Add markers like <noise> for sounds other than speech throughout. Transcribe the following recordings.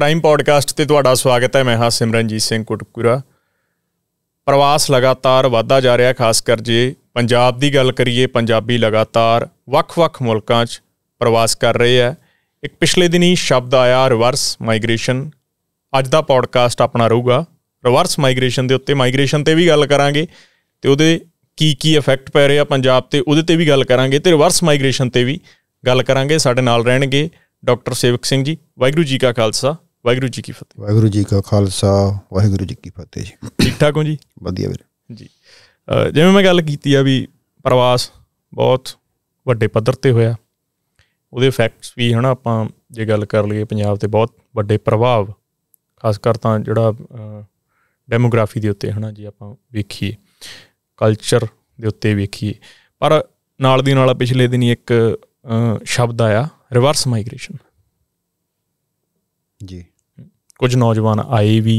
prime podcast ਤੇ ਤੁਹਾਡਾ ਸਵਾਗਤ ਹੈ ਮੈਂ ਹਾਂ ਸਿਮਰਨਜੀਤ ਸਿੰਘ ਕੁਟਕੂਰਾ ਪ੍ਰਵਾਸ ਲਗਾਤਾਰ ਵਧਦਾ ਜਾ ਰਿਹਾ ਖਾਸ ਕਰ ਜੇ ਪੰਜਾਬ ਦੀ ਗੱਲ ਕਰੀਏ ਪੰਜਾਬੀ ਲਗਾਤਾਰ ਵੱਖ-ਵੱਖ ਮੁਲਕਾਂ 'ਚ ਪ੍ਰਵਾਸ ਕਰ ਰਹੇ ਆ ਇੱਕ ਪਿਛਲੇ ਦਿਨੀ ਸ਼ਬਦ ਆਇਆ ਰਿਵਰਸ ਮਾਈਗ੍ਰੇਸ਼ਨ ਅੱਜ ਦਾ ਪੋਡਕਾਸਟ ਆਪਣਾ ਰਹੂਗਾ ਰਿਵਰਸ ਮਾਈਗ੍ਰੇਸ਼ਨ ਦੇ ਉੱਤੇ ਮਾਈਗ੍ਰੇਸ਼ਨ ਤੇ ਵੀ ਗੱਲ ਕਰਾਂਗੇ ਤੇ ਉਹਦੇ ਕੀ ਕੀ ਇਫੈਕਟ ਪੈ ਰਹੇ ਆ ਪੰਜਾਬ ਤੇ ਉਹਦੇ ਤੇ ਵੀ ਗੱਲ ਕਰਾਂਗੇ ਤੇ ਰਿਵਰਸ ਮਾਈਗ੍ਰੇਸ਼ਨ ਤੇ ਵੀ ਗੱਲ ਕਰਾਂਗੇ ਸਾਡੇ ਨਾਲ ਰਹਿਣਗੇ ਡਾਕਟਰ ਸੇਵਕ ਸਿੰਘ ਜੀ ਵਾਹਿਗੁਰੂ ਜੀ ਕਾ ਖਾਲਸਾ ਵਾਹਿਗੁਰੂ ਜੀ ਕੀ ਫਤਿਹ ਵਾਹਿਗੁਰੂ ਜੀ ਕਾ ਖਾਲਸਾ ਵਾਹਿਗੁਰੂ ਜੀ ਕੀ ਫਤਿਹ ਜੀ ਠੀਕ ਠਾਕ ਹੋ ਜੀ ਵਧੀਆ ਵੀਰ ਜੀ ਜਿਵੇਂ ਮੈਂ ਗੱਲ ਕੀਤੀ ਆ ਵੀ ਪ੍ਰਵਾਸ ਬਹੁਤ ਵੱਡੇ ਪੱਧਰ ਤੇ ਹੋਇਆ ਉਹਦੇ ਇਫੈਕਟਸ ਵੀ ਹਨਾ ਆਪਾਂ ਜੇ ਗੱਲ ਕਰ ਲਈਏ ਪੰਜਾਬ ਤੇ ਬਹੁਤ ਵੱਡੇ ਪ੍ਰਭਾਵ ਖਾਸ ਕਰ ਤਾਂ ਜਿਹੜਾ ਡੈਮੋਗ੍ਰਾਫੀ ਦੇ ਉੱਤੇ ਹਨਾ ਜੀ ਆਪਾਂ ਵੇਖੀਏ ਕਲਚਰ ਦੇ ਉੱਤੇ ਵੇਖੀਏ ਪਰ ਨਾਲ ਦੀ ਨਾਲ ਪਿਛਲੇ ਦਿਨੀ ਇੱਕ ਸ਼ਬਦ ਆਇਆ ਰਿਵਰਸ ਮਾਈਗ੍ਰੇਸ਼ਨ ਜੀ ਕੁਝ ਨੌਜਵਾਨ ਆਏ ਵੀ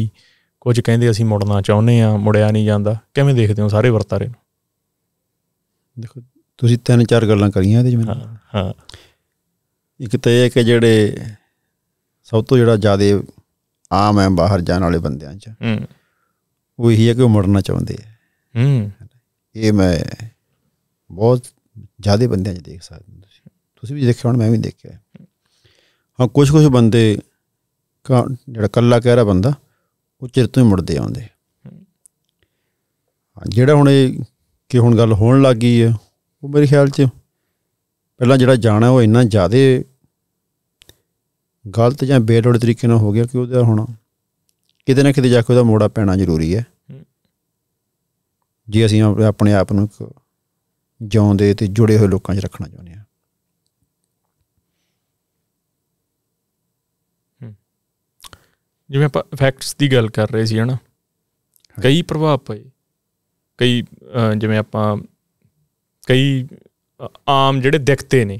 ਕੁਝ ਕਹਿੰਦੇ ਅਸੀਂ ਮੁੜਨਾ ਚਾਹੁੰਦੇ ਆ ਮੁੜਿਆ ਨਹੀਂ ਜਾਂਦਾ ਕਿਵੇਂ ਦੇਖਦੇ ਹੋ ਸਾਰੇ ਵਰਤਾਰੇ ਨੂੰ ਦੇਖੋ ਤੁਸੀਂ ਤਿੰਨ ਚਾਰ ਗੱਲਾਂ ਕਰੀਆਂ ਇਹਦੇ ਵਿੱਚ ਹਾਂ ਹਾਂ ਇੱਕ ਤਾਂ ਇਹ ਹੈ ਕਿ ਜਿਹੜੇ ਸਭ ਤੋਂ ਜਿਹੜਾ ਜ਼ਿਆਦਾ ਆਮ ਹੈ ਬਾਹਰ ਜਾਣ ਵਾਲੇ ਬੰਦਿਆਂ 'ਚ ਹੂੰ ਉਹ ਇਹੀ ਹੈ ਕਿ ਉਹ ਮੁੜਨਾ ਚਾਹੁੰਦੇ ਆ ਹੂੰ ਇਹ ਮੈਂ ਬਹੁਤ ਜਿਆਦੇ ਬੰਦਿਆਂ 'ਚ ਦੇਖ ਸਕਦਾ ਤੁਸੀਂ ਤੁਸੀਂ ਵੀ ਦੇਖਿਆ ਹੁਣ ਮੈਂ ਵੀ ਦੇਖਿਆ ਹਾਂ ਕੁਝ ਕੁਝ ਬੰਦੇ ਜਿਹੜਾ ਕੱਲਾ ਕਹਿ ਰਿਹਾ ਬੰਦਾ ਉਹ ਚਿਰ ਤੋਂ ਹੀ ਮੁੜਦੇ ਆਉਂਦੇ ਜਿਹੜਾ ਹੁਣ ਇਹ ਕਿ ਹੁਣ ਗੱਲ ਹੋਣ ਲੱਗ ਗਈ ਹੈ ਉਹ ਮੇਰੇ ਖਿਆਲ 'ਚ ਪਹਿਲਾਂ ਜਿਹੜਾ ਜਾਣਾ ਉਹ ਇੰਨਾ ਜ਼ਿਆਦਾ ਗਲਤ ਜਾਂ ਬੇਲੋੜ ਤਰੀਕੇ ਨਾਲ ਹੋ ਗਿਆ ਕਿ ਉਹਦਾ ਹੁਣ ਕਿਤੇ ਨਾ ਕਿਤੇ ਜਾ ਕੇ ਉਹਦਾ ਮੋੜਾ ਪੈਣਾ ਜ਼ਰੂਰੀ ਹੈ ਜੇ ਅਸੀਂ ਆਪਣੇ ਆਪ ਨੂੰ ਜਿਉਂਦੇ ਤੇ ਜੁੜੇ ਹੋਏ ਲੋਕਾਂ 'ਚ ਰੱਖਣਾ ਚਾਹੁੰਦੇ ਹਾਂ ਜਿਵੇਂ ਆਪਾਂ ਇਫੈਕਟਸ ਦੀ ਗੱਲ ਕਰ ਰਹੇ ਸੀ ਹਨਾ ਕਈ ਪ੍ਰਭਾਵ ਪਏ ਕਈ ਜਿਵੇਂ ਆਪਾਂ ਕਈ ਆਮ ਜਿਹੜੇ ਦਿਖਦੇ ਨੇ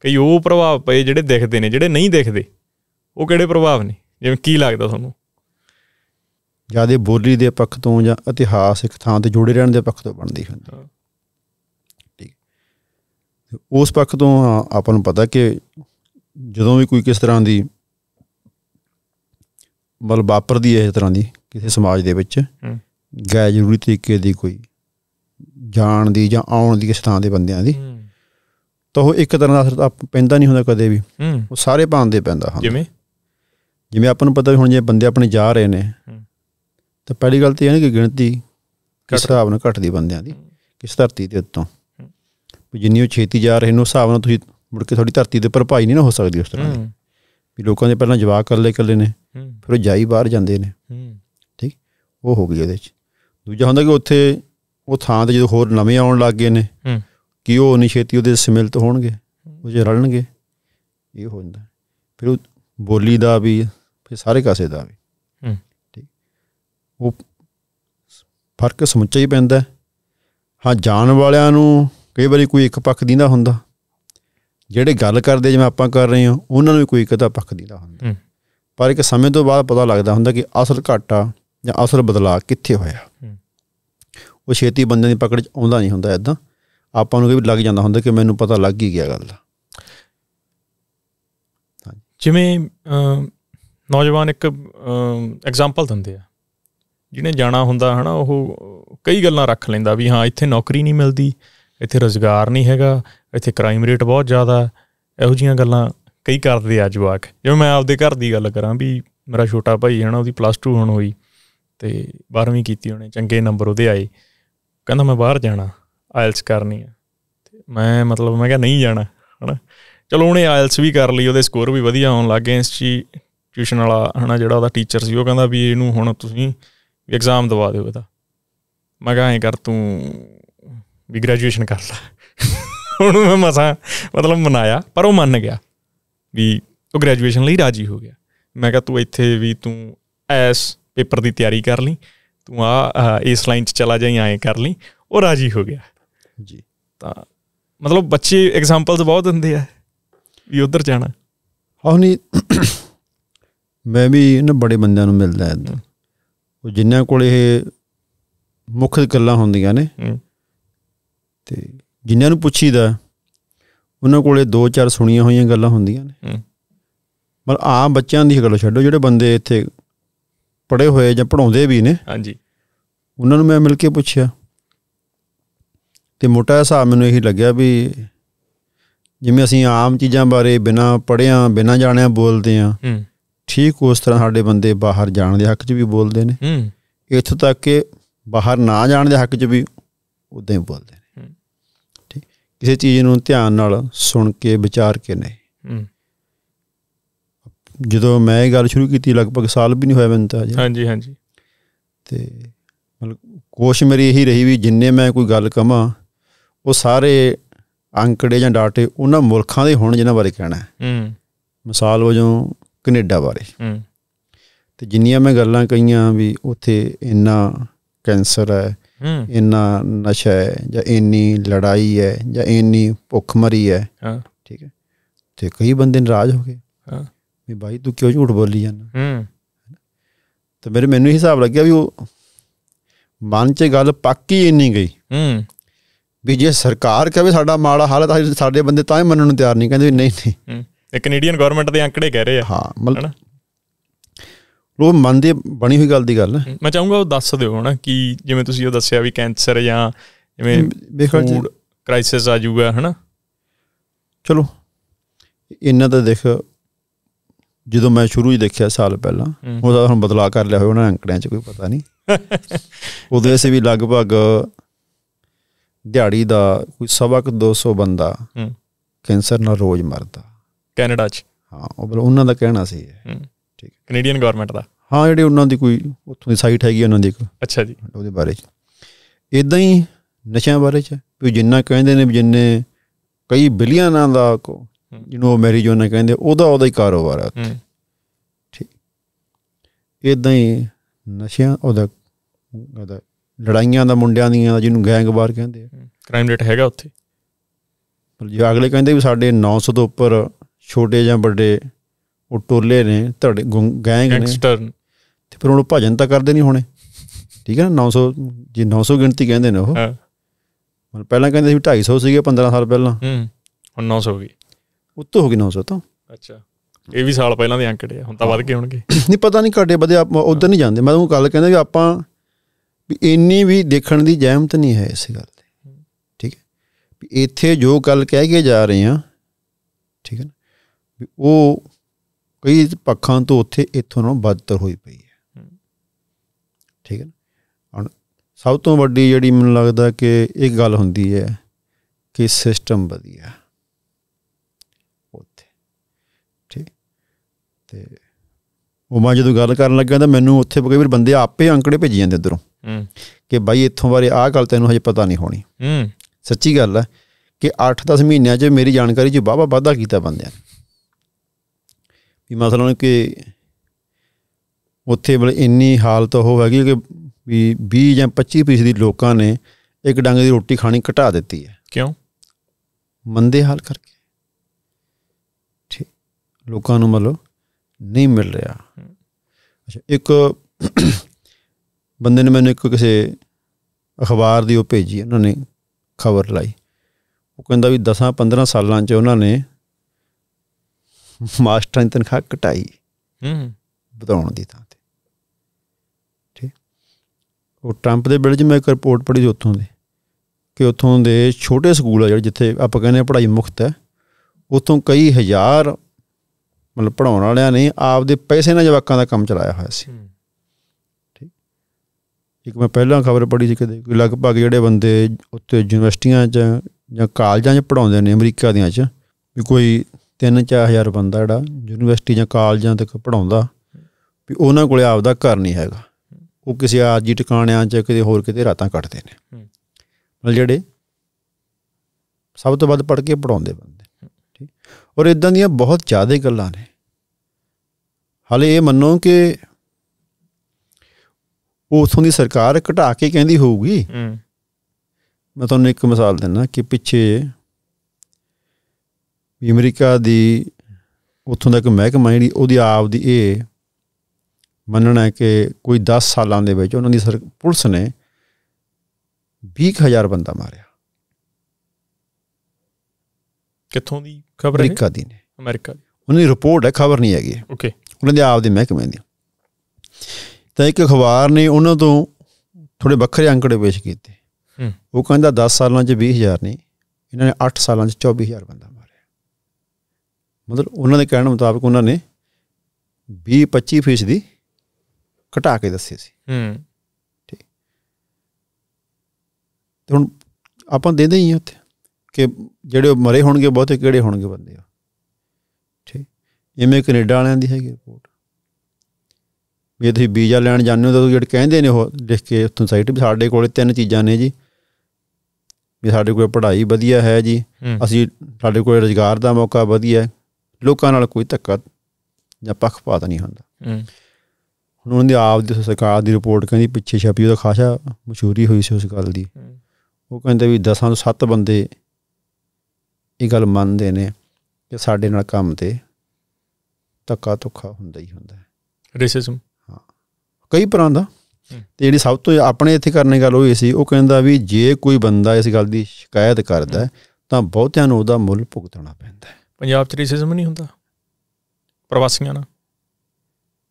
ਕਈ ਉਹ ਪ੍ਰਭਾਵ ਪਏ ਜਿਹੜੇ ਦਿਖਦੇ ਨੇ ਜਿਹੜੇ ਨਹੀਂ ਦਿਖਦੇ ਉਹ ਕਿਹੜੇ ਪ੍ਰਭਾਵ ਨੇ ਜਿਵੇਂ ਕੀ ਲੱਗਦਾ ਤੁਹਾਨੂੰ ਜਿਆਦਾ ਬੋਲੀ ਦੇ ਪੱਖ ਤੋਂ ਜਾਂ ਇਤਿਹਾਸਿਕ ਥਾਂ ਤੇ ਜੁੜੇ ਰਹਿਣ ਦੇ ਪੱਖ ਤੋਂ ਬਣਦੀ ਹੁੰਦੀ ਠੀਕ ਉਸ ਪੱਖ ਤੋਂ ਆਪਾਂ ਨੂੰ ਪਤਾ ਕਿ ਜਦੋਂ ਵੀ ਕੋਈ ਕਿਸ ਤਰ੍ਹਾਂ ਦੀ ਮਤਲਬ ਵਾਪਰਦੀ ਹੈ ਇਸ ਤਰ੍ਹਾਂ ਦੀ ਕਿਸੇ ਸਮਾਜ ਦੇ ਵਿੱਚ ਗੈਰ ਜ਼ਰੂਰੀ ਤਰੀਕੇ ਦੀ ਕੋਈ ਜਾਣ ਦੀ ਜਾਂ ਆਉਣ ਦੀ ਕਿਸੇ ਥਾਂ ਦੇ ਬੰਦਿਆਂ ਦੀ ਤਾਂ ਉਹ ਇੱਕ ਤਰ੍ਹਾਂ ਦਾ ਅਸਰ ਤਾਂ ਪੈਂਦਾ ਨਹੀਂ ਹੁੰਦਾ ਕਦੇ ਵੀ ਉਹ ਸਾਰੇ ਭਾਂਦੇ ਪੈਂਦਾ ਹਾਂ ਜਿਵੇਂ ਜਿਵੇਂ ਆਪਾਂ ਨੂੰ ਪਤਾ ਵੀ ਹੁਣ ਜੇ ਬੰਦੇ ਆਪਣੇ ਜਾ ਰਹੇ ਨੇ ਤਾਂ ਪਹਿਲੀ ਗੱਲ ਤੇ ਇਹ ਨਹੀਂ ਕਿ ਗਿਣਤੀ ਕਿਸ ਹਿਸਾਬ ਨਾਲ ਘਟਦੀ ਬੰਦਿਆਂ ਦੀ ਕਿਸ ਧਰਤੀ ਦੇ ਉੱਤੋਂ ਵੀ ਜਿੰਨੀ ਉਹ ਛੇਤੀ ਜਾ ਰਹੇ ਨੇ ਉਸ ਹਿਸਾਬ ਨਾਲ ਤੁਸੀਂ ਮੁੜ ਕੇ ਤੁਹਾਡੀ ਧਰਤੀ ਦੇ ਉੱਪਰ ਭਾਈ ਨਹੀਂ ਨਾ ਹੋ ਸਕਦੀ ਉਸ ਤਰ੍ਹਾਂ ਦੀ ਵੀ ਲੋਕਾਂ ਦੇ ਪਹਿਲਾਂ ਜਵਾਬ ਕਰ ਲੈ ਕੱਲੇ ਨੇ ਫਿਰ ਜਾਈ ਬਾਹਰ ਜਾਂਦੇ ਨੇ ਠੀਕ ਉਹ ਹੋ ਗਈ ਉਹਦੇ ਚ ਦੂਜਾ ਹੁੰਦਾ ਕਿ ਉੱਥੇ ਉਹ ਥਾਂ ਤੇ ਜਦੋਂ ਹੋਰ ਨਵੇਂ ਆਉਣ ਲੱਗ ਗਏ ਨੇ ਕਿ ਉਹ ਨਹੀਂ ਛੇਤੀ ਉਹਦੇ ਸਿਮਿਲਤ ਹੋਣਗੇ ਉਹ ਜੇ ਰਲਣਗੇ ਇਹ ਹੋ ਜਾਂਦਾ ਫਿਰ ਬੋਲੀ ਦਾ ਵੀ ਫਿਰ ਸਾਰੇ ਕਾਸੇ ਦਾ ਵੀ ਠੀਕ ਉਹ ਫਰਕ ਸਮੁੱਚਾ ਹੀ ਪੈਂਦਾ ਹਾਂ ਜਾਣ ਵਾਲਿਆਂ ਨੂੰ ਕਈ ਵਾਰੀ ਕੋਈ ਇੱਕ ਪੱਖ ਦੀਂਦਾ ਹੁੰਦਾ ਜਿਹੜੇ ਗੱਲ ਕਰਦੇ ਜਿਵੇਂ ਆਪਾਂ ਕਰ ਰਹੇ ਹਾਂ ਉਹਨਾਂ ਨੂੰ ਵੀ ਕੋਈ ਇੱਕ ਤਾਂ ਪੱਖ ਦੀਂਦਾ ਹੁੰਦਾ ਪਰ ਇੱਕ ਸਮੇਂ ਤੋਂ ਬਾਅਦ ਪਤਾ ਲੱਗਦਾ ਹੁੰਦਾ ਕਿ ਅਸਲ ਘਾਟਾ ਜਾਂ ਅਸਲ ਬਦਲਾਅ ਕਿੱਥੇ ਹੋਇਆ ਉਹ ਛੇਤੀ ਬੰਦੇ ਦੀ ਪਕੜ 'ਚ ਆਉਂਦਾ ਨਹੀਂ ਹੁੰਦਾ ਇਦਾਂ ਆਪਾਂ ਨੂੰ ਵੀ ਲੱਗ ਜਾਂਦਾ ਹੁੰਦਾ ਕਿ ਮੈਨੂੰ ਪਤਾ ਲੱਗ ਹੀ ਗਿਆ ਗੱਲ ਜਿਵੇਂ ਨੌਜਵਾਨ ਇੱਕ ਐਗਜ਼ਾਮਪਲ ਦਿੰਦੇ ਆ ਜਿਹਨੇ ਜਾਣਾ ਹੁੰਦਾ ਹਨਾ ਉਹ ਕਈ ਗੱਲਾਂ ਰੱਖ ਲੈਂਦਾ ਵੀ ਹਾਂ ਇੱਥੇ ਨੌਕਰੀ ਨਹੀਂ ਮਿਲਦੀ ਇੱਥੇ ਰੋਜ਼ਗਾਰ ਨਹੀਂ ਹੈਗਾ ਇੱਥੇ ਕ੍ਰਾਈਮ ਰੇਟ ਬਹੁਤ ਜ਼ਿਆਦਾ ਇਹੋ ਜੀਆਂ ਗੱਲਾਂ ਕਈ ਕਰਦੇ ਆ ਜਵਾਕ ਜਿਵੇਂ ਮੈਂ ਆਪਦੇ ਘਰ ਦੀ ਗੱਲ ਕਰਾਂ ਵੀ ਮੇਰਾ ਛੋਟਾ ਭਾਈ ਹੈ ਨਾ ਉਹਦੀ ਪਲੱਸ 2 ਹੁਣ ਹੋਈ ਤੇ 12ਵੀਂ ਕੀਤੀ ਉਹਨੇ ਚੰਗੇ ਨੰਬਰ ਉਹਦੇ ਆਏ ਕਹਿੰਦਾ ਮੈਂ ਬਾਹਰ ਜਾਣਾ ਆਇਲਸ ਕਰਨੀ ਆ ਮੈਂ ਮਤਲਬ ਮੈਂ ਕਿਹਾ ਨਹੀਂ ਜਾਣਾ ਹਨਾ ਚਲੋ ਉਹਨੇ ਆਇਲਸ ਵੀ ਕਰ ਲਈ ਉਹਦੇ ਸਕੋਰ ਵੀ ਵਧੀਆ ਆਉਣ ਲੱਗ ਗਏ ਇੰਸਟੀਟਿਊਸ਼ਨ ਵਾਲਾ ਹਨਾ ਜਿਹੜਾ ਉਹਦਾ ਟੀਚਰ ਸੀ ਉਹ ਕਹਿੰਦਾ ਵੀ ਇਹਨੂੰ ਹੁਣ ਤੁਸੀਂ ਵੀ ਐਗਜ਼ਾਮ ਦਵਾ ਦਿਓ ਇਹਦਾ ਮੈਂ ਕਿਹਾ ਐਂ ਕਰ ਤੂੰ ਵੀ ਗ੍ਰੈਜੂਏਸ਼ਨ ਕਰ ਲੈ <laughs> ਉਹਨੂੰ ਮੈਂ ਮਸਾ ਮਤਲਬ ਮਨਾਇਆ ਪਰ ਉਹ ਮੰਨ ਗਿਆ ਵੀ ਉਹ ਗ੍ਰੈਜੂਏਸ਼ਨ ਲਈ ਰਾਜੀ ਹੋ ਗਿਆ ਮੈਂ ਕਿਹਾ ਤੂੰ ਇੱਥੇ ਵੀ ਤੂੰ ਐਸ ਪੇਪਰ ਦੀ ਤਿਆਰੀ ਕਰ ਲਈ ਤੂੰ ਆ ਇਸ ਲਾਈਨ 'ਚ ਚਲਾ ਜਾਈਂ ਐਂ ਕਰ ਲਈ ਉਹ ਰਾਜੀ ਹੋ ਗਿਆ ਜੀ ਤਾਂ ਮਤਲਬ ਬੱਚੇ ਐਗਜ਼ਾਮਪਲਸ ਬਹੁਤ ਹੁੰਦੇ ਆ ਵੀ ਉਧਰ ਜਾਣਾ ਹੌਣੀ ਨਹੀਂ ਮੈਂ ਵੀ ਇਹਨਾਂ ਬੜੇ ਬੰਦਿਆਂ ਨੂੰ ਮਿਲਦਾ ਐ ਉਹ ਜਿਨ੍ਹਾਂ ਕੋਲ ਇਹ ਮੁੱਖ ਗੱਲਾਂ ਹੁੰਦੀਆਂ ਨੇ ਤੇ ਜਿਨ੍ਹਾਂ ਨੂੰ ਪੁੱਛੀਦਾ ਉਹਨਾਂ ਕੋਲੇ ਦੋ ਚਾਰ ਸੁਣੀਆਂ ਹੋਈਆਂ ਗੱਲਾਂ ਹੁੰਦੀਆਂ ਨੇ ਮਤਲਬ ਆ ਬੱਚਿਆਂ ਦੀ ਗੱਲ ਛੱਡੋ ਜਿਹੜੇ ਬੰਦੇ ਇੱਥੇ ਪੜੇ ਹੋਏ ਜਾਂ ਪੜਾਉਂਦੇ ਵੀ ਨੇ ਹਾਂਜੀ ਉਹਨਾਂ ਨੂੰ ਮੈਂ ਮਿਲ ਕੇ ਪੁੱਛਿਆ ਤੇ ਮੋਟਾ ਹਿਸਾਬ ਮੈਨੂੰ ਇਹੀ ਲੱਗਿਆ ਵੀ ਜਿਵੇਂ ਅਸੀਂ ਆਮ ਚੀਜ਼ਾਂ ਬਾਰੇ ਬਿਨਾ ਪੜਿਆਂ ਬਿਨਾ ਜਾਣਿਆਂ ਬੋਲਦੇ ਆ ਠੀਕ ਉਸ ਤਰ੍ਹਾਂ ਸਾਡੇ ਬੰਦੇ ਬਾਹਰ ਜਾਣ ਦੇ ਹੱਕ 'ਚ ਵੀ ਬੋਲਦੇ ਨੇ ਇੱਥੋਂ ਤੱਕ ਕਿ ਬਾਹਰ ਨਾ ਜਾਣ ਦੇ ਹੱਕ 'ਚ ਵੀ ਉਦਾਂ ਹੀ ਬੋਲਦੇ ਕਿਸੇ ਚੀਜ਼ ਨੂੰ ਧਿਆਨ ਨਾਲ ਸੁਣ ਕੇ ਵਿਚਾਰ ਕੇ ਨੇ ਜਦੋਂ ਮੈਂ ਇਹ ਗੱਲ ਸ਼ੁਰੂ ਕੀਤੀ ਲਗਭਗ ਸਾਲ ਵੀ ਨਹੀਂ ਹੋਇਆ ਮੈਨੂੰ ਤਾਂ ਹਾਂਜੀ ਹਾਂਜੀ ਤੇ ਮਤਲਬ ਕੋਸ਼ ਮੇਰੀ ਇਹੀ ਰਹੀ ਵੀ ਜਿੰਨੇ ਮੈਂ ਕੋਈ ਗੱਲ ਕਮਾ ਉਹ ਸਾਰੇ ਅੰਕੜੇ ਜਾਂ ਡਾਟੇ ਉਹਨਾਂ ਮੁਲਕਾਂ ਦੇ ਹੋਣ ਜਿਨ੍ਹਾਂ ਬਾਰੇ ਕਹਿਣਾ ਹੈ ਮਿਸਾਲ ਵਜੋਂ ਕੈਨੇਡਾ ਬਾਰੇ ਤੇ ਜਿੰਨੀਆਂ ਮੈਂ ਗੱਲਾਂ ਕਹੀਆਂ ਵੀ ਉੱਥੇ ਇੰਨਾ ਕੈਂਸਰ ਹੈ ਇੰਨਾ ਨਸ਼ਾ ਹੈ ਜਾਂ ਇੰਨੀ ਲੜਾਈ ਹੈ ਜਾਂ ਇੰਨੀ ਭੁੱਖਮਰੀ ਹੈ ਹਾਂ ਠੀਕ ਹੈ ਤੇ ਕਈ ਬੰਦੇ ਨਾਰਾਜ਼ ਹੋ ਗਏ ਹਾਂ ਵੀ ਬਾਈ ਤੂੰ ਕਿਉਂ ਝੂਠ ਬੋਲੀ ਜਾਂਦਾ ਹੂੰ ਤੇ ਮੇਰੇ ਮੈਨੂੰ ਹਿਸਾਬ ਲੱਗਿਆ ਵੀ ਉਹ ਮਨ 'ਚ ਗੱਲ ਪੱਕੀ ਇੰਨੀ ਗਈ ਹੂੰ ਵੀ ਜੇ ਸਰਕਾਰ ਕਹੇ ਸਾਡਾ ਮਾੜਾ ਹਾਲ ਹੈ ਸਾਡੇ ਬੰਦੇ ਤਾਂ ਹੀ ਮੰਨਣ ਨੂੰ ਤਿਆਰ ਨਹੀਂ ਕਹਿੰਦੇ ਨਹੀਂ ਨਹੀਂ ਇਹ ਕੈਨੇਡੀਅਨ ਗਵਰਨਮੈਂਟ ਦੇ ਅੰਕੜੇ ਕਹਿ ਰਹੇ ਆ ਹਾਂ ਮਤਲਬ ਲੋ ਮਨ ਦੀ ਬਣੀ ਹੋਈ ਗੱਲ ਦੀ ਗੱਲ ਹੈ ਮੈਂ ਚਾਹੂੰਗਾ ਉਹ ਦੱਸ ਦਿਓ ਹਨਾ ਕਿ ਜਿਵੇਂ ਤੁਸੀਂ ਉਹ ਦੱਸਿਆ ਵੀ ਕੈਂਸਰ ਜਾਂ ਜਿਵੇਂ ਫੂਡ ਕ੍ਰਾਈਸਿਸ ਆ ਜੂਗਾ ਹਨਾ ਚਲੋ ਇਹਨਾਂ ਦਾ ਦੇਖ ਜਦੋਂ ਮੈਂ ਸ਼ੁਰੂ ਹੀ ਦੇਖਿਆ ਸਾਲ ਪਹਿਲਾਂ ਉਹਦਾ ਹੁਣ ਬਦਲਾਅ ਕਰ ਲਿਆ ਹੋਇਆ ਉਹਨਾਂ ਅੰਕੜਿਆਂ 'ਚ ਕੋਈ ਪਤਾ ਨਹੀਂ <laughs> ਉਦੋਂ ਐਸੇ ਵੀ ਲਗਭਗ ਦਿਹਾੜੀ ਦਾ ਕੋਈ ਸਵਾਕ 200 ਬੰਦਾ ਕੈਂਸਰ ਨਾਲ ਰੋਜ਼ ਮਰਦਾ ਕੈਨੇਡਾ 'ਚ ਹਾਂ ਉਹ ਉਹਨਾਂ ਦਾ ਕਹਿਣਾ ਸੀ ਠੀਕ ਕੈਨੇਡੀਅਨ ਗਵਰਨਮੈਂਟ ਦਾ ਹਾਂ ਜਿਹੜੀ ਉਹਨਾਂ ਦੀ ਕੋਈ ਉੱਥੋਂ ਦੀ ਸਾਈਟ ਹੈਗੀ ਉਹਨਾਂ ਦੀ ਇੱਕ ਅੱਛਾ ਜੀ ਉਹਦੇ ਬਾਰੇ ਚ ਇਦਾਂ ਹੀ ਨਸ਼ਿਆਂ ਬਾਰੇ ਚ ਵੀ ਜਿੰਨਾ ਕਹਿੰਦੇ ਨੇ ਜਿੰਨੇ ਕਈ ਬਿਲੀਅਨਾਂ ਦਾ ਕੋ ਜਿਹਨੂੰ ਮੈਰੀਜੋਨਾ ਕਹਿੰਦੇ ਉਹਦਾ ਉਹਦਾ ਹੀ ਕਾਰੋਬਾਰ ਹੈ ਉੱਥੇ ਠੀਕ ਇਦਾਂ ਹੀ ਨਸ਼ਿਆਂ ਉਹਦਾ ਉਹਦਾ ਲੜਾਈਆਂ ਦਾ ਮੁੰਡਿਆਂ ਦੀਆਂ ਜਿਹਨੂੰ ਗੈਂਗਵਾਰ ਕਹਿੰਦੇ ਆ ਕ੍ਰਾਈਮ ਰੇਟ ਹੈਗਾ ਉੱਥੇ ਪਰ ਜੇ ਅਗਲੇ ਕਹਿੰਦੇ ਵੀ ਸਾਡੇ 900 ਤੋਂ ਉੱਪਰ ਛੋਟੇ ਜਾਂ ਵੱਡੇ ਉਹ ਟੋਲੇ ਨੇ ਤੁਹਾਡੇ ਗੈਂਗ ਨੇ ਗੈਂਗਸਟਰ ਤੇ ਫਿਰ ਉਹ ਭਜਨ ਤਾਂ ਕਰਦੇ ਨਹੀਂ ਹੋਣੇ ਠੀਕ ਹੈ ਨਾ 900 ਜੇ 900 ਗਿਣਤੀ ਕਹਿੰਦੇ ਨੇ ਉਹ ਹਾਂ ਮਨ ਪਹਿਲਾਂ ਕਹਿੰਦੇ ਸੀ 250 ਸੀਗੇ 15 ਸਾਲ ਪਹਿਲਾਂ ਹੂੰ ਹੁਣ 900 ਹੋ ਗਈ ਉੱਤੋਂ ਹੋ ਗਈ 900 ਤਾਂ ਅੱਛਾ ਇਹ ਵੀ ਸਾਲ ਪਹਿਲਾਂ ਦੇ ਅੰਕੜੇ ਆ ਹੁਣ ਤਾਂ ਵੱਧ ਕੇ ਹੋਣਗੇ ਨਹੀਂ ਪਤਾ ਨਹੀਂ ਘਟੇ ਵਧੇ ਆਪਾਂ ਉਧਰ ਨਹੀਂ ਜਾਂਦੇ ਮੈਂ ਤੁਹਾਨੂੰ ਗੱਲ ਕਹਿੰਦਾ ਵੀ ਆਪਾਂ ਵੀ ਇੰਨੀ ਵੀ ਦੇਖਣ ਦੀ ਜ਼ਹਿਮਤ ਨਹੀਂ ਹੈ ਇਸ ਗੱਲ ਤੇ ਠੀਕ ਹੈ ਵੀ ਇੱਥੇ ਜੋ ਗੱਲ ਕਹਿ ਕੇ ਜਾ ਰਹੇ ਆ ਠੀਕ ਹੈ ਨਾ ਵੀ ਉਹ ਕਈ ਪੱਖਾਂ ਤੋਂ ਉੱਥੇ ਇਥੋਂ ਨਾਲੋਂ ਬਦਤਰ ਹੋਈ ਪਈ ਹੈ ਠੀਕ ਹੈ ਹੁਣ ਸਭ ਤੋਂ ਵੱਡੀ ਜਿਹੜੀ ਮੈਨੂੰ ਲੱਗਦਾ ਕਿ ਇੱਕ ਗੱਲ ਹੁੰਦੀ ਹੈ ਕਿ ਸਿਸਟਮ ਵਧੀਆ ਉੱਥੇ ਠੀਕ ਤੇ ਉਹ ਮੈਂ ਜਦੋਂ ਗੱਲ ਕਰਨ ਲੱਗਾ ਤਾਂ ਮੈਨੂੰ ਉੱਥੇ ਕਈ ਵਾਰ ਬੰਦੇ ਆਪੇ ਅੰਕੜੇ ਭੇਜੀ ਜਾਂਦੇ ਉਧਰੋਂ ਕਿ ਬਾਈ ਇੱਥੋਂ ਬਾਰੇ ਆਹ ਗੱਲ ਤੈਨੂੰ ਹਜੇ ਪਤਾ ਨਹੀਂ ਹੋਣੀ ਸੱਚੀ ਗੱਲ ਹੈ ਕਿ 8-10 ਮਹੀਨਿਆਂ 'ਚ ਮੇਰੀ ਜਾਣਕਾਰੀ 'ਚ ਬਾਬਾ ਵਾਧਾ ਕੀਤਾ ਬੰਦਿਆਂ ਨੇ ਵੀ ਮਸਲਨ ਕਿ ਉੱਥੇ ਬਲ ਇੰਨੀ ਹਾਲਤ ਹੋ ਹੈਗੀ ਕਿ ਵੀ 20 ਜਾਂ 25 ਦੀ ਲੋਕਾਂ ਨੇ ਇੱਕ ਡੰਗ ਦੀ ਰੋਟੀ ਖਾਣੀ ਘਟਾ ਦਿੱਤੀ ਹੈ ਕਿਉਂ ਮੰਦੇ ਹਾਲ ਕਰਕੇ ਠੀਕ ਲੋਕਾਂ ਨੂੰ ਮਤਲਬ ਨਹੀਂ ਮਿਲ ਰਿਹਾ ਅੱਛਾ ਇੱਕ ਬੰਦੇ ਨੇ ਮੈਨੂੰ ਇੱਕ ਕਿਸੇ ਅਖਬਾਰ ਦੀ ਉਹ ਭੇਜੀ ਉਹਨਾਂ ਨੇ ਖਬਰ ਲਾਈ ਉਹ ਕਹਿੰਦਾ ਵੀ 10 15 ਸਾਲਾਂ 'ਚ ਉਹਨਾਂ ਨੇ ਮਾਸਟਰਾਂ ਦੀ ਤਨਖਾਹ ਘਟਾਈ ਹੂੰ ਵਧਾਉਣ ਦੀ ਥਾਂ ਤੇ ਠੀਕ ਉਹ ਟਰੰਪ ਦੇ ਬਿਲ 'ਚ ਮੈਂ ਇੱਕ ਰਿਪੋਰਟ ਪੜ੍ਹੀ ਜੋ ਉੱਥੋਂ ਦੇ ਕਿ ਉੱਥੋਂ ਦੇ ਛੋਟੇ ਸਕੂਲ ਆ ਜਿਹੜੇ ਜਿੱਥੇ ਆਪਾਂ ਕਹਿੰਦੇ ਪੜ੍ਹਾਈ ਮੁਫਤ ਹੈ ਉੱਥੋਂ ਕਈ ਹਜ਼ਾਰ ਮਤਲਬ ਪੜਾਉਣ ਵਾਲਿਆਂ ਨੇ ਆਪਦੇ ਪੈਸੇ ਨਾਲ ਜਵਾਕਾਂ ਦਾ ਕੰਮ ਚਲਾਇਆ ਹੋਇਆ ਸੀ ਠੀਕ ਇੱਕ ਮੈਂ ਪਹਿਲਾਂ ਖਬਰ ਪੜ੍ਹੀ ਸੀ ਕਿ ਲਗਭਗ ਜਿਹੜੇ ਬੰਦੇ ਉੱਤੇ ਯੂਨੀਵਰਸਿਟੀਆਂ 'ਚ ਜਾਂ ਕਾਲਜਾਂ 'ਚ ਪੜਾਉਂਦੇ ਨੇ ਅਮਰੀਕਾ ਦੀਆਂ 'ਚ ਵੀ ਕੋਈ 3-4000 ਬੰਦਾ ਜਿਹੜਾ ਯੂਨੀਵਰਸਿਟੀ ਜਾਂ ਕਾਲਜਾਂ ਤੱਕ ਪੜਾਉਂਦਾ ਵੀ ਉਹਨਾਂ ਕੋਲੇ ਆਪਦਾ ਘਰ ਨਹੀਂ ਹੈਗਾ ਉਹ ਕਿਸੇ ਆਜੀ ਟਿਕਾਣਿਆਂ 'ਚ ਕਿਤੇ ਹੋਰ ਕਿਤੇ ਰਾਤਾਂ ਕੱਟਦੇ ਨੇ ਮਤਲਬ ਜਿਹੜੇ ਸਭ ਤੋਂ ਵੱਧ ਪੜ ਕੇ ਪੜਾਉਂਦੇ ਬੰਦੇ ਠੀਕ ਔਰ ਇਦਾਂ ਦੀਆਂ ਬਹੁਤ ਜ਼ਿਆਦਾ ਗੱਲਾਂ ਨੇ ਹਾਲੇ ਇਹ ਮੰਨੋ ਕਿ ਉਥੋਂ ਦੀ ਸਰਕਾਰ ਘਟਾ ਕੇ ਕਹਿੰਦੀ ਹੋਊਗੀ ਮੈਂ ਤੁਹਾਨੂੰ ਇੱਕ ਮਿਸਾਲ ਦਿੰਦਾ ਕਿ ਪਿੱਛੇ ਵੀ ਅਮਰੀਕਾ ਦੀ ਉੱਥੋਂ ਦਾ ਇੱਕ ਮਹਿਕਮਾ ਜਿਹੜੀ ਉਹਦੀ ਆਪ ਦੀ ਇਹ ਮੰਨਣਾ ਹੈ ਕਿ ਕੋਈ 10 ਸਾਲਾਂ ਦੇ ਵਿੱਚ ਉਹਨਾਂ ਦੀ ਪੁਲਿਸ ਨੇ 20000 ਬੰਦਾ ਮਾਰਿਆ ਕਿੱਥੋਂ ਦੀ ਖਬਰ ਹੈ ਅਮਰੀਕਾ ਦੀ ਨੇ ਅਮਰੀਕਾ ਦੀ ਉਹਨਾਂ ਦੀ ਰਿਪੋਰਟ ਹੈ ਖਬਰ ਨਹੀਂ ਹੈਗੀ ਓਕੇ ਉਹਨਾਂ ਦੇ ਆਪ ਦੇ ਮਹਿਕਮੇ ਦੀ ਤਾਂ ਇੱਕ ਅਖਬਾਰ ਨੇ ਉਹਨਾਂ ਤੋਂ ਥੋੜੇ ਵੱਖਰੇ ਅੰਕੜੇ ਪੇਸ਼ ਕੀਤੇ ਉਹ ਕਹਿੰਦਾ 10 ਸਾਲਾਂ 'ਚ 20000 ਨਹੀਂ ਇਹਨਾਂ ਨੇ 8 ਸਾਲਾਂ 'ਚ 24000 ਬੰਦਾ ਮਤਲਬ ਉਹਨਾਂ ਦੇ ਕਹਿਣ ਮੁਤਾਬਕ ਉਹਨਾਂ ਨੇ 20-25% ਦੀ ਘਟਾ ਕੇ ਦੱਸੀ ਸੀ ਹੂੰ ਠੀਕ ਤੇ ਹੁਣ ਆਪਾਂ ਦੇਦੇ ਹੀ ਉੱਥੇ ਕਿ ਜਿਹੜੇ ਮਰੇ ਹੋਣਗੇ ਬਹੁਤੇ ਕਿਹੜੇ ਹੋਣਗੇ ਬੰਦੇ ਆ ਠੀਕ ਇਵੇਂ ਕੈਨੇਡਾ ਵਾਲਿਆਂ ਦੀ ਹੈਗੀ ਰਿਪੋਰਟ ਵੀ ਤੁਸੀਂ ਵੀਜ਼ਾ ਲੈਣ ਜਾਂਦੇ ਹੋ ਤਾਂ ਜਿਹੜੇ ਕਹਿੰਦੇ ਨੇ ਉਹ ਲਿਖ ਕੇ ਉੱਥੋਂ ਸਾਈਟ ਵੀ ਸਾਡੇ ਕੋਲੇ ਤਿੰਨ ਚੀਜ਼ਾਂ ਨੇ ਜੀ ਵੀ ਸਾਡੇ ਕੋਲ ਪੜ੍ਹਾਈ ਵਧੀਆ ਹੈ ਜੀ ਅਸੀਂ ਸਾਡੇ ਕੋਲ ਰੋਜ਼ਗਾਰ ਦਾ ਮੌਕਾ ਵਧੀਆ ਹੈ ਲੋਕਾਂ ਨਾਲ ਕੋਈ ਧੱਕਾ ਜਾਂ ਪੱਖਪਾਤ ਨਹੀਂ ਹੁੰਦਾ ਹੁਣ ਉਹਨਾਂ ਦੀ ਆਪ ਦੀ ਸਰਕਾਰ ਦੀ ਰਿਪੋਰਟ ਕਹਿੰਦੀ ਪਿੱਛੇ ਛਪੀ ਉਹਦਾ ਖਾਸਾ ਮਸ਼ਹੂਰੀ ਹੋਈ ਸੀ ਉਸ ਗੱਲ ਦੀ ਉਹ ਕਹਿੰਦੇ ਵੀ ਦਸਾਂ ਤੋਂ ਸੱਤ ਬੰਦੇ ਇਹ ਗੱਲ ਮੰਨਦੇ ਨੇ ਕਿ ਸਾਡੇ ਨਾਲ ਕੰਮ ਤੇ ਧੱਕਾ ਧੁੱਖਾ ਹੁੰਦਾ ਹੀ ਹੁੰਦਾ ਹੈ ਰੇਸਿਜ਼ਮ ਹਾਂ ਕਈ ਪਰਾਂ ਦਾ ਤੇ ਜਿਹੜੀ ਸਭ ਤੋਂ ਆਪਣੇ ਇੱਥੇ ਕਰਨੇ ਗੱਲ ਹੋਈ ਸੀ ਉਹ ਕਹਿੰਦਾ ਵੀ ਜੇ ਕੋਈ ਬੰਦਾ ਇਸ ਗੱਲ ਦੀ ਸ਼ਿਕਾਇਤ ਕਰਦਾ ਤਾਂ ਬਹੁਤਿਆਂ ਨੂੰ ਉਹਦਾ ਮੁੱਲ ਭੁਗਤਣਾ ਪੈਂਦਾ ਹੈ ਪੰਜਾਬ 'ਚ ਰੇਸਿਜ਼ਮ ਨਹੀਂ ਹੁੰਦਾ ਪ੍ਰਵਾਸੀਆਂ ਨਾਲ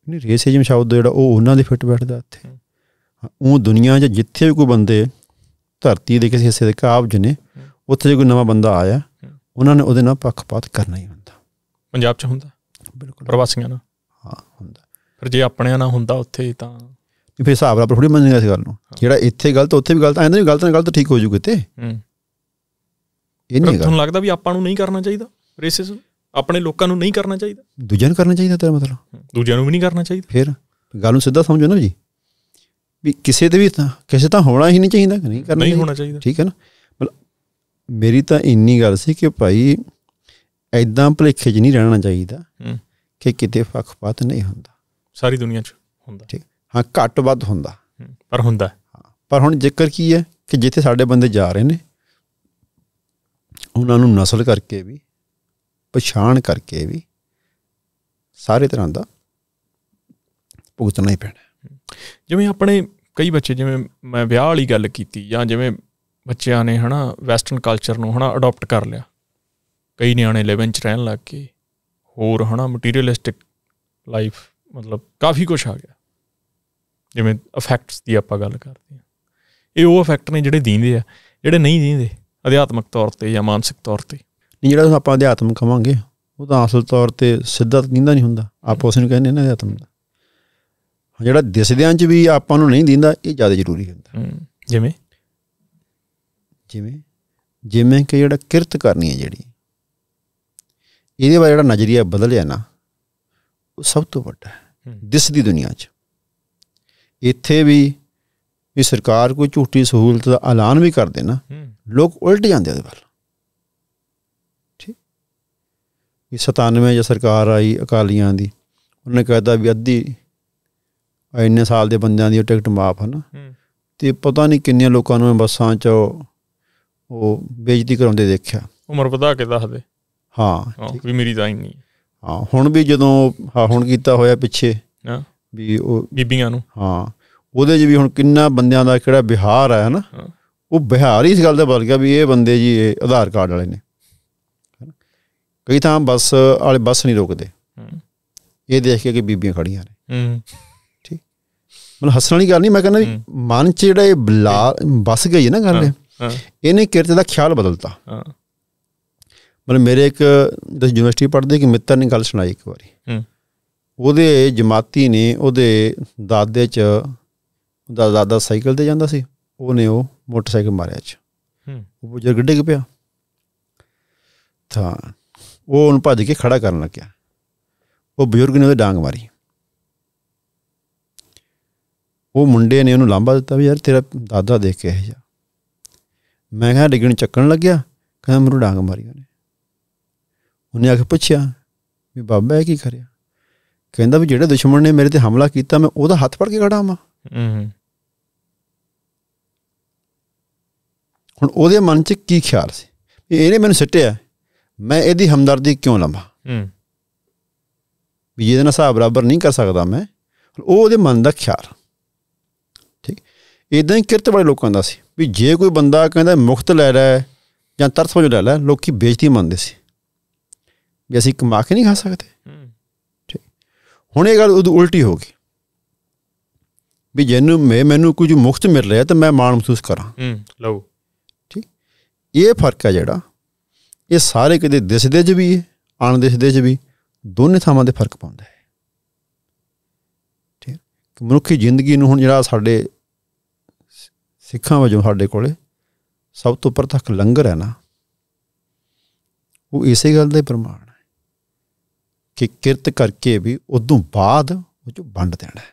ਨਹੀਂ ਰੇਸਿਜ਼ਮ ਸ਼ਬਦ ਜਿਹੜਾ ਉਹ ਉਹਨਾਂ ਦੇ ਫਿੱਟ ਬੈਠਦਾ ਇੱਥੇ ਉਹ ਦੁਨੀਆ 'ਚ ਜਿੱਥੇ ਵੀ ਕੋਈ ਬੰਦੇ ਧਰਤੀ ਦੇ ਕਿਸੇ ਹਿੱਸੇ ਦੇ ਕਾਬਜ ਨੇ ਉੱਥੇ ਜੇ ਕੋਈ ਨਵਾਂ ਬੰਦਾ ਆਇਆ ਉਹਨਾਂ ਨੇ ਉਹਦੇ ਨਾਲ ਪੱਖਪਾਤ ਕਰਨਾ ਹੀ ਹੁੰਦਾ ਪੰਜਾਬ 'ਚ ਹੁੰਦਾ ਬਿਲਕੁਲ ਪ੍ਰਵਾਸੀਆਂ ਨਾਲ ਹਾਂ ਹੁੰਦਾ ਪਰ ਜੇ ਆਪਣਿਆਂ ਨਾਲ ਹੁੰਦਾ ਉੱਥੇ ਤਾਂ ਫਿਰ ਹਿਸਾਬ ਨਾਲ ਥੋੜੀ ਮੰਨਦੇ ਇਸ ਗੱਲ ਨੂੰ ਜਿਹੜਾ ਇੱਥੇ ਗਲਤ ਉੱਥੇ ਵੀ ਗਲਤ ਐਂਦਾ ਵੀ ਗਲਤ ਨਾਲ ਗਲਤ ਠੀਕ ਹੋ ਜੂ ਕਿਤੇ ਹੂੰ ਇਹ ਨਹੀਂ ਤੁਹਾਨੂੰ ਲੱਗਦਾ ਵੀ ਆਪਾਂ ਨੂੰ ਨਹੀਂ ਕਰਨਾ ਚਾਹੀਦਾ ਰੇਸਿਜ਼ਮ ਆਪਣੇ ਲੋਕਾਂ ਨੂੰ ਨਹੀਂ ਕਰਨਾ ਚਾਹੀਦਾ ਦੂਜਿਆਂ ਨੂੰ ਕਰਨਾ ਚਾਹੀਦਾ ਤੇਰਾ ਮਤਲਬ ਦੂਜਿਆਂ ਨੂੰ ਵੀ ਨਹੀਂ ਕਰਨਾ ਚਾਹੀਦਾ ਫਿਰ ਗੱਲ ਨੂੰ ਸਿੱਧਾ ਸਮਝੋ ਨਾ ਜੀ ਵੀ ਕਿਸੇ ਤੇ ਵੀ ਤਾਂ ਕਿਸੇ ਤਾਂ ਹੋਣਾ ਹੀ ਨਹੀਂ ਚਾਹੀਦਾ ਨਹੀਂ ਕਰਨਾ ਨਹੀਂ ਹੋਣਾ ਚਾਹੀਦਾ ਠੀਕ ਹੈ ਨਾ ਮਤਲਬ ਮੇਰੀ ਤਾਂ ਇੰਨੀ ਗੱਲ ਸੀ ਕਿ ਭਾਈ ਐਦਾਂ ਭਲੇਖੇ 'ਚ ਨਹੀਂ ਰਹਿਣਾ ਚਾਹੀਦਾ ਕਿ ਕਿਤੇ ਫਖਪਾਤ ਨਹੀਂ ਹੁੰਦਾ ਸਾਰੀ ਦੁਨੀਆ 'ਚ ਹੁੰਦਾ ਠੀਕ ਹਾਂ ਘੱਟ ਵੱਧ ਹੁੰਦਾ ਪਰ ਹੁੰਦਾ ਪਰ ਹੁਣ ਜ਼ਿਕਰ ਕੀ ਹੈ ਕਿ ਜਿੱਥੇ ਸਾਡੇ ਬੰਦੇ ਜਾ ਰਹੇ ਨੇ ਉਹਨਾਂ ਨੂੰ ਨਸਲ ਕਰਕੇ ਵੀ ਪਛਾਣ ਕਰਕੇ ਵੀ ਸਾਰੇ ਤਰ੍ਹਾਂ ਦਾ ਭੁਗਤਣਾ ਹੀ ਪੈਣਾ ਜਿਵੇਂ ਆਪਣੇ ਕਈ ਬੱਚੇ ਜਿਵੇਂ ਮੈਂ ਵਿਆਹ ਵਾਲੀ ਗੱਲ ਕੀਤੀ ਜਾਂ ਜਿਵੇਂ ਬੱਚਿਆਂ ਨੇ ਹਨਾ ਵੈਸਟਰਨ ਕਲਚਰ ਨੂੰ ਹਨਾ ਅਡਾਪਟ ਕਰ ਲਿਆ ਕਈ ਨਿਆਣੇ 11 ਚ ਰਹਿਣ ਲੱਗ ਗਏ ਹੋਰ ਹਨਾ ਮਟੀਰੀਅਲਿਸਟਿਕ ਲਾਈਫ ਮਤਲਬ ਕਾਫੀ ਕੁਝ ਆ ਗਿਆ ਜਿਵੇਂ ਇਫੈਕਟਸ ਦੀ ਆਪਾਂ ਗੱਲ ਕਰਦੇ ਹਾਂ ਇਹ ਉਹ ਇਫੈਕਟ ਨੇ ਜਿਹੜੇ ਦੀਂਦੇ ਆ ਜਿਹੜੇ ਨਹੀਂ ਦੀਂਦੇ ਅਧਿਆਤਮਕ ਤੌਰ ਤੇ ਜਾਂ ਮਾਨਸਿਕ ਤੌਰ ਤੇ ਨਹੀਂ ਜਿਹੜਾ ਆਪਾਂ ਅਧਿਆਤਮ ਕਵਾਂਗੇ ਉਹ ਤਾਂ ਅਸਲ ਤੌਰ ਤੇ ਸਿੱਧਾ ਕਹਿੰਦਾ ਨਹੀਂ ਹੁੰਦਾ ਆਪੋ ਉਸ ਨੂੰ ਕਹਿੰਦੇ ਨੇ ਅਧਿਆਤਮ ਦਾ ਜਿਹੜਾ ਦਿਸਦਿਆਂ ਚ ਵੀ ਆਪਾਂ ਨੂੰ ਨਹੀਂ ਦਿੰਦਾ ਇਹ ਜ਼ਿਆਦਾ ਜ਼ਰੂਰੀ ਹੁੰਦਾ ਜਿਵੇਂ ਜਿਵੇਂ ਜਿਵੇਂ ਕਿ ਜਿਹੜਾ ਕਿਰਤ ਕਰਨੀ ਹੈ ਜਿਹੜੀ ਇਹਦੇ ਬਾਰੇ ਜਿਹੜਾ ਨਜ਼ਰੀਆ ਬਦਲਿਆ ਨਾ ਉਹ ਸਭ ਤੋਂ ਵੱਡਾ ਹੈ ਦਿਸਦੀ ਦੁਨੀਆ 'ਚ ਇੱਥੇ ਵੀ ਇਹ ਸਰਕਾਰ ਕੋਈ ਝੂਠੀ ਸਹੂਲਤ ਦਾ ਐਲਾਨ ਵੀ ਕਰ ਦੇਣਾ ਲੋਕ ਉਲਟ ਜਾਂਦੇ ਉਹਦੇ ਵੱਲ ਕਿ 97 ਜੇ ਸਰਕਾਰ ਆਈ ਅਕਾਲੀਆਂ ਦੀ ਉਹਨੇ ਕਹਿਤਾ ਵੀ ਅੱਧੀ ਇੰਨੇ ਸਾਲ ਦੇ ਬੰਦਿਆਂ ਦੀ ਟਿਕਟ ਮਾਫ ਹਨ ਤੇ ਪਤਾ ਨਹੀਂ ਕਿੰਨੇ ਲੋਕਾਂ ਨੂੰ ਬੱਸਾਂ 'ਚ ਉਹ ਬੇਇੱਜ਼ਤੀ ਕਰਾਉਂਦੇ ਦੇਖਿਆ ਉਮਰ ਵਧਾ ਕੇ ਦੱਸਦੇ ਹਾਂ ਵੀ ਮੇਰੀ ਤਾਂ ਹੀ ਨਹੀਂ ਹਾਂ ਹੁਣ ਵੀ ਜਦੋਂ ਹਾਂ ਹੁਣ ਕੀਤਾ ਹੋਇਆ ਪਿੱਛੇ ਹਾਂ ਵੀ ਉਹ ਬੀਬੀਆਂ ਨੂੰ ਹਾਂ ਉਹਦੇ 'ਚ ਵੀ ਹੁਣ ਕਿੰਨਾ ਬੰਦਿਆਂ ਦਾ ਕਿਹੜਾ ਬਿਹਾਰ ਆ ਹੈ ਉਹ ਬਿਹਾਰ ਹੀ ਇਸ ਗੱਲ ਦਾ ਬਦਲ ਗਿਆ ਵੀ ਇਹ ਬੰਦੇ ਜੀ ਇਹ ਆਧਾਰ ਕਾਰਡ ਵਾਲੇ ਨੇ ਕਈ ਤਾਂ ਬੱਸ ਵਾਲੇ ਬੱਸ ਨਹੀਂ ਰੋਕਦੇ ਇਹ ਦੇਖ ਕੇ ਕਿ ਬੀਬੀਆਂ ਖੜੀਆਂ ਨੇ ਠੀਕ ਮਨ ਹੱਸਣ ਵਾਲੀ ਗੱਲ ਨਹੀਂ ਮੈਂ ਕਹਿੰਦਾ ਵੀ ਮਨ ਚ ਜਿਹੜਾ ਇਹ ਬਲਾ ਬਸ ਗਈ ਹੈ ਨਾ ਗੱਲ ਇਹਨੇ ਕਿਰਤ ਦਾ ਖਿਆਲ ਬਦਲਤਾ ਮਨ ਮੇਰੇ ਇੱਕ ਯੂਨੀਵਰਸਿਟੀ ਪੜ੍ਹਦੇ ਕਿ ਮਿੱਤਰ ਨੇ ਗੱਲ ਸੁਣਾਈ ਇੱਕ ਵਾਰੀ ਉਹਦੇ ਜਮਾਤੀ ਨੇ ਉਹਦੇ ਦਾਦੇ ਚ ਉਹਦਾ ਦਾਦਾ ਸਾਈਕਲ ਤੇ ਜਾਂਦਾ ਸੀ ਉਹਨੇ ਉਹ ਮੋਟਰਸਾਈਕਲ ਮਾਰਿਆ ਚ ਉਹ ਬਜ਼ੁਰਗ ਡਿੱਗ ਪਿਆ ਤਾਂ ਉਹ ਉਹਨੂੰ ਭੱਜ ਕੇ ਖੜਾ ਕਰਨ ਲੱਗਿਆ ਉਹ ਬਜ਼ੁਰਗ ਨੇ ਉਹਦੇ ਡਾਂਗ ਮਾਰੀ ਉਹ ਮੁੰਡੇ ਨੇ ਉਹਨੂੰ ਲਾਂਬਾ ਦਿੱਤਾ ਵੀ ਯਾਰ ਤੇਰਾ ਦਾਦਾ ਦੇਖ ਕੇ ਇਹ ਜਾ ਮੈਂ ਕਿਹਾ ਡਿੱਗਣ ਚੱਕਣ ਲੱਗਿਆ ਕਹਿੰਦਾ ਮਰੂ ਡਾਂਗ ਮਾਰੀ ਉਹਨੇ ਉਹਨੇ ਆ ਕੇ ਪੁੱਛਿਆ ਵੀ ਬਾਬਾ ਇਹ ਕੀ ਕਰਿਆ ਕਹਿੰਦਾ ਵੀ ਜਿਹੜੇ ਦੁਸ਼ਮਣ ਨੇ ਮੇਰੇ ਤੇ ਹਮਲਾ ਕੀਤਾ ਮੈਂ ਉਹਦਾ ਹੱਥ ਫੜ ਕੇ ਖੜਾ ਹਾਂ ਹੂੰ ਹੁਣ ਉਹਦੇ ਮਨ 'ਚ ਕੀ ਖਿਆਲ ਸੀ ਵੀ ਇਹਨੇ ਮੈਨੂੰ ਸੱਟਿਆ ਮੈਂ ਇਹਦੀ ਹਮਦਰਦੀ ਕਿਉਂ ਲਵਾਂ ਹੂੰ ਵੀ ਇਹਦੇ ਨਾਲ ਹਿਸਾਬ ਬਰਾਬਰ ਨਹੀਂ ਕਰ ਸਕਦਾ ਮੈਂ ਉਹ ਉਹਦੇ ਮਨ ਦਾ ਖਿਆਲ ਠੀਕ ਇਦਾਂ ਹੀ ਕਿਰਤ ਵਾਲੇ ਲੋਕਾਂ ਦਾ ਸੀ ਵੀ ਜੇ ਕੋਈ ਬੰਦਾ ਕਹਿੰਦਾ ਮੁਖਤ ਲੈ ਲੈ ਜਾਂ ਤਰਸ ਵਜੋਂ ਲੈ ਲੈ ਲੋਕੀ ਬੇਇੱਜ਼ਤੀ ਮੰਨਦੇ ਸੀ ਵੀ ਅਸੀਂ ਕਮਾ ਕੇ ਨਹੀਂ ਖਾ ਸਕਦੇ ਠੀਕ ਹੁਣ ਇਹ ਗੱਲ ਉਦੋਂ ਉਲਟੀ ਹੋ ਗਈ ਵੀ ਜਿਹਨੂੰ ਮੈਂ ਮੈਨੂੰ ਕੁਝ ਮੁਖਤ ਮਿਲ ਰਿਹਾ ਤਾਂ ਮੈਂ ਮਾਣ ਮਹਿਸੂਸ ਕਰਾਂ ਹੂੰ ਲਓ ਠੀਕ ਇਹ ਫਰਕ ਹੈ ਜਿਹੜਾ ਇਹ ਸਾਰੇ ਕਿਤੇ ਦਿਸਦੇ ਜ ਵੀ ਦਿਸਦੇ ਜ ਵੀ ਦੋਨੇ ਥਾਵਾਂ ਦੇ ਫਰਕ ਪਾਉਂਦਾ ਹੈ ਠੀਕ ਕਿ ਮਨੁੱਖੀ ਜ਼ਿੰਦਗੀ ਨੂੰ ਹੁਣ ਜਿਹੜਾ ਸਾਡੇ ਸਿੱਖਾਂ ਵਜੋਂ ਸਾਡੇ ਕੋਲੇ ਸਭ ਤੋਂ ਉੱਪਰ ਤੱਕ ਲੰਗਰ ਹੈ ਨਾ ਉਹ ਇਸੇ ਗੱਲ ਦਾ ਪ੍ਰਮਾਣ ਹੈ ਕਿ ਕਿਰਤ ਕਰਕੇ ਵੀ ਉਦੋਂ ਬਾਅਦ ਉਹ ਚ ਵੰਡ ਦੇਣਾ ਹੈ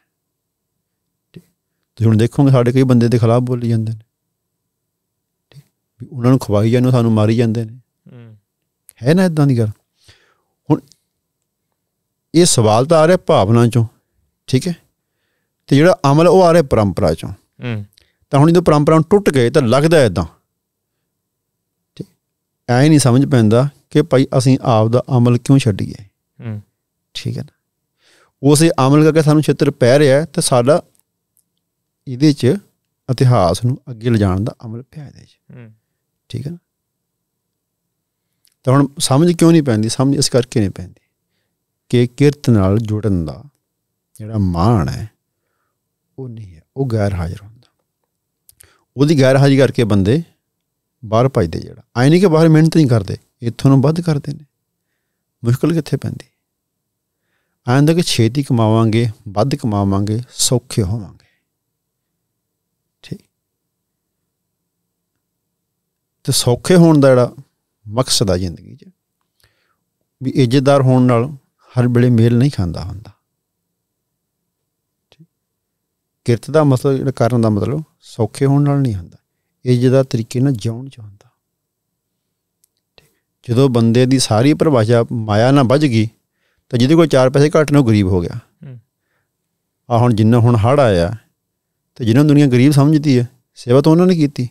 ਤੁਸੀਂ ਹੁਣ ਦੇਖੋਗੇ ਸਾਡੇ ਕਈ ਬੰਦੇ ਦੇ ਖਿਲਾਫ ਬੋਲੀ ਜਾਂਦੇ ਨੇ ਠੀਕ ਵੀ ਉਹਨਾਂ ਨੂੰ ਖਵਾਈ ਜਾਂਦੇ ਸਾਨੂੰ ਮਾਰੀ ਜਾਂਦੇ ਨੇ ਹੈ ਨਾ ਇਦਾਂ ਦੀ ਗੱਲ ਹੁਣ ਇਹ ਸਵਾਲ ਤਾਂ ਆ ਰਿਹਾ ਭਾਵਨਾ ਚੋਂ ਠੀਕ ਹੈ ਤੇ ਜਿਹੜਾ ਅਮਲ ਉਹ ਆ ਰਿਹਾ ਪਰੰਪਰਾ ਚੋਂ ਹੂੰ ਤਾਂ ਹੁਣ ਜਦੋਂ ਪਰੰਪਰਾ ਟੁੱਟ ਗਏ ਤਾਂ ਲੱਗਦਾ ਇਦਾਂ ਐ ਨਹੀਂ ਸਮਝ ਪੈਂਦਾ ਕਿ ਭਾਈ ਅਸੀਂ ਆਪ ਦਾ ਅਮਲ ਕਿਉਂ ਛੱਡੀਏ ਹੂੰ ਠੀਕ ਹੈ ਨਾ ਉਸੇ ਅਮਲ ਕਰਕੇ ਸਾਨੂੰ ਛੇਤਰ ਪੈ ਰਿਹਾ ਤੇ ਸਾਡਾ ਇਹਦੇ 'ਚ ਇਤਿਹਾਸ ਨੂੰ ਅੱਗੇ ਲਿਜਾਣ ਦਾ ਅਮਲ ਪਿਆ ਇਹਦੇ 'ਚ ਹੂੰ ਠੀਕ ਹੈ ਨਾ ਤਾਂ ਹੁਣ ਸਮਝ ਕਿਉਂ ਨਹੀਂ ਪੈਂਦੀ ਸਮਝ ਇਸ ਕਰਕੇ ਨਹੀਂ ਪੈਂਦੀ ਕਿ ਕਿਰਤ ਨਾਲ ਜੁੜਨ ਦਾ ਜਿਹੜਾ ਮਾਣ ਹੈ ਉਹ ਨਹੀਂ ਹੈ ਉਹ ਗੈਰ ਹਾਜ਼ਰ ਹੁੰਦਾ ਉਹਦੀ ਗੈਰ ਹਾਜ਼ਰੀ ਕਰਕੇ ਬੰਦੇ ਬਾਹਰ ਭਜਦੇ ਜਿਹੜਾ ਐ ਨਹੀਂ ਕਿ ਬਾਹਰ ਮਿਹਨਤ ਨਹੀਂ ਕਰਦੇ ਇੱਥੋਂ ਨੂੰ ਵੱਧ ਕਰਦੇ ਨੇ ਮੁਸ਼ਕਲ ਕਿੱਥੇ ਪੈਂਦੀ ਆਂਦਾ ਕਿ ਛੇਤੀ ਕਮਾਵਾਂਗੇ ਵੱਧ ਕਮਾਵਾਂਗੇ ਸੌਖੇ ਹੋਵਾਂਗੇ ਠੀਕ ਤੇ ਸੌਖੇ ਹੋਣ ਦਾ ਜਿਹੜਾ ਮਕਸਦ ਆ ਜ਼ਿੰਦਗੀ 'ਚ ਵੀ ਇੱਜ਼ਤਦਾਰ ਹੋਣ ਨਾਲ ਹਰ ਵੇਲੇ ਮੇਲ ਨਹੀਂ ਖਾਂਦਾ ਹੁੰਦਾ ਕਿਰਤ ਦਾ ਮਤਲਬ ਜਿਹੜਾ ਕਰਨ ਦਾ ਮਤਲਬ ਸੌਖੇ ਹੋਣ ਨਾਲ ਨਹੀਂ ਹੁੰਦਾ ਇੱਜ਼ਤ ਤਰੀਕੇ ਨਾਲ ਜਿਉਣ ਚ ਹੁੰਦਾ ਜਦੋਂ ਬੰਦੇ ਦੀ ਸਾਰੀ ਪਰਵਾਜਾ ਮਾਇਆ ਨਾਲ ਵੱਜ ਗਈ ਤਾਂ ਜਿਹਦੇ ਕੋਲ ਚਾਰ ਪੈਸੇ ਘੱਟ ਨੇ ਉਹ ਗਰੀਬ ਹੋ ਗਿਆ ਆ ਹੁਣ ਜਿੰਨਾ ਹੁਣ ਹੜ ਆਇਆ ਤੇ ਜਿਹਨਾਂ ਦੁਨੀਆ ਗਰੀਬ ਸਮਝਦੀ ਹੈ ਸੇਵਾ ਤਾਂ ਉਹਨਾਂ ਨੇ ਕੀਤੀ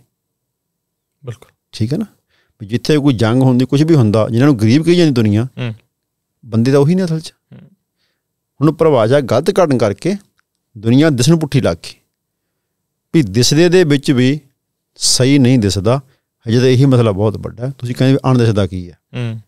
ਬਿਲਕੁਲ ਠੀਕ ਹੈ ਨਾ ਜਿੱਥੇ ਕੋਈ ਜੰਗ ਹੁੰਦੀ ਕੁਝ ਵੀ ਹੁੰਦਾ ਜਿਨ੍ਹਾਂ ਨੂੰ ਗਰੀਬ ਕਹੀ ਜਾਂਦੀ ਦੁਨੀਆ ਬੰਦੇ ਤਾਂ ਉਹੀ ਨੇ ਅਸਲ 'ਚ ਹੁਣ ਪ੍ਰਵਾਜਾ ਗਲਤ ਕਰਨ ਕਰਕੇ ਦੁਨੀਆ ਦਿਸਣ ਪੁੱਠੀ ਲੱਗ ਗਈ ਵੀ ਦਿਸਦੇ ਦੇ ਵਿੱਚ ਵੀ ਸਹੀ ਨਹੀਂ ਦਿਸਦਾ ਹਜੇ ਤਾਂ ਇਹੀ ਮਸਲਾ ਬਹੁਤ ਵੱਡਾ ਹੈ ਤੁਸੀਂ ਕਹਿੰਦੇ ਅਣ ਦਿਸਦਾ ਕੀ ਹੈ ਹੂੰ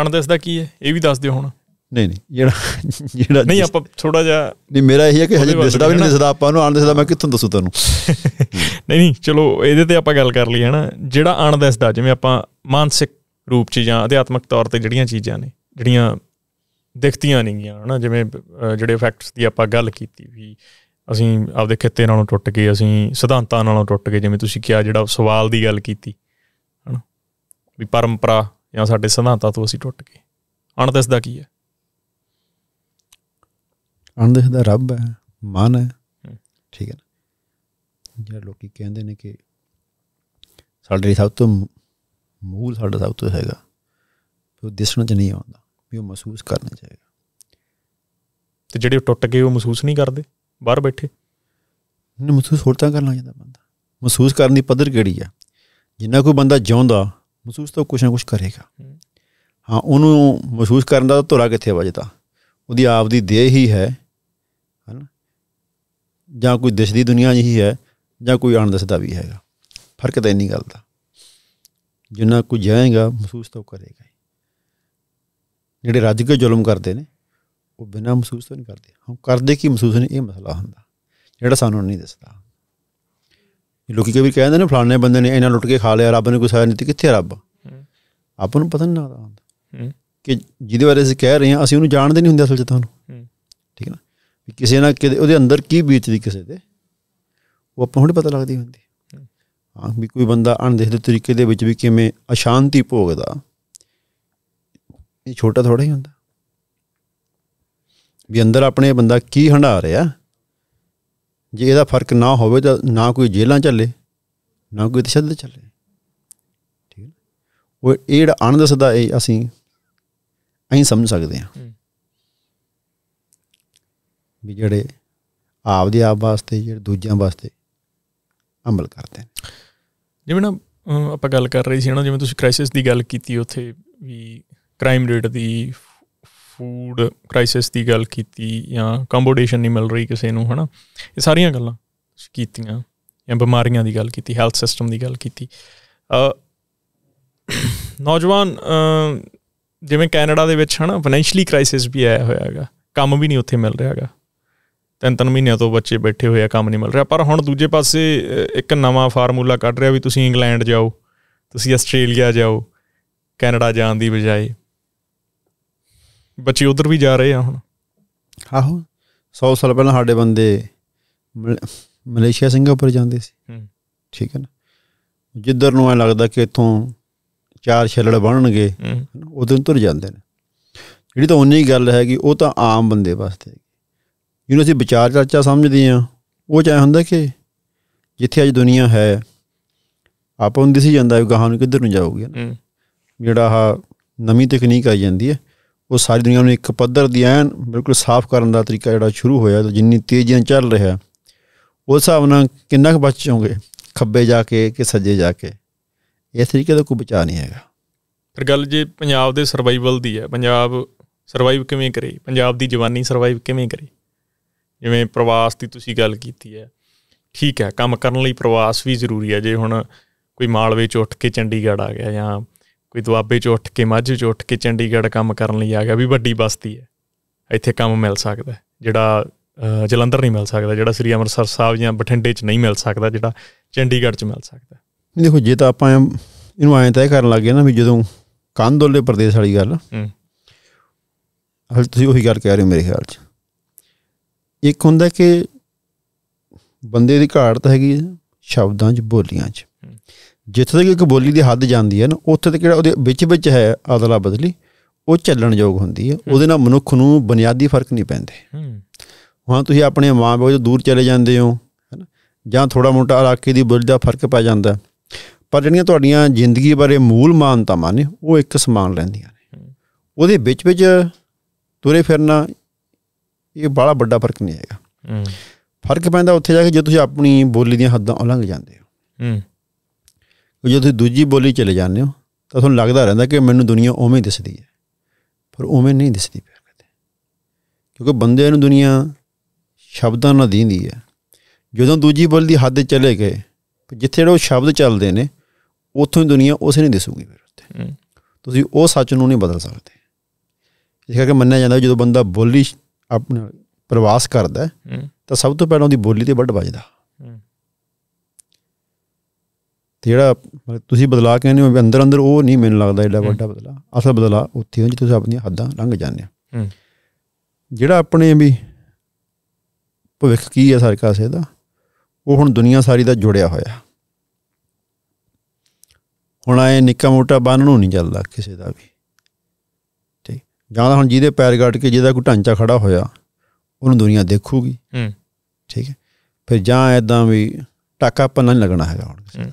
ਅਣ ਦਿਸਦਾ ਕੀ ਹੈ ਇਹ ਵੀ ਦੱਸ ਦਿਓ ਹੁਣ ਨਹੀਂ ਨਹੀਂ ਜਿਹੜਾ <laughs> ਜਿਹੜਾ ਨਹੀਂ ਆਪਾਂ ਥੋੜਾ ਜਿਹਾ ਨਹੀਂ ਮੇਰਾ ਇਹੀ ਹੈ ਕਿ ਹਜੇ ਦਿਸਦਾ ਵੀ ਨਹੀਂ ਦਿਸਦਾ ਆਪਾਂ ਨੂੰ ਆਣ ਦਿਸਦਾ ਮੈਂ ਕਿੱਥੋਂ ਦੱਸੂ ਤੈਨੂੰ <laughs> ਨਹੀਂ ਨਹੀਂ ਚਲੋ ਇਹਦੇ ਤੇ ਆਪਾਂ ਗੱਲ ਕਰ ਲਈ ਹੈ ਨਾ ਜਿਹੜਾ ਆਣ ਦਿਸਦਾ ਜਿਵੇਂ ਆਪਾਂ ਮਾਨਸਿਕ ਰੂਪ 'ਚ ਜਾਂ ਅਧਿਆਤਮਕ ਤੌਰ ਤੇ ਜਿਹੜੀਆਂ ਚੀਜ਼ਾਂ ਨੇ ਜਿਹੜੀਆਂ ਦਿਖਤੀਆਂ ਨਹੀਂ ਹੈ ਹਨਾ ਜਿਵੇਂ ਜਿਹੜੇ ਫੈਕਟਸ ਦੀ ਆਪਾਂ ਗੱਲ ਕੀਤੀ ਵੀ ਅਸੀਂ ਆਪਦੇ ਖਿੱਤੇ ਨਾਲੋਂ ਟੁੱਟ ਗਏ ਅਸੀਂ ਸਿਧਾਂਤਾਂ ਨਾਲੋਂ ਟੁੱਟ ਗਏ ਜਿਵੇਂ ਤੁਸੀਂ ਕਿਹਾ ਜਿਹੜਾ ਸਵਾਲ ਦੀ ਗੱਲ ਕੀਤੀ ਹਨਾ ਵੀ ਪਰੰਪਰਾ ਜਾਂ ਸਾਡੇ ਸਿਧਾਂਤਾਂ ਤੋਂ ਅਸੀਂ ਟੁੱਟ ਗਏ ਦਿਸਦਾ ਕੀ ਹੈ ਅੰਦਰ ਦਾ ਰੱਬ ਹੈ ਮਨ ਹੈ ਠੀਕ ਹੈ ਨਾ ਜਿਹੜੇ ਲੋਕੀ ਕਹਿੰਦੇ ਨੇ ਕਿ ਸਾਡੇ ਸਭ ਤੋਂ ਮੂਲ ਸਾਡਾ ਸਭ ਤੋਂ ਹੈਗਾ ਉਹ ਦਿਸਣ ਚ ਨਹੀਂ ਆਉਂਦਾ ਵੀ ਉਹ ਮਹਿਸੂਸ ਕਰਨਾ ਚਾਹੀਦਾ ਤੇ ਜਿਹੜੇ ਟੁੱਟ ਗਏ ਉਹ ਮਹਿਸੂਸ ਨਹੀਂ ਕਰਦੇ ਬਾਹਰ ਬੈਠੇ ਨਹੀਂ ਮਹਿਸੂਸ ਹੋਰ ਤਾਂ ਕਰਨਾ ਜਾਂਦਾ ਬੰਦਾ ਮਹਿਸੂਸ ਕਰਨ ਦੀ ਪੱਧਰ ਕਿਹੜੀ ਆ ਜਿੰਨਾ ਕੋਈ ਬੰਦਾ ਜਿਉਂਦਾ ਮਹਿਸੂਸ ਤਾਂ ਕੁਛ ਨਾ ਕੁਛ ਕਰੇਗਾ ਹਾਂ ਉਹਨੂੰ ਮਹਿਸੂਸ ਕਰਨ ਦਾ ਧੁਰਾ ਕਿੱਥੇ ਵੱਜਦਾ ਉਹਦੀ ਆਪ ਦੀ ਦੇਹ ਹੀ ਹੈ ਜਾਂ ਕੋਈ ਦਿਸ਼ਦੀ ਦੁਨੀਆ ਜਿਹੀ ਹੈ ਜਾਂ ਕੋਈ ਆਣ ਦਿਸਦਾ ਵੀ ਹੈਗਾ ਫਰਕ ਤਾਂ ਇੰਨੀ ਗੱਲ ਦਾ ਜਿੰਨਾ ਕੋਈ ਜਾਏਗਾ ਮਹਿਸੂਸ ਤਾਂ ਕਰੇਗਾ ਜਿਹੜੇ ਰੱਜ ਕੇ ਜ਼ੁਲਮ ਕਰਦੇ ਨੇ ਉਹ ਬਿਨਾਂ ਮਹਿਸੂਸ ਤਾਂ ਨਹੀਂ ਕਰਦੇ ਹਾਂ ਕਰਦੇ ਕੀ ਮਹਿਸੂਸ ਨਹੀਂ ਇਹ ਮਸਲਾ ਹੁੰਦਾ ਜਿਹੜਾ ਸਾਨੂੰ ਨਹੀਂ ਦਿਸਦਾ ਲੋਕੀ ਕਈ ਵੀ ਕਹਿੰਦੇ ਨੇ ਫਲਾਣੇ ਬੰਦੇ ਨੇ ਇਹਨਾਂ ਲੁੱਟ ਕੇ ਖਾ ਲਿਆ ਰੱਬ ਨੇ ਕੋਈ ਸਾਇਆ ਨਹੀਂ ਕਿੱਥੇ ਰੱਬ ਆਪ ਨੂੰ ਪਤਾ ਨਹੀਂ ਲੱਗਦਾ ਕਿ ਜਿਹਦੇ ਬਾਰੇ ਅਸੀਂ ਕਹਿ ਰਹੇ ਹਾਂ ਅਸੀਂ ਉਹਨੂੰ ਜਾਣਦੇ ਨਹੀਂ ਹੁੰਦੇ ਅਸਲ 'ਚ ਤੁਹਾਨੂੰ ਠੀਕ ਹੈ ਨਾ ਕਿਸੇ ਨਾ ਕਿਤੇ ਉਹਦੇ ਅੰਦਰ ਕੀ ਬੀਤਦੀ ਕਿਸੇ ਦੇ ਉਹ ਆਪਾਂ ਹੁਣ ਪਤਾ ਲੱਗਦੀ ਹੁੰਦੀ ਹਾਂ ਵੀ ਕੋਈ ਬੰਦਾ ਅਣਦੇਖਦੇ ਤਰੀਕੇ ਦੇ ਵਿੱਚ ਵੀ ਕਿਵੇਂ ਅਸ਼ਾਂਤੀ ਭੋਗਦਾ ਇਹ ਛੋਟਾ ਥੋੜਾ ਹੀ ਹੁੰਦਾ ਵੀ ਅੰਦਰ ਆਪਣੇ ਬੰਦਾ ਕੀ ਹੰਡਾ ਰਿਹਾ ਜੇ ਇਹਦਾ ਫਰਕ ਨਾ ਹੋਵੇ ਤਾਂ ਨਾ ਕੋਈ ਜੇਲਾਂ ਚੱਲੇ ਨਾ ਕੋਈ ਤਸ਼ੱਦਦ ਚੱਲੇ ਠੀਕ ਹੈ ਉਹ ਇਹ ਜਿਹੜਾ ਆਨੰਦ ਸਦਾ ਇਹ ਅਸੀਂ ਅਸੀਂ ਸਮਝ ਸਕਦੇ ਹਾਂ ਵੀ ਜਿਹੜੇ ਆਪ ਦੇ ਆਪ ਵਾਸਤੇ ਜਿਹੜੇ ਦੂਜਿਆਂ ਵਾਸਤੇ ਅਮਲ ਕਰਦੇ ਨੇ ਜਿਵੇਂ ਨਾ ਆਪਾਂ ਗੱਲ ਕਰ ਰਹੀ ਸੀ ਨਾ ਜਿਵੇਂ ਤੁਸੀਂ ਕ੍ਰਾਈਸਿਸ ਦੀ ਗੱਲ ਕੀਤੀ ਉੱਥੇ ਵੀ ਕ੍ਰਾਈਮ ਰੇਟ ਦੀ ਫੂਡ ਕ੍ਰਾਈਸਿਸ ਦੀ ਗੱਲ ਕੀਤੀ ਜਾਂ ਕੰਬੋਡੇਸ਼ਨ ਨਹੀਂ ਮਿਲ ਰਹੀ ਕਿਸੇ ਨੂੰ ਹਨਾ ਇਹ ਸਾਰੀਆਂ ਗੱਲਾਂ ਕੀਤੀਆਂ ਜਾਂ ਬਿਮਾਰੀਆਂ ਦੀ ਗੱਲ ਕੀਤੀ ਹੈਲਥ ਸਿਸਟਮ ਦੀ ਗੱਲ ਕੀਤੀ ਅ ਨੌਜਵਾਨ ਜਿਵੇਂ ਕੈਨੇਡਾ ਦੇ ਵਿੱਚ ਹਨਾ ਫਾਈਨੈਂਸ਼ਲੀ ਕ੍ਰਾਈਸਿਸ ਵੀ ਆਇਆ ਹੋਇਆ ਹੈਗਾ ਕੰਮ ਵੀ ਨਹੀਂ ਉੱਥੇ ਮਿਲ ਰਿਹਾ ਹੈਗਾ ਤਿੰਨ ਤਿੰਨ ਮਹੀਨਿਆਂ ਤੋਂ ਬੱਚੇ ਬੈਠੇ ਹੋਏ ਆ ਕੰਮ ਨਹੀਂ ਮਿਲ ਰਿਹਾ ਪਰ ਹੁਣ ਦੂਜੇ ਪਾਸੇ ਇੱਕ ਨਵਾਂ ਫਾਰਮੂਲਾ ਕੱਢ ਰਿਹਾ ਵੀ ਤੁਸੀਂ ਇੰਗਲੈਂਡ ਜਾਓ ਤੁਸੀਂ ਆਸਟ੍ਰੇਲੀਆ ਜਾਓ ਕੈਨੇਡਾ ਜਾਣ ਦੀ ਬਜਾਏ ਬੱਚੇ ਉਧਰ ਵੀ ਜਾ ਰਹੇ ਆ ਹੁਣ ਆਹੋ 100 ਸਾਲ ਪਹਿਲਾਂ ਸਾਡੇ ਬੰਦੇ ਮਲੇਸ਼ੀਆ ਸਿੰਗਾਪੁਰ ਜਾਂਦੇ ਸੀ ਠੀਕ ਹੈ ਨਾ ਜਿੱਧਰ ਨੂੰ ਐ ਲੱਗਦਾ ਕਿ ਇਥੋਂ ਚਾਰ ਛੱਲੜ ਬਣਨਗੇ ਉਧਰ ਤੁਰ ਜਾਂਦੇ ਨੇ ਜਿਹੜੀ ਤਾਂ ਉਨੀ ਗੱਲ ਹੈਗੀ ਉਹ ਤਾਂ ਆਮ ਬੰਦੇ ਵਾਸਤੇ ਜਿਹਨੂੰ ਅਸੀਂ ਵਿਚਾਰ ਚਰਚਾ ਸਮਝਦੇ ਆ ਉਹ ਚਾਹੇ ਹੁੰਦਾ ਕਿ ਜਿੱਥੇ ਅੱਜ ਦੁਨੀਆ ਹੈ ਆਪਾਂ ਨੂੰ ਦਿਸੀ ਜਾਂਦਾ ਹੈ ਗਾਹਾਂ ਨੂੰ ਕਿੱਧਰ ਨੂੰ ਜਾਊਗੀ ਜਿਹੜਾ ਆ ਨਵੀਂ ਤਕਨੀਕ ਆਈ ਜਾਂਦੀ ਹੈ ਉਹ ਸਾਰੀ ਦੁਨੀਆ ਨੂੰ ਇੱਕ ਪੱਧਰ ਦੀ ਐਨ ਬਿਲਕੁਲ ਸਾਫ਼ ਕਰਨ ਦਾ ਤਰੀਕਾ ਜਿਹੜਾ ਸ਼ੁਰੂ ਹੋਇਆ ਤੇ ਜਿੰਨੀ ਤੇਜ਼ੀ ਨਾਲ ਚੱਲ ਰਿਹਾ ਉਸ ਹਿਸਾਬ ਨਾਲ ਕਿੰਨਾ ਕੁ ਬਚੋਗੇ ਖੱਬੇ ਜਾ ਕੇ ਕਿ ਸੱਜੇ ਜਾ ਕੇ ਇਸ ਤਰੀਕੇ ਦਾ ਕੋਈ ਬਚਾ ਨਹੀਂ ਹੈਗਾ ਫਿਰ ਗੱਲ ਜੇ ਪੰਜਾਬ ਦੇ ਸਰਵਾਈਵਲ ਦੀ ਹੈ ਪੰਜਾਬ ਸਰਵਾਈਵ ਕਿਵੇਂ ਕਰੇ ਪੰਜਾਬ ਦੀ ਜਵਾਨੀ ਸਰਵਾਈਵ ਕਿਵੇਂ ਕਰੇ ਜਿਵੇਂ ਪ੍ਰਵਾਸ ਦੀ ਤੁਸੀਂ ਗੱਲ ਕੀਤੀ ਹੈ ਠੀਕ ਹੈ ਕੰਮ ਕਰਨ ਲਈ ਪ੍ਰਵਾਸ ਵੀ ਜ਼ਰੂਰੀ ਹੈ ਜੇ ਹੁਣ ਕੋਈ ਮਾਲਵੇ ਚ ਉੱਠ ਕੇ ਚੰਡੀਗੜ੍ਹ ਆ ਗਿਆ ਜਾਂ ਕੋਈ ਦੁਆਬੇ ਚ ਉੱਠ ਕੇ ਮਾਝੇ ਚ ਉੱਠ ਕੇ ਚੰਡੀਗੜ੍ਹ ਕੰਮ ਕਰਨ ਲਈ ਆ ਗਿਆ ਵੀ ਵੱਡੀ ਬਸਤੀ ਹੈ ਇੱਥੇ ਕੰਮ ਮਿਲ ਸਕਦਾ ਜਿਹੜਾ ਜਲੰਧਰ ਨਹੀਂ ਮਿਲ ਸਕਦਾ ਜਿਹੜਾ ਸ੍ਰੀ ਅੰਮ੍ਰਿਤਸਰ ਸਾਹਿਬ ਜਾਂ ਬਠਿੰਡੇ 'ਚ ਨਹੀਂ ਮਿਲ ਸਕਦਾ ਜਿਹੜਾ ਚੰਡੀਗੜ੍ਹ 'ਚ ਮਿਲ ਸਕਦਾ ਦੇਖੋ ਜੇ ਤਾਂ ਆਪਾਂ ਇਹਨੂੰ ਐਂ ਤੈਅ ਕਰਨ ਲੱਗੇ ਨਾ ਵੀ ਜਦੋਂ ਕੰਦੋਲੇ ਪ੍ਰਦੇਸ਼ ਵਾਲੀ ਗੱਲ ਹੂੰ ਹਲ ਤੁਸੀਂ ਉਹੀ ਗੱਲ ਕਹਿ ਰਹੇ ਹੋ ਮੇਰੇ ਖਿਆਲ 'ਚ ਇੱਕ ਹੁੰਦਾ ਕਿ ਬੰਦੇ ਦੀ ਘਾਟ ਹੈਗੀ ਸ਼ਬਦਾਂ 'ਚ ਬੋਲੀਆਂ 'ਚ ਜਿੱਥੇ ਤੱਕ ਇੱਕ ਬੋਲੀ ਦੀ ਹੱਦ ਜਾਂਦੀ ਹੈ ਨਾ ਉੱਥੇ ਤੱਕ ਜਿਹੜਾ ਉਹਦੇ ਵਿੱਚ ਵਿੱਚ ਹੈ ਅਦਲਾ ਬਦਲੀ ਉਹ ਚੱਲਣ ਯੋਗ ਹੁੰਦੀ ਹੈ ਉਹਦੇ ਨਾਲ ਮਨੁੱਖ ਨੂੰ ਬੁਨਿਆਦੀ ਫਰਕ ਨਹੀਂ ਪੈਂਦੇ ਹਾਂ ਤੁਸੀਂ ਆਪਣੇ ਮਾਂ ਬੋਲ ਤੋਂ ਦੂਰ ਚਲੇ ਜਾਂਦੇ ਹੋ ਹੈਨਾ ਜਾਂ ਥੋੜਾ ਮੋਟਾ ਇਲਾਕੇ ਦੀ ਬੋਲ ਦਾ ਫਰਕ ਪੈ ਜਾਂਦਾ ਪਰ ਜਿਹੜੀਆਂ ਤੁਹਾਡੀਆਂ ਜ਼ਿੰਦਗੀ ਬਾਰੇ ਮੂਲ ਮਾਨਤਾਵਾਂ ਨੇ ਉਹ ਇੱਕ ਸਮਾਨ ਲੈਂਦੀਆਂ ਨੇ ਉਹਦੇ ਵਿੱਚ ਵਿੱਚ ਤੁਰੇ ਫਿਰਨਾ ਇਹ ਬੜਾ ਵੱਡਾ ਫਰਕ ਨਹੀਂ ਹੈਗਾ ਫਰਕ ਪੈਂਦਾ ਉੱਥੇ ਜਾ ਕੇ ਜੇ ਤੁਸੀਂ ਆਪਣੀ ਬੋਲੀ ਦੀਆਂ ਹੱਦਾਂ ਉਲੰਘ ਜਾਂਦੇ ਹੋ ਹੂੰ ਜੇ ਤੁਸੀਂ ਦੂਜੀ ਬੋਲੀ ਚਲੇ ਜਾਂਦੇ ਹੋ ਤਾਂ ਤੁਹਾਨੂੰ ਲੱਗਦਾ ਰਹਿੰਦਾ ਕਿ ਮੈਨੂੰ ਦੁਨੀਆ ਉਵੇਂ ਹੀ ਦਿਸਦੀ ਹੈ ਪਰ ਉਵੇਂ ਨਹੀਂ ਦਿਸਦੀ ਪਿਆ ਕਦੇ ਕਿਉਂਕਿ ਬੰਦੇ ਨੂੰ ਦੁਨੀਆ ਸ਼ਬਦਾਂ ਨਾਲ ਦੀਂਦੀ ਹੈ ਜਦੋਂ ਦੂਜੀ ਬੋਲੀ ਦੀ ਹੱਦ ਚਲੇ ਗਏ ਜਿੱਥੇ ਜਿਹੜੇ ਸ਼ਬਦ ਚੱਲਦੇ ਨੇ ਉੱਥੋਂ ਹੀ ਦੁਨੀਆ ਉਸੇ ਨਹੀਂ ਦਿਸੂਗੀ ਫਿਰ ਉੱਥੇ ਤੁਸੀਂ ਉਹ ਸੱਚ ਨੂੰ ਨਹੀਂ ਬਦਲ ਸਕਦੇ ਇਸ ਕਰਕੇ ਮੰਨਿਆ ਜਾਂਦਾ ਜਦੋਂ ਬੰਦਾ ਬੋਲੀ ਆਪਣਾ ਪ੍ਰਵਾਸ ਕਰਦਾ ਤਾਂ ਸਭ ਤੋਂ ਪਹਿਲਾਂ ਉਹਦੀ ਬੋਲੀ ਤੇ ਵੱਡ ਵੱਜਦਾ ਤੇ ਜਿਹੜਾ ਤੁਸੀਂ ਬਦਲਾ ਕਹਿੰਦੇ ਹੋ ਅੰਦਰ ਅੰਦਰ ਉਹ ਨਹੀਂ ਮੈਨੂੰ ਲੱਗਦਾ ਐਡਾ ਵੱਡਾ ਬਦਲਾ ਅਸਲ ਬਦਲਾ ਉੱਥੇ ਹੁੰਦਾ ਤੁਸੀਂ ਆਪਣੀਆਂ ਹੱਦਾਂ ਲੰਘ ਜਾਂਦੇ ਹੋ ਜਿਹੜਾ ਆਪਣੇ ਵੀ ਭਵਿੱਖ ਕੀ ਹੈ ਕਾਸੇ ਦਾ ਉਹ ਹੁਣ ਦੁਨੀਆ ਸਾਰੀ ਦਾ ਜੁੜਿਆ ਹੋਇਆ ਹੁਣ ਆਏ ਨਿੱਕਾ ਮੋਟਾ ਬੰਨ ਨੂੰ ਨਹੀਂ ਚੱਲਦਾ ਕਿਸੇ ਦਾ ਵੀ ਜਾਂ ਹੁਣ ਜਿਹਦੇ ਪੈਰ ਗੱਟ ਕੇ ਜਿਹਦਾ ਕੋਈ ਢਾਂਚਾ ਖੜਾ ਹੋਇਆ ਉਹਨੂੰ ਦੁਨੀਆ ਦੇਖੂਗੀ ਹੂੰ ਠੀਕ ਹੈ ਫਿਰ ਜਾਂ ਐਦਾਂ ਵੀ ਟਾਕਾ ਪੰਨਾ ਨਹੀਂ ਲੱਗਣਾ ਹੈਗਾ ਹੁਣ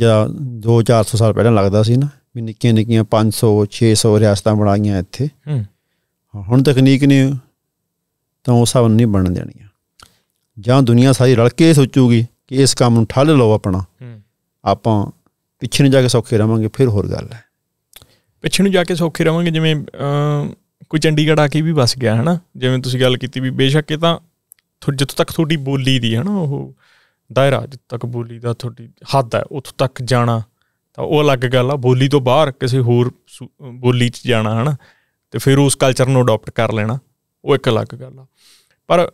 ਜਾਂ 2-400 ਸਾਲ ਪਹਿਲਾਂ ਲੱਗਦਾ ਸੀ ਨਾ ਵੀ ਨਿੱਕੀਆਂ ਨਿੱਕੀਆਂ 500 600 ਰਿਆਸਤਾਂ ਬਣਾਈਆਂ ਇੱਥੇ ਹੂੰ ਹੁਣ ਤਕਨੀਕ ਨੇ ਤਾਂ ਉਹ ਸਭ ਨਹੀਂ ਬਣਨ ਦੇਣੀਆਂ ਜਾਂ ਦੁਨੀਆ ਸਾਰੀ ਰਲ ਕੇ ਸੋਚੂਗੀ ਕਿ ਇਸ ਕੰਮ ਨੂੰ ਠੱਲ ਲਓ ਆਪਣਾ ਹੂੰ ਆਪਾਂ ਪਿੱਛੇ ਨਹੀਂ ਜਾ ਕੇ ਸੌਖੇ ਰਵਾਂਗੇ ਫਿਰ ਹੋਰ ਗੱਲ ਹੈ ਪਿੱਛੇ ਨੂੰ ਜਾ ਕੇ ਸੌਖੇ ਰਵਾਂਗੇ ਜਿਵੇਂ ਕੋਈ ਚੰਡੀਗੜ੍ਹ ਆ ਕੇ ਵੀ ਵਸ ਗਿਆ ਹਨਾ ਜਿਵੇਂ ਤੁਸੀਂ ਗੱਲ ਕੀਤੀ ਵੀ ਬੇਸ਼ੱਕ ਇਹ ਤਾਂ ਜਿੱਥੋਂ ਤੱਕ ਤੁਹਾਡੀ ਬੋਲੀ ਦੀ ਹਨਾ ਉਹ ਦਾਇਰਾ ਜਿੱਥੋਂ ਤੱਕ ਬੋਲੀ ਦਾ ਤੁਹਾਡੀ ਹੱਦ ਹੈ ਉੱਥੋਂ ਤੱਕ ਜਾਣਾ ਤਾਂ ਉਹ ਅਲੱਗ ਗੱਲ ਆ ਬੋਲੀ ਤੋਂ ਬਾਹਰ ਕਿਸੇ ਹੋਰ ਬੋਲੀ 'ਚ ਜਾਣਾ ਹਨਾ ਤੇ ਫਿਰ ਉਸ ਕਲਚਰ ਨੂੰ ਅਡਾਪਟ ਕਰ ਲੈਣਾ ਉਹ ਇੱਕ ਅਲੱਗ ਗੱਲ ਆ ਪਰ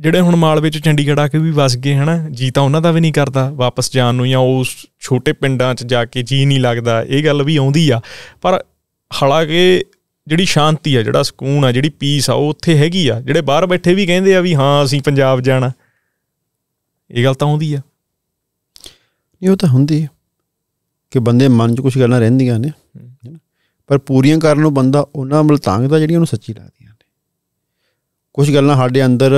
ਜਿਹੜੇ ਹੁਣ ਮਾਲਵੇ ਚ ਚੰਡੀਗੜ੍ਹ ਆ ਕੇ ਵੀ ਵਸ ਗਏ ਹਨਾ ਜੀ ਤਾਂ ਉਹਨਾਂ ਦਾ ਵੀ ਨਹੀਂ ਕਰਦਾ ਵਾਪਸ ਜਾਣ ਨੂੰ ਜਾਂ ਉਸ ਛੋਟੇ ਪਿੰਡਾਂ ਚ ਜਾ ਕੇ ਜੀ ਨਹੀਂ ਲੱਗਦਾ ਇਹ ਗੱਲ ਵੀ ਆਉਂਦੀ ਆ ਪਰ ਹਾਲਾਂਕਿ ਜਿਹੜੀ ਸ਼ਾਂਤੀ ਆ ਜਿਹੜਾ ਸਕੂਨ ਆ ਜਿਹੜੀ ਪੀਸ ਆ ਉਹ ਉੱਥੇ ਹੈਗੀ ਆ ਜਿਹੜੇ ਬਾਹਰ ਬੈਠੇ ਵੀ ਕਹਿੰਦੇ ਆ ਵੀ ਹਾਂ ਅਸੀਂ ਪੰਜਾਬ ਜਾਣਾ ਇਹ ਗੱਲ ਤਾਂ ਹੁੰਦੀ ਆ ਨਹੀਂ ਉਹ ਤਾਂ ਹੁੰਦੀ ਹੈ ਕਿ ਬੰਦੇ ਮਨ 'ਚ ਕੁਝ ਗੱਲਾਂ ਰਹਿੰਦੀਆਂ ਨੇ ਪਰ ਪੂਰੀਆਂ ਕਰਨ ਨੂੰ ਬੰਦਾ ਉਹਨਾਂ ਮਿਲ ਦਾ ਜਿਹੜੀਆਂ ਉਹਨੂੰ ਸੱਚੀ ਲੱਗਦੀਆਂ ਨੇ ਕੁਝ ਗੱਲਾਂ ਸਾਡੇ ਅੰਦਰ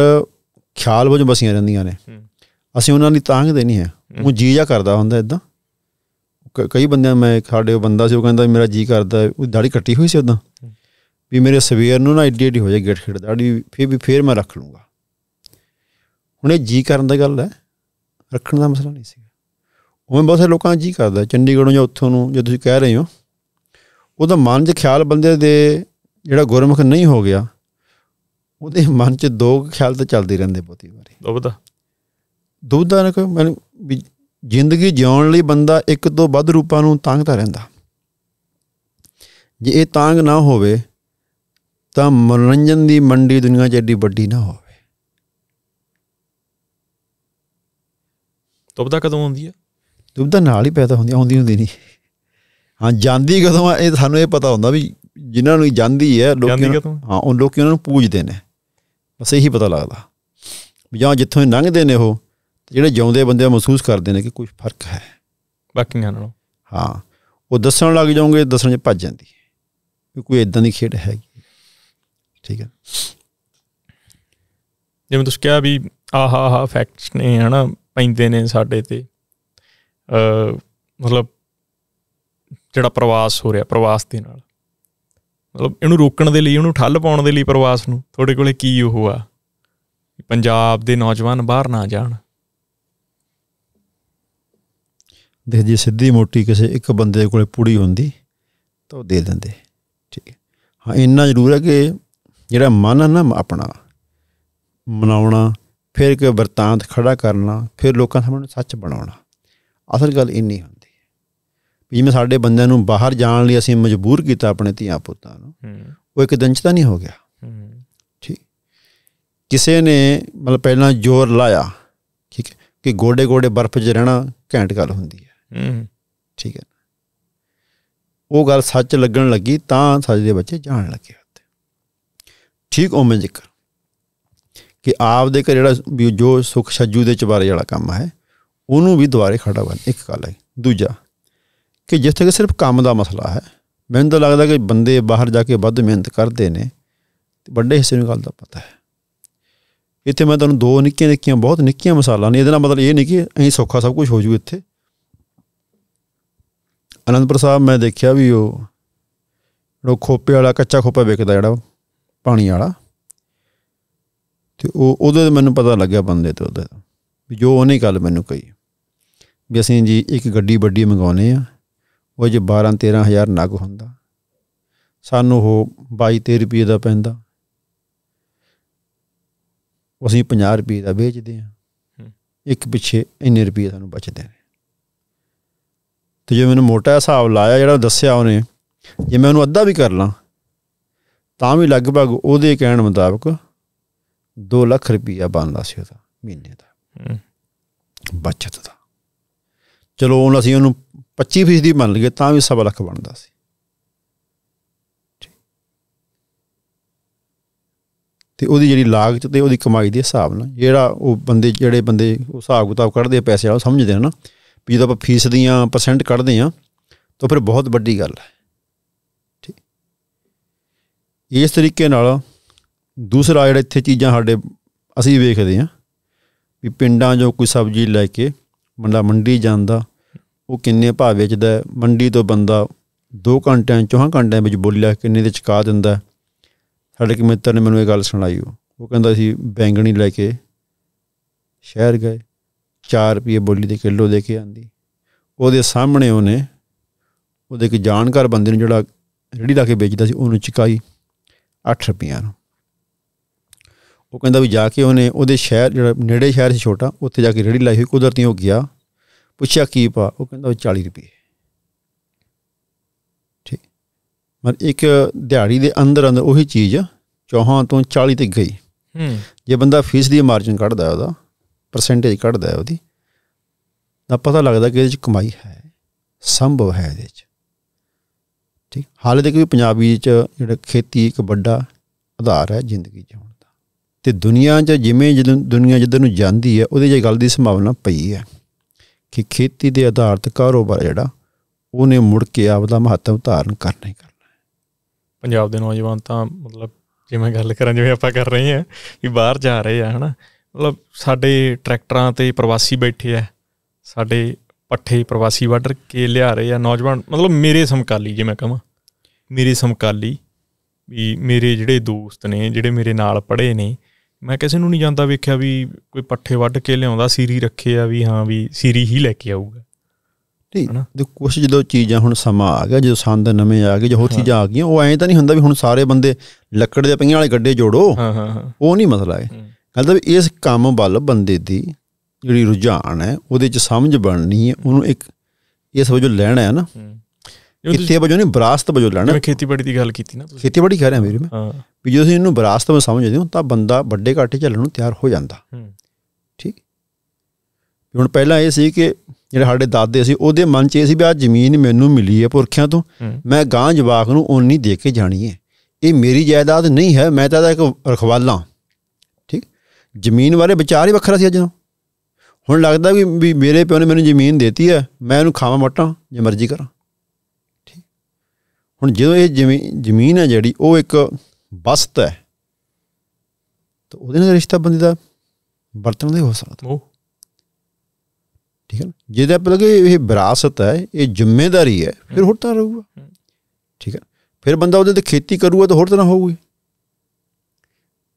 ਖਿਆਲ ਵਜੋਂ ਬਸੀਆਂ ਰਹਿੰਦੀਆਂ ਨੇ ਅਸੀਂ ਉਹਨਾਂ ਲਈ ਤਾਂਗ ਨਹੀਂ ਹੈ ਉਹ ਜੀ ਕਰਦਾ ਹੁੰਦਾ ਇਦਾਂ ਕਈ ਬੰਦਿਆਂ ਮੈਂ ਸਾਡੇ ਉਹ ਬੰਦਾ ਸੀ ਉਹ ਕਹਿੰਦਾ ਮੇਰਾ ਜੀ ਕਰਦਾ ਉਹ ਦਾੜੀ ਕੱਟੀ ਹੋਈ ਸੀ ਉਦਾਂ ਵੀ ਮੇਰੇ ਸਵੇਰ ਨੂੰ ਨਾ ਏਡੀ ਏਡੀ ਹੋ ਜਾਏ ਗੇਟ ਖੇਡ ਦਾੜੀ ਫੇਰ ਵੀ ਫੇਰ ਮੈਂ ਰੱਖ ਲੂੰਗਾ ਹੁਣ ਇਹ ਜੀ ਕਰਨ ਦਾ ਗੱਲ ਹੈ ਰੱਖਣ ਦਾ ਮਸਲਾ ਨਹੀਂ ਸੀ ਉਵੇਂ ਬਹੁਤ ਸਾਰੇ ਲੋਕਾਂ ਜੀ ਕਰਦਾ ਚੰਡੀਗੜ੍ਹੋਂ ਜਾਂ ਉੱਥੋਂ ਨੂੰ ਜੇ ਤੁਸੀਂ ਕਹਿ ਰਹੇ ਹੋ ਉਹਦਾ ਮਨ 'ਚ ਖਿਆਲ ਬੰਦੇ ਦੇ ਜਿਹੜਾ ਗੁਰਮੁਖ ਨਹੀਂ ਹੋ ਗਿਆ ਉਹਦੇ ਮਨ 'ਚ ਦੋ ਖਿਆਲ ਤਾਂ ਚੱਲਦੇ ਰਹਿੰਦੇ ਬਹੁਤੀ ਵਾਰੀ ਦੁਬਦਾ ਦੁਬਦਾ ਨਾ ਕੋਈ ਮੈਨੂੰ ਜ਼ਿੰਦਗੀ ਜਿਉਣ ਲਈ ਬੰਦਾ ਇੱਕ ਤੋਂ ਵੱਧ ਰੂਪਾਂ ਨੂੰ ਤਾਂਘਦਾ ਰਹਿੰਦਾ ਜੇ ਇਹ ਤਾਂਗ ਨਾ ਹੋਵੇ ਤਾਂ ਮਨੋਰੰਜਨ ਦੀ ਮੰਡੀ ਦੁਨੀਆ 'ਚ ਐਡੀ ਵੱਡੀ ਨਾ ਹੋਵੇ ਤੁਬਦਾ ਕਦੋਂ ਹੁੰਦੀ ਹੈ ਤੁਬਦਾ ਨਾਲ ਹੀ ਪੈਦਾ ਹੁੰਦੀ ਆਉਂਦੀ ਹੁੰਦੀ ਨਹੀਂ ਹਾਂ ਜਾਂਦੀ ਕਦੋਂ ਆ ਇਹ ਸਾਨੂੰ ਇਹ ਪਤਾ ਹੁੰਦਾ ਵੀ ਜਿਨ੍ਹਾਂ ਨੂੰ ਜਾਂਦੀ ਹੈ ਲੋਕੀ ਹਾਂ ਉਹ ਲੋਕੀ ਉਹਨਾਂ ਨੂੰ ਪੂਜਦੇ ਨੇ ਬਸ ਇਹੀ ਪਤਾ ਲੱਗਦਾ ਜਾਂ ਜਿੱਥੋਂ ਇਹ ਲੰਘਦੇ ਨੇ ਉਹ ਜਿਹੜੇ ਜਿਉਂਦੇ ਬੰਦੇ ਮਹਿਸੂਸ ਕਰਦੇ ਨੇ ਕਿ ਕੁਝ ਫਰਕ ਹੈ ਬਾਕੀਆਂ ਨਾਲੋਂ ਹਾਂ ਉਹ ਦੱਸਣ ਲੱਗ ਜਾਓਗੇ ਦੱਸਣ 'ਚ ਭੱਜ ਜਾਂਦੀ ਹੈ ਕਿ ਕੋਈ ਇਦਾਂ ਦੀ ਖੇਡ ਹੈਗੀ ਠੀਕ ਹੈ ਜਿਵੇਂ ਤੁਸੀਂ ਕਿਹਾ ਵੀ ਆਹ ਆਹ ਫੈਕਟਸ ਨੇ ਹਨਾ ਪੈਂਦੇ ਨੇ ਸਾਡੇ ਤੇ ਅ ਮਤਲਬ ਜਿਹੜਾ ਪ੍ਰਵਾਸ ਹੋ ਰਿਹਾ ਪ੍ਰਵਾਸ ਦੇ ਨਾਲ ਮਤਲਬ ਇਹਨੂੰ ਰੋਕਣ ਦੇ ਲਈ ਇਹਨੂੰ ਠੱਲ ਪਾਉਣ ਦੇ ਲਈ ਪ੍ਰਵਾਸ ਨੂੰ ਤੁਹਾਡੇ ਕੋਲੇ ਕੀ ਉਹ ਆ ਪੰਜਾਬ ਦੇ ਨੌਜਵਾਨ ਬਾਹਰ ਨਾ ਜਾਣ ਦੇ ਜੇ ਸਿੱਧੀ ਮੋਟੀ ਕਿਸੇ ਇੱਕ ਬੰਦੇ ਕੋਲੇ ਪੂੜੀ ਹੁੰਦੀ ਤਾਂ ਉਹ ਦੇ ਦਿੰਦੇ ਠੀਕ ਹੈ ਹਾਂ ਇੰਨਾ ਜ਼ਰੂਰ ਹੈ ਕਿ ਜਿਹੜਾ ਮਨ ਹੈ ਨਾ ਆਪਣਾ ਮਨਾਉਣਾ ਫਿਰ ਕਿ ਵਰਤਾਂਤ ਖੜਾ ਕਰਨਾ ਫਿਰ ਲੋਕਾਂ ਸਾਹਮਣੇ ਸੱਚ ਬਣਾਉਣਾ ਅਸਲ ਗੱਲ ਇੰਨੀ ਹੁੰਦੀ ਹੈ ਜਿਵੇਂ ਸਾਡੇ ਬੰਦਿਆਂ ਨੂੰ ਬਾਹਰ ਜਾਣ ਲਈ ਅਸੀਂ ਮਜਬੂਰ ਕੀਤਾ ਆਪਣੇ ਧੀਆ ਪੁੱਤਾਂ ਨੂੰ ਉਹ ਇੱਕ ਦਿਨ ਚ ਤਾਂ ਨਹੀਂ ਹੋ ਗਿਆ ਠੀਕ ਕਿਸੇ ਨੇ ਮਤਲਬ ਪਹਿਲਾਂ ਜ਼ੋਰ ਲਾਇਆ ਠੀਕ ਹੈ ਕਿ ਗੋਡੇ ਗੋਡੇ ਬਰਫ਼ 'ਚ ਰਹਿਣਾ ਘੈਂਟ ਗੱਲ ਹੁੰਦੀ ਠੀਕ ਹੈ ਉਹ ਗੱਲ ਸੱਚ ਲੱਗਣ ਲੱਗੀ ਤਾਂ ਸੱਚ ਦੇ ਬੱਚੇ ਜਾਣ ਲੱਗੇ ਉੱਤੇ ਠੀਕ ਮੈਂ ਜ਼ਿਕਰ ਕਿ ਆਪ ਦੇ ਘਰ ਜਿਹੜਾ ਜੋ ਸੁਖ ਸੱਜੂ ਦੇ ਚਵਾਰੇ ਵਾਲਾ ਕੰਮ ਹੈ ਉਹਨੂੰ ਵੀ ਦੁਆਰੇ ਖੜਾ ਬਣ ਇੱਕ ਗੱਲ ਹੈ ਦੂਜਾ ਕਿ ਜਿੱਥੇ ਕਿ ਸਿਰਫ ਕੰਮ ਦਾ ਮਸਲਾ ਹੈ ਮੈਨੂੰ ਤਾਂ ਲੱਗਦਾ ਕਿ ਬੰਦੇ ਬਾਹਰ ਜਾ ਕੇ ਵੱਧ ਮਿਹਨਤ ਕਰਦੇ ਨੇ ਤੇ ਵੱਡੇ ਹਿੱਸੇ ਨੂੰ ਗੱਲ ਦਾ ਪਤਾ ਹੈ ਇੱਥੇ ਮੈਂ ਤੁਹਾਨੂੰ ਦੋ ਨਿੱਕੀਆਂ ਨਿੱਕੀਆਂ ਬਹੁਤ ਨਿੱਕੀਆਂ ਮਸਾਲਾ ਨੇ ਇਹਦੇ ਨਾਲ ਮਤਲਬ ਇਹ ਨਹੀਂ ਕਿ ਅਸੀਂ ਸੌਖਾ ਸਭ ਕੁਝ ਹੋ ਜੂ ਇੱਥੇ ਅਨੰਦਪੁਰ ਸਾਹਿਬ ਮੈਂ ਦੇਖਿਆ ਵੀ ਉਹ ਜਿਹੜਾ ਖੋਪੇ ਵਾਲਾ ਕੱਚਾ ਖੋਪਾ ਵਿਕਦਾ ਜਿਹੜਾ ਪਾਣੀ ਵਾਲਾ ਤੇ ਉਹ ਉਹਦੇ ਮੈਨੂੰ ਪਤਾ ਲੱਗਿਆ ਬੰਦੇ ਤੇ ਉਹਦੇ ਵੀ ਜੋ ਉਹਨੇ ਗੱਲ ਮੈਨੂੰ ਕਹੀ ਵੀ ਅਸੀਂ ਜੀ ਇੱਕ ਗੱਡੀ ਵੱਡੀ ਮੰਗਾਉਨੇ ਆ ਉਹ ਜੇ 12 13000 ਨਗ ਹੁੰਦਾ ਸਾਨੂੰ ਉਹ 22 13 ਰੁਪਏ ਦਾ ਪੈਂਦਾ ਅਸੀਂ 50 ਰੁਪਏ ਦਾ ਵੇਚਦੇ ਆ ਇੱਕ ਪਿੱਛੇ ਇੰਨੇ ਰੁਪਏ ਸਾਨੂੰ ਬਚਦੇ ਆ ਤੇ ਜੇ ਮੈਨੂੰ ਮੋਟਾ ਹਿਸਾਬ ਲਾਇਆ ਜਿਹੜਾ ਦੱਸਿਆ ਉਹਨੇ ਜੇ ਮੈਂ ਉਹਨੂੰ ਅੱਧਾ ਵੀ ਕਰ ਲਾਂ ਤਾਂ ਵੀ ਲਗਭਗ ਉਹਦੇ ਕਹਿਣ ਮੁਤਾਬਕ 2 ਲੱਖ ਰੁਪਈਆ ਬਣਦਾ ਸੀ ਉਹਦਾ ਮਹੀਨੇ ਦਾ ਬਚਤ ਦਾ ਚਲੋ ਹੁਣ ਅਸੀਂ ਉਹਨੂੰ 25% ਦੀ ਮੰਨ ਲਈਏ ਤਾਂ ਵੀ 7 ਲੱਖ ਬਣਦਾ ਸੀ ਤੇ ਉਹਦੀ ਜਿਹੜੀ ਲਾਗਤ ਤੇ ਉਹਦੀ ਕਮਾਈ ਦੇ ਹਿਸਾਬ ਨਾਲ ਜਿਹੜਾ ਉਹ ਬੰਦੇ ਜਿਹੜੇ ਬੰਦੇ ਉਹ ਹਿਸਾਬ ਕਿਤਾਬ ਕੱਢਦੇ ਪੈਸੇ ਵਾਲਾ ਸਮਝਦੇ ਹਨ ਨਾ ਵੀ ਜਦੋਂ ਆਪਾਂ ਫੀਸ ਦੀਆਂ ਪਰਸੈਂਟ ਕੱਢਦੇ ਆ ਤਾਂ ਫਿਰ ਬਹੁਤ ਵੱਡੀ ਗੱਲ ਹੈ ਠੀਕ ਇਸ ਤਰੀਕੇ ਨਾਲ ਦੂਸਰਾ ਜਿਹੜਾ ਇੱਥੇ ਚੀਜ਼ਾਂ ਸਾਡੇ ਅਸੀਂ ਵੇਖਦੇ ਆ ਵੀ ਪਿੰਡਾਂ ਜੋ ਕੋਈ ਸਬਜ਼ੀ ਲੈ ਕੇ ਬੰਦਾ ਮੰਡੀ ਜਾਂਦਾ ਉਹ ਕਿੰਨੇ ਭਾਅ ਵੇਚਦਾ ਮੰਡੀ ਤੋਂ ਬੰਦਾ 2 ਘੰਟਿਆਂ 4 ਘੰਟਿਆਂ ਵਿੱਚ ਬੋਲੀ ਲੈ ਕਿੰਨੇ ਦੇ ਚਕਾ ਦਿੰਦਾ ਸਾਡੇ ਕਿ ਮਿੱਤਰ ਨੇ ਮੈਨੂੰ ਇਹ ਗੱਲ ਸੁਣਾਈ ਉਹ ਕਹਿੰਦਾ ਸੀ ਬੈਂਗਣੀ ਲੈ ਕੇ ਸ਼ਹਿਰ ਗਏ 4 ਰੁਪਏ ਬੋਲੀ ਦੇ ਕਿਲੋ ਦੇ ਕੇ ਆਂਦੀ ਉਹਦੇ ਸਾਹਮਣੇ ਉਹਨੇ ਉਹਦੇ ਇੱਕ ਜਾਣਕਾਰ ਬੰਦੇ ਨੂੰ ਜਿਹੜਾ ਰੇੜੀ ਲਾ ਕੇ ਵੇਚਦਾ ਸੀ ਉਹਨੂੰ ਚਿਕਾਈ 8 ਰੁਪਏ ਨੂੰ ਉਹ ਕਹਿੰਦਾ ਵੀ ਜਾ ਕੇ ਉਹਨੇ ਉਹਦੇ ਸ਼ਹਿਰ ਜਿਹੜਾ ਨੇੜੇ ਸ਼ਹਿਰ ਸੀ ਛੋਟਾ ਉੱਥੇ ਜਾ ਕੇ ਰੇੜੀ ਲਾਈ ਹੋਈ ਕੁਦਰਤੀ ਹੋ ਗਿਆ ਪੁੱਛਿਆ ਕੀ ਪਾ ਉਹ ਕਹਿੰਦਾ ਉਹ 40 ਰੁਪਏ ਠੀਕ ਮਰ ਇੱਕ ਦਿਹਾੜੀ ਦੇ ਅੰਦਰ ਅੰਦਰ ਉਹੀ ਚੀਜ਼ ਚੌਹਾਂ ਤੋਂ 40 ਤੱਕ ਗਈ ਹੂੰ ਜੇ ਬੰਦਾ ਫੀਸ ਦੀ ਮਾਰਜਨ ਕੱਢਦਾ ਉਹਦਾ ਪਰਸੈਂਟੇਜ ਘਟਦਾ ਹੈ ਉਹਦੀ ਤਾਂ ਪਤਾ ਲੱਗਦਾ ਕਿ ਇਹਦੇ ਵਿੱਚ ਕਮਾਈ ਹੈ ਸੰਭਵ ਹੈ ਇਹਦੇ ਵਿੱਚ ਠੀਕ ਹਾਲੇ ਤੱਕ ਵੀ ਪੰਜਾਬੀ ਵਿੱਚ ਜਿਹੜਾ ਖੇਤੀ ਇੱਕ ਵੱਡਾ ਆਧਾਰ ਹੈ ਜ਼ਿੰਦਗੀ ਜਿਉਣ ਦਾ ਤੇ ਦੁਨੀਆ 'ਚ ਜਿਵੇਂ ਜਦੋਂ ਦੁਨੀਆ ਜਿੱਧਰ ਨੂੰ ਜਾਂਦੀ ਹੈ ਉਹਦੇ 'ਚ ਗੱਲ ਦੀ ਸੰਭਾਵਨਾ ਪਈ ਹੈ ਕਿ ਖੇਤੀ ਦੇ ਤੇ ਕਾਰੋਬਾਰ ਜਿਹੜਾ ਉਹਨੇ ਮੁੜ ਕੇ ਆਪ ਦਾ ਮਹੱਤਵ ਧਾਰਨ ਕਰਨਾ ਹੀ ਕਰਨਾ ਹੈ ਪੰਜਾਬ ਦੇ ਨੌਜਵਾਨ ਤਾਂ ਮਤਲਬ ਜਿਵੇਂ ਗੱਲ ਕਰਾਂ ਜਿਵੇਂ ਆਪਾਂ ਕਰ ਰਹੇ ਹਾਂ ਵੀ ਬਾਹਰ ਜਾ ਰਹੇ ਆ ਹਨਾ ਮਤਲਬ ਸਾਡੇ ਟਰੈਕਟਰਾਂ ਤੇ ਪ੍ਰਵਾਸੀ ਬੈਠੇ ਆ ਸਾਡੇ ਪੱਠੇ ਪ੍ਰਵਾਸੀ ਵਾਟਰ ਕੇ ਲਿਆ ਰਹੇ ਆ ਨੌਜਵਾਨ ਮਤਲਬ ਮੇਰੇ ਸਮਕਾਲੀ ਜੇ ਮੈਂ ਕਹਾਂ ਮੇਰੇ ਸਮਕਾਲੀ ਵੀ ਮੇਰੇ ਜਿਹੜੇ ਦੋਸਤ ਨੇ ਜਿਹੜੇ ਮੇਰੇ ਨਾਲ ਪੜ੍ਹੇ ਨੇ ਮੈਂ ਕਿਸੇ ਨੂੰ ਨਹੀਂ ਜਾਂਦਾ ਵੇਖਿਆ ਵੀ ਕੋਈ ਪੱਠੇ ਵੱਢ ਕੇ ਲਿਆਉਂਦਾ ਸੀਰੀ ਰੱਖੇ ਆ ਵੀ ਹਾਂ ਵੀ ਸੀਰੀ ਹੀ ਲੈ ਕੇ ਆਊਗਾ ਠੀਕ ਦੇ ਕੁਝ ਜਦੋਂ ਚੀਜ਼ਾਂ ਹੁਣ ਸਮਾਂ ਆ ਗਿਆ ਜਦੋਂ ਸੰਦ ਨਵੇਂ ਆ ਗਏ ਜੋ ਹੋਰ ਚੀਜ਼ਾਂ ਆ ਗਈਆਂ ਉਹ ਐਂ ਤਾਂ ਨਹੀਂ ਹੁੰਦਾ ਵੀ ਹੁਣ ਸਾਰੇ ਬੰਦੇ ਲੱਕੜ ਦੇ ਪਈਆਂ ਵਾਲੇ ਗੱਡੇ ਜੋੜੋ ਹਾਂ ਹਾਂ ਉਹ ਨਹੀਂ ਮਸਲਾ ਹੈ ਕਹਿੰਦਾ ਵੀ ਇਸ ਕੰਮ ਵੱਲ ਬੰਦੇ ਦੀ ਜਿਹੜੀ ਰੁਝਾਨ ਹੈ ਉਹਦੇ ਚ ਸਮਝ ਬਣਨੀ ਹੈ ਉਹਨੂੰ ਇੱਕ ਇਸ ਵਜੋਂ ਲੈਣਾ ਹੈ ਨਾ ਕਿੱਥੇ ਵਜੋਂ ਨਹੀਂ ਵਿਰਾਸਤ ਵਜੋਂ ਲੈਣਾ ਮੈਂ ਖੇਤੀਬਾੜੀ ਦੀ ਗੱਲ ਕੀਤੀ ਨਾ ਤੁਸੀਂ ਖੇਤੀਬਾੜੀ ਕਹਿ ਰਿਹਾ ਮੇਰੇ ਮੈਂ ਵੀ ਜੇ ਤੁਸੀਂ ਇਹਨੂੰ ਵਿਰਾਸਤ ਵਿੱਚ ਸਮਝਦੇ ਹੋ ਤਾਂ ਬੰਦਾ ਵੱਡੇ ਘਾਟੇ ਚੱਲਣ ਨੂੰ ਤਿਆਰ ਹੋ ਜਾਂਦਾ ਠੀਕ ਹੁਣ ਪਹਿਲਾਂ ਇਹ ਸੀ ਕਿ ਜਿਹੜੇ ਸਾਡੇ ਦਾਦੇ ਸੀ ਉਹਦੇ ਮਨ 'ਚ ਇਹ ਸੀ ਵੀ ਆ ਜ਼ਮੀਨ ਮੈਨੂੰ ਮਿਲੀ ਹੈ ਪੁਰਖਿਆਂ ਤੋਂ ਮੈਂ ਗਾਂ ਜਵਾਕ ਨੂੰ ਓਨੀ ਦੇ ਕੇ ਜਾਣੀ ਹੈ ਇਹ ਮੇਰੀ ਜਾਇਦਾਦ ਨਹੀਂ ਹੈ ਮੈਂ ਤਾਂ ਇੱਕ ਰਖਵਾਲਾ ਜ਼ਮੀਨ ਬਾਰੇ ਵਿਚਾਰ ਹੀ ਵੱਖਰਾ ਸੀ ਅੱਜ ਨੂੰ ਹੁਣ ਲੱਗਦਾ ਵੀ ਮੇਰੇ ਪਿਓ ਨੇ ਮੈਨੂੰ ਜ਼ਮੀਨ ਦਿੱਤੀ ਹੈ ਮੈਂ ਉਹਨੂੰ ਖਾਵਾਂ ਮਟਾਂ ਜੇ ਮਰਜ਼ੀ ਕਰਾਂ ਠੀਕ ਹੁਣ ਜਦੋਂ ਇਹ ਜ਼ਮੀਨ ਜ਼ਮੀਨ ਹੈ ਜਿਹੜੀ ਉਹ ਇੱਕ ਵਸਤ ਹੈ ਤਾਂ ਉਹਦੇ ਨਾਲ ਰਿਸ਼ਤਾ ਬੰਦੀ ਦਾ ਵਰਤਣ ਦੇ ਹੋ ਸਕਦਾ ਠੀਕ ਹੈ ਜਿਹਦਾ ਪਹਿਲਾਂ ਕਿ ਇਹ ਵਿਰਾਸਤ ਹੈ ਇਹ ਜ਼ਿੰਮੇਵਾਰੀ ਹੈ ਫਿਰ ਹੋਰ ਤਾਂ ਰਹੂਗਾ ਠੀਕ ਹੈ ਫਿਰ ਬੰਦਾ ਉਹਦੇ ਤੇ ਖੇਤੀ ਕਰੂਗਾ ਤਾਂ ਹੋਰ ਤਰ੍ਹਾਂ ਹੋਊਗੀ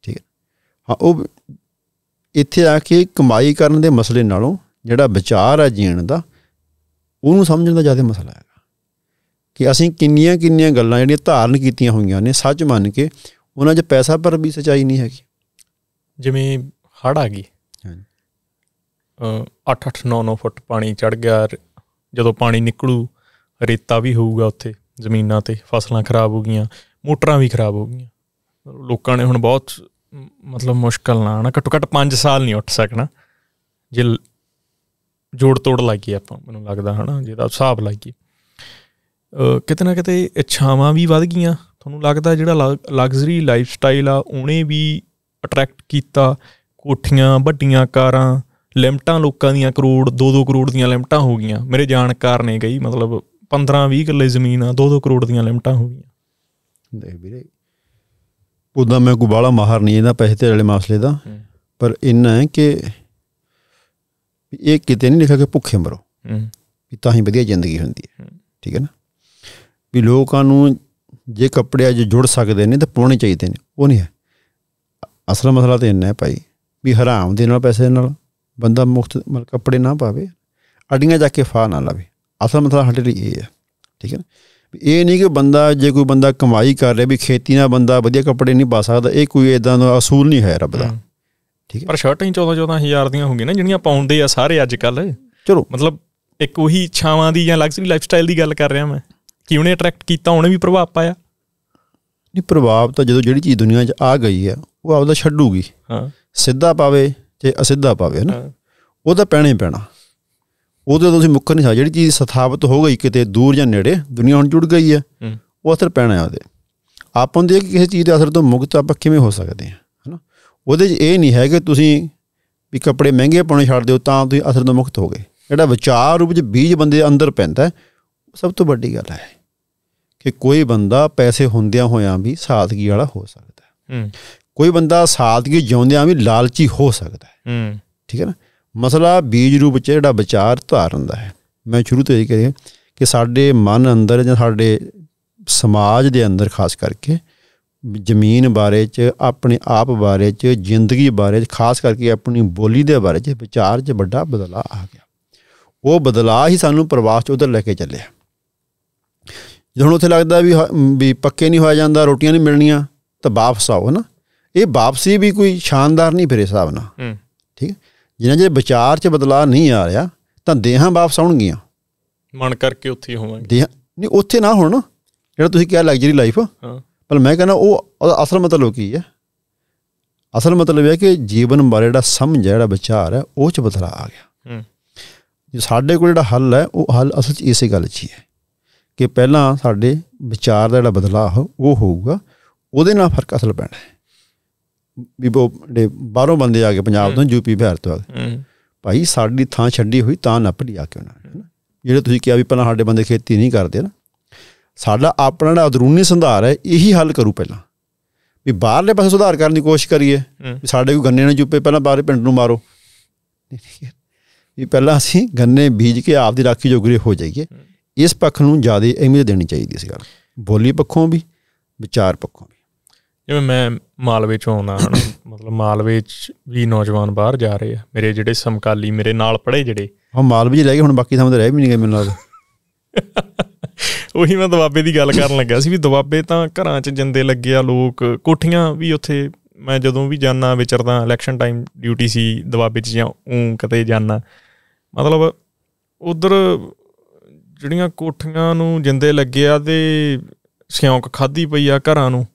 ਠੀਕ ਹੈ ਹਾਂ ਉਹ ਇੱਥੇ ਆ ਕੇ ਕਮਾਈ ਕਰਨ ਦੇ ਮਸਲੇ ਨਾਲੋਂ ਜਿਹੜਾ ਵਿਚਾਰ ਆ ਜੀਣ ਦਾ ਉਹਨੂੰ ਸਮਝਣ ਦਾ ਜ਼ਿਆਦਾ ਮਸਲਾ ਹੈਗਾ ਕਿ ਅਸੀਂ ਕਿੰਨੀਆਂ ਕਿੰਨੀਆਂ ਗੱਲਾਂ ਜਿਹੜੀਆਂ ਧਾਰਨ ਕੀਤੀਆਂ ਹੋਈਆਂ ਨੇ ਸੱਚ ਮੰਨ ਕੇ ਉਹਨਾਂ 'ਚ ਪੈਸਾ ਪਰ ਵੀ ਸਚਾਈ ਨਹੀਂ ਹੈਗੀ ਜਿਵੇਂ ਹੜ ਆ ਗਈ ਹਾਂਜੀ 8-8 9-9 ਫੁੱਟ ਪਾਣੀ ਚੜ ਗਿਆ ਜਦੋਂ ਪਾਣੀ ਨਿਕਲੂ ਰੇਤਾ ਵੀ ਹੋਊਗਾ ਉੱਥੇ ਜ਼ਮੀਨਾਂ ਤੇ ਫਸਲਾਂ ਖਰਾਬ ਹੋ ਗਈਆਂ ਮੋਟਰਾਂ ਵੀ ਖਰਾਬ ਹੋ ਗਈਆਂ ਲੋਕਾਂ ਨੇ ਹੁਣ ਬਹੁਤ ਮਤਲਬ ਮੁਸ਼ਕਲ ਨਾ ਨਾ ਘੱਟੋ ਘੱਟ 5 ਸਾਲ ਨਹੀਂ ਉੱਠ ਸਕਣਾ ਜੇ ਜੋੜ ਤੋੜ ਲੱਗੀ ਆਪਾਂ ਮੈਨੂੰ ਲੱਗਦਾ ਹਨਾ ਜਿਹਦਾ ਹਿਸਾਬ ਲੱਗੀ ਕਿਤਨਾ ਕਿਤੇ ਇੱਛਾਵਾਂ ਵੀ ਵੱਧ ਗਈਆਂ ਤੁਹਾਨੂੰ ਲੱਗਦਾ ਜਿਹੜਾ ਲਗਜ਼ਰੀ ਲਾਈਫ ਸਟਾਈਲ ਆ ਉਹਨੇ ਵੀ ਅਟਰੈਕਟ ਕੀਤਾ ਕੋਠੀਆਂ ਵੱਡੀਆਂ ਕਾਰਾਂ ਲਿਮਟਾਂ ਲੋਕਾਂ ਦੀਆਂ ਕਰੋੜ 2-2 ਕਰੋੜ ਦੀਆਂ ਲਿਮਟਾਂ ਹੋ ਗਈਆਂ ਮੇਰੇ ਜਾਣਕਾਰ ਨੇ ਕਹੀ ਮਤਲਬ 15-20 ਕਿੱਲੇ ਜ਼ਮੀਨ ਆ 2-2 ਕਰੋੜ ਦੀਆਂ ਲਿਮਟਾਂ ਹੋ ਗਈਆਂ ਦੇਖ ਵੀਰੇ ਉਦਾਂ ਮੈਂ ਕੋਈ ਬਾਲਾ ਮਾਹਰ ਨਹੀਂ ਇਹਦਾ ਪੈਸੇ ਤੇ ਵਾਲੇ ਮਸਲੇ ਦਾ ਪਰ ਇੰਨਾ ਹੈ ਕਿ ਇਹ ਕਿਤੇ ਨਹੀਂ ਲਿਖਿਆ ਕਿ ਭੁੱਖੇ ਮਰੋ ਵੀ ਤਾਂ ਹੀ ਵਧੀਆ ਜ਼ਿੰਦਗੀ ਹੁੰਦੀ ਹੈ ਠੀਕ ਹੈ ਨਾ ਵੀ ਲੋਕਾਂ ਨੂੰ ਜੇ ਕੱਪੜੇ ਅਜ ਜੁੜ ਸਕਦੇ ਨੇ ਤਾਂ ਪਾਉਣੇ ਚਾਹੀਦੇ ਨੇ ਉਹ ਨਹੀਂ ਹੈ ਅਸਲ ਮਸਲਾ ਤੇ ਇੰਨਾ ਹੈ ਭਾਈ ਵੀ ਹਰਾਮ ਦੇ ਨਾਲ ਪੈਸੇ ਨਾਲ ਬੰਦਾ ਮੁਕਤ ਮਲ ਕੱਪੜੇ ਨਾ ਪਾਵੇ ਅਡੀਆਂ ਜਾ ਕੇ ਫਾ ਨਾ ਲਾਵੇ ਅਸਲ ਮਸਲਾ ਸਾਡੇ ਲਈ ਇਹ ਹੈ ਠੀਕ ਹੈ ਨਾ ਇਹ ਨਹੀਂ ਕਿ ਬੰਦਾ ਜੇ ਕੋਈ ਬੰਦਾ ਕਮਾਈ ਕਰ ਰਿਹਾ ਵੀ ਖੇਤੀ ਨਾਲ ਬੰਦਾ ਵਧੀਆ ਕੱਪੜੇ ਨਹੀਂ ਪਾ ਸਕਦਾ ਇਹ ਕੋਈ ਇਦਾਂ ਦਾ ਅਸੂਲ ਨਹੀਂ ਹੈ ਰੱਬ ਦਾ ਠੀਕ ਹੈ ਪਰ ਸ਼ਰਟਾਂ 14 14000 ਦੀਆਂ ਹੋਣਗੀਆਂ ਨਾ ਜਿਹੜੀਆਂ ਪਾਉਂਦੇ ਆ ਸਾਰੇ ਅੱਜ ਕੱਲ ਚਲੋ ਮਤਲਬ ਇੱਕ ਉਹੀ ਛਾਵਾਂ ਦੀ ਜਾਂ ਲਗਜ਼ਰੀ ਲਾਈਫਸਟਾਈਲ ਦੀ ਗੱਲ ਕਰ ਰਿਹਾ ਮੈਂ ਕਿ ਉਹਨੇ ਅਟਰੈਕਟ ਕੀਤਾ ਉਹਨੇ ਵੀ ਪ੍ਰਭਾਵ ਪਾਇਆ ਨਹੀਂ ਪ੍ਰਭਾਵ ਤਾਂ ਜਦੋਂ ਜਿਹੜੀ ਚੀਜ਼ ਦੁਨੀਆ 'ਚ ਆ ਗਈ ਆ ਉਹ ਆਪਦਾ ਛੱਡੂਗੀ ਹਾਂ ਸਿੱਧਾ ਪਾਵੇ ਤੇ ਅਸਿੱਧਾ ਪਾਵੇ ਹਨਾ ਉਹ ਤਾਂ ਪੈਣਾ ਹੀ ਪੈਣਾ ਉਹਦੇ ਤੁਸੀਂ ਮੁੱਕਰ ਨਹੀਂ ਸਾ ਜਿਹੜੀ ਚੀਜ਼ ਸਥਾਪਿਤ ਹੋ ਗਈ ਕਿਤੇ ਦੂਰ ਜਾਂ ਨੇੜੇ ਦੁਨੀਆ ਹੁਣ ਜੁੜ ਗਈ ਹੈ ਉਹ ਅਸਰ ਪੈਣਾ ਹੈ ਉਹਦੇ ਆਪਾਂ ਦੇ ਕਿਸੇ ਚੀਜ਼ ਦੇ ਅਸਰ ਤੋਂ ਮੁਕਤ ਆਪਾਂ ਕਿਵੇਂ ਹੋ ਸਕਦੇ ਹਾਂ ਹਨਾ ਉਹਦੇ 'ਚ ਇਹ ਨਹੀਂ ਹੈ ਕਿ ਤੁਸੀਂ ਵੀ ਕੱਪੜੇ ਮਹਿੰਗੇ ਪਾਉਣੇ ਛੱਡ ਦਿਓ ਤਾਂ ਤੁਸੀਂ ਅਸਰ ਤੋਂ ਮੁਕਤ ਹੋਗੇ ਜਿਹੜਾ ਵਿਚਾਰ ਰੂਪ 'ਚ ਬੀਜ ਬੰਦੇ ਦੇ ਅੰਦਰ ਪੈਂਦਾ ਹੈ ਸਭ ਤੋਂ ਵੱਡੀ ਗੱਲ ਹੈ ਕਿ ਕੋਈ ਬੰਦਾ ਪੈਸੇ ਹੁੰਦਿਆਂ ਹੋਇਆਂ ਵੀ ਸਾਦਗੀ ਵਾਲਾ ਹੋ ਸਕਦਾ ਹੈ ਹੂੰ ਕੋਈ ਬੰਦਾ ਸਾਦਗੀ ਜਿਉਂਦਿਆਂ ਵੀ ਲਾਲਚੀ ਹੋ ਸਕਦਾ ਹੈ ਹੂੰ ਠੀਕ ਹੈ ਨਾ ਮਸਲਾ ਬੀਜ ਰੂਪ ਚ ਜਿਹੜਾ ਵਿਚਾਰ ਧਾਰ ਹੁੰਦਾ ਹੈ ਮੈਂ ਸ਼ੁਰੂ ਤੋਂ ਇਹ ਕਹਿ ਕਿ ਸਾਡੇ ਮਨ ਅੰਦਰ ਜਾਂ ਸਾਡੇ ਸਮਾਜ ਦੇ ਅੰਦਰ ਖਾਸ ਕਰਕੇ ਜ਼ਮੀਨ ਬਾਰੇ ਚ ਆਪਣੇ ਆਪ ਬਾਰੇ ਚ ਜ਼ਿੰਦਗੀ ਬਾਰੇ ਚ ਖਾਸ ਕਰਕੇ ਆਪਣੀ ਬੋਲੀ ਦੇ ਬਾਰੇ ਚ ਵਿਚਾਰ 'ਚ ਵੱਡਾ ਬਦਲਾ ਆ ਗਿਆ ਉਹ ਬਦਲਾ ਹੀ ਸਾਨੂੰ ਪ੍ਰਵਾਸ 'ਚ ਉਧਰ ਲੈ ਕੇ ਚੱਲਿਆ ਜਦੋਂ ਉੱਥੇ ਲੱਗਦਾ ਵੀ ਵੀ ਪੱਕੇ ਨਹੀਂ ਹੋਇਆ ਜਾਂਦਾ ਰੋਟੀਆਂ ਨਹੀਂ ਮਿਲਣੀਆਂ ਤਾਂ ਵਾਪਸ ਆਓ ਨਾ ਇਹ ਵਾਪਸੀ ਵੀ ਕੋਈ ਸ਼ਾਨਦਾਰ ਨਹੀਂ ਫਿਰ ਹਿਸਾਬ ਨਾਲ ਠੀਕ ਹੈ ਜਿੰਨਾ ਜੇ ਵਿਚਾਰ 'ਚ ਬਦਲਾਅ ਨਹੀਂ ਆ ਰਿਹਾ ਤਾਂ ਦੇਹਾਂ ਵਾਪਸ ਆਉਣਗੀਆਂ ਮਨ ਕਰਕੇ ਉੱਥੇ ਹੋਵਾਂਗੇ ਦੇਹ ਨਹੀਂ ਉੱਥੇ ਨਾ ਹੋਣਾ ਜਿਹੜਾ ਤੁਸੀਂ ਕਿਹਾ ਲਗਜ਼ਰੀ ਲਾਈਫ ਹਾਂ ਪਰ ਮੈਂ ਕਹਿੰਦਾ ਉਹ ਅਸਲ ਮਤਲਬ ਕੀ ਹੈ ਅਸਲ ਮਤਲਬ ਇਹ ਹੈ ਕਿ ਜੀਵਨ ਬਾਰੇ ਜਿਹੜਾ ਸਮਝ ਹੈ ਜਿਹੜਾ ਵਿਚਾਰ ਹੈ ਉਹ 'ਚ ਬਦਲਾ ਆ ਗਿਆ ਹੂੰ ਜੋ ਸਾਡੇ ਕੋਲ ਜਿਹੜਾ ਹੱਲ ਹੈ ਉਹ ਹੱਲ ਅਸਲ 'ਚ ਇਸੇ ਗੱਲ 'ਚ ਹੀ ਹੈ ਕਿ ਪਹਿਲਾਂ ਸਾਡੇ ਵਿਚਾਰ ਦਾ ਜਿਹੜਾ ਬਦਲਾਅ ਉਹ ਹੋਊਗਾ ਉਹਦੇ ਨਾਲ ਫਰਕ ਅਸਲ ਪੈਣਾ ਹੈ ਵੀ ਉਹ ਬਾਹਰੋਂ ਬੰਦੇ ਆ ਕੇ ਪੰਜਾਬ ਤੋਂ ਯੂਪੀ ਬਿਹਾਰ ਤੋਂ ਆ ਗਏ ਭਾਈ ਸਾਡੀ ਥਾਂ ਛੱਡੀ ਹੋਈ ਤਾਂ ਨੱਪੜੀ ਆ ਕੇ ਉਹਨਾਂ ਨੇ ਜਿਹੜੇ ਤੁਸੀਂ ਕਿਹਾ ਵੀ ਪਹਿਲਾਂ ਸਾਡੇ ਬੰਦੇ ਖੇਤੀ ਨਹੀਂ ਕਰਦੇ ਨਾ ਸਾਡਾ ਆਪਣਾ ਜਿਹੜਾ ਅੰਦਰੂਨੀ ਸੰਧਾਰ ਹੈ ਇਹੀ ਹੱਲ ਕਰੂ ਪਹਿਲਾਂ ਵੀ ਬਾਹਰਲੇ ਪਾਸੇ ਸੁਧਾਰ ਕਰਨ ਦੀ ਕੋਸ਼ਿਸ਼ ਕਰੀਏ ਵੀ ਸਾਡੇ ਕੋਈ ਗੰਨੇ ਨੂੰ ਚੁੱਪੇ ਪਹਿਲਾਂ ਬਾਹਰੇ ਪਿੰਡ ਨੂੰ ਮਾਰੋ ਵੀ ਪਹਿਲਾਂ ਅਸੀਂ ਗੰਨੇ ਬੀਜ ਕੇ ਆਪ ਦੀ ਰਾਖੀ ਜੋਗਰੇ ਹੋ ਜਾਈਏ ਇਸ ਪੱਖ ਨੂੰ ਜ਼ਿਆਦਾ ਅਹਿਮੀਅਤ ਦੇਣੀ ਚਾਹੀਦੀ ਸੀ ਗੱਲ ਬੋਲੀ ਪੱਖੋਂ ਵੀ ਵਿਚਾਰ ਪੱਖੋਂ ਵੀ ਜਿਵੇਂ ਮੈਂ ਮਾਲਵੇ ਚੋਂ ਆਉਣਾ ਹਾਂ <coughs> ਮਤਲਬ ਮਾਲਵੇ ਚ ਵੀ ਨੌਜਵਾਨ ਬਾਹਰ ਜਾ ਰਹੇ ਆ ਮੇਰੇ ਜਿਹੜੇ ਸਮਕਾਲੀ ਮੇਰੇ ਨਾਲ ਪੜ੍ਹੇ ਜਿਹੜੇ ਹਾਂ ਮਾਲਵੇ ਜੀ ਰਹਿ ਗਏ ਹੁਣ ਬਾਕੀ ਸਮਝ ਤੇ ਰਹਿ ਵੀ ਨਹੀਂ ਗਏ ਮੇਰੇ ਨਾਲ <laughs> ਉਹੀ ਮੈਂ ਦਵਾਬੇ ਦੀ ਗੱਲ ਕਰਨ ਲੱਗਾ ਸੀ ਵੀ ਦਵਾਬੇ ਤਾਂ ਘਰਾਂ 'ਚ ਜਿੰਦੇ ਲੱਗੇ ਆ ਲੋਕ ਕੋਠੀਆਂ ਵੀ ਉੱਥੇ ਮੈਂ ਜਦੋਂ ਵੀ ਜਾਣਾ ਵਿਚਰਦਾ ਇਲੈਕਸ਼ਨ ਟਾਈਮ ਡਿਊਟੀ ਸੀ ਦਵਾਬੇ 'ਚ ਜਾਂ ਉਂ ਕਿਤੇ ਜਾਣਾ ਮਤਲਬ ਉਧਰ ਜਿਹੜੀਆਂ ਕੋਠੀਆਂ ਨੂੰ ਜਿੰਦੇ ਲੱਗੇ ਆ ਤੇ ਸਿਉਂਕ ਖਾਦੀ ਪਈ ਆ ਘਰਾਂ ਨੂੰ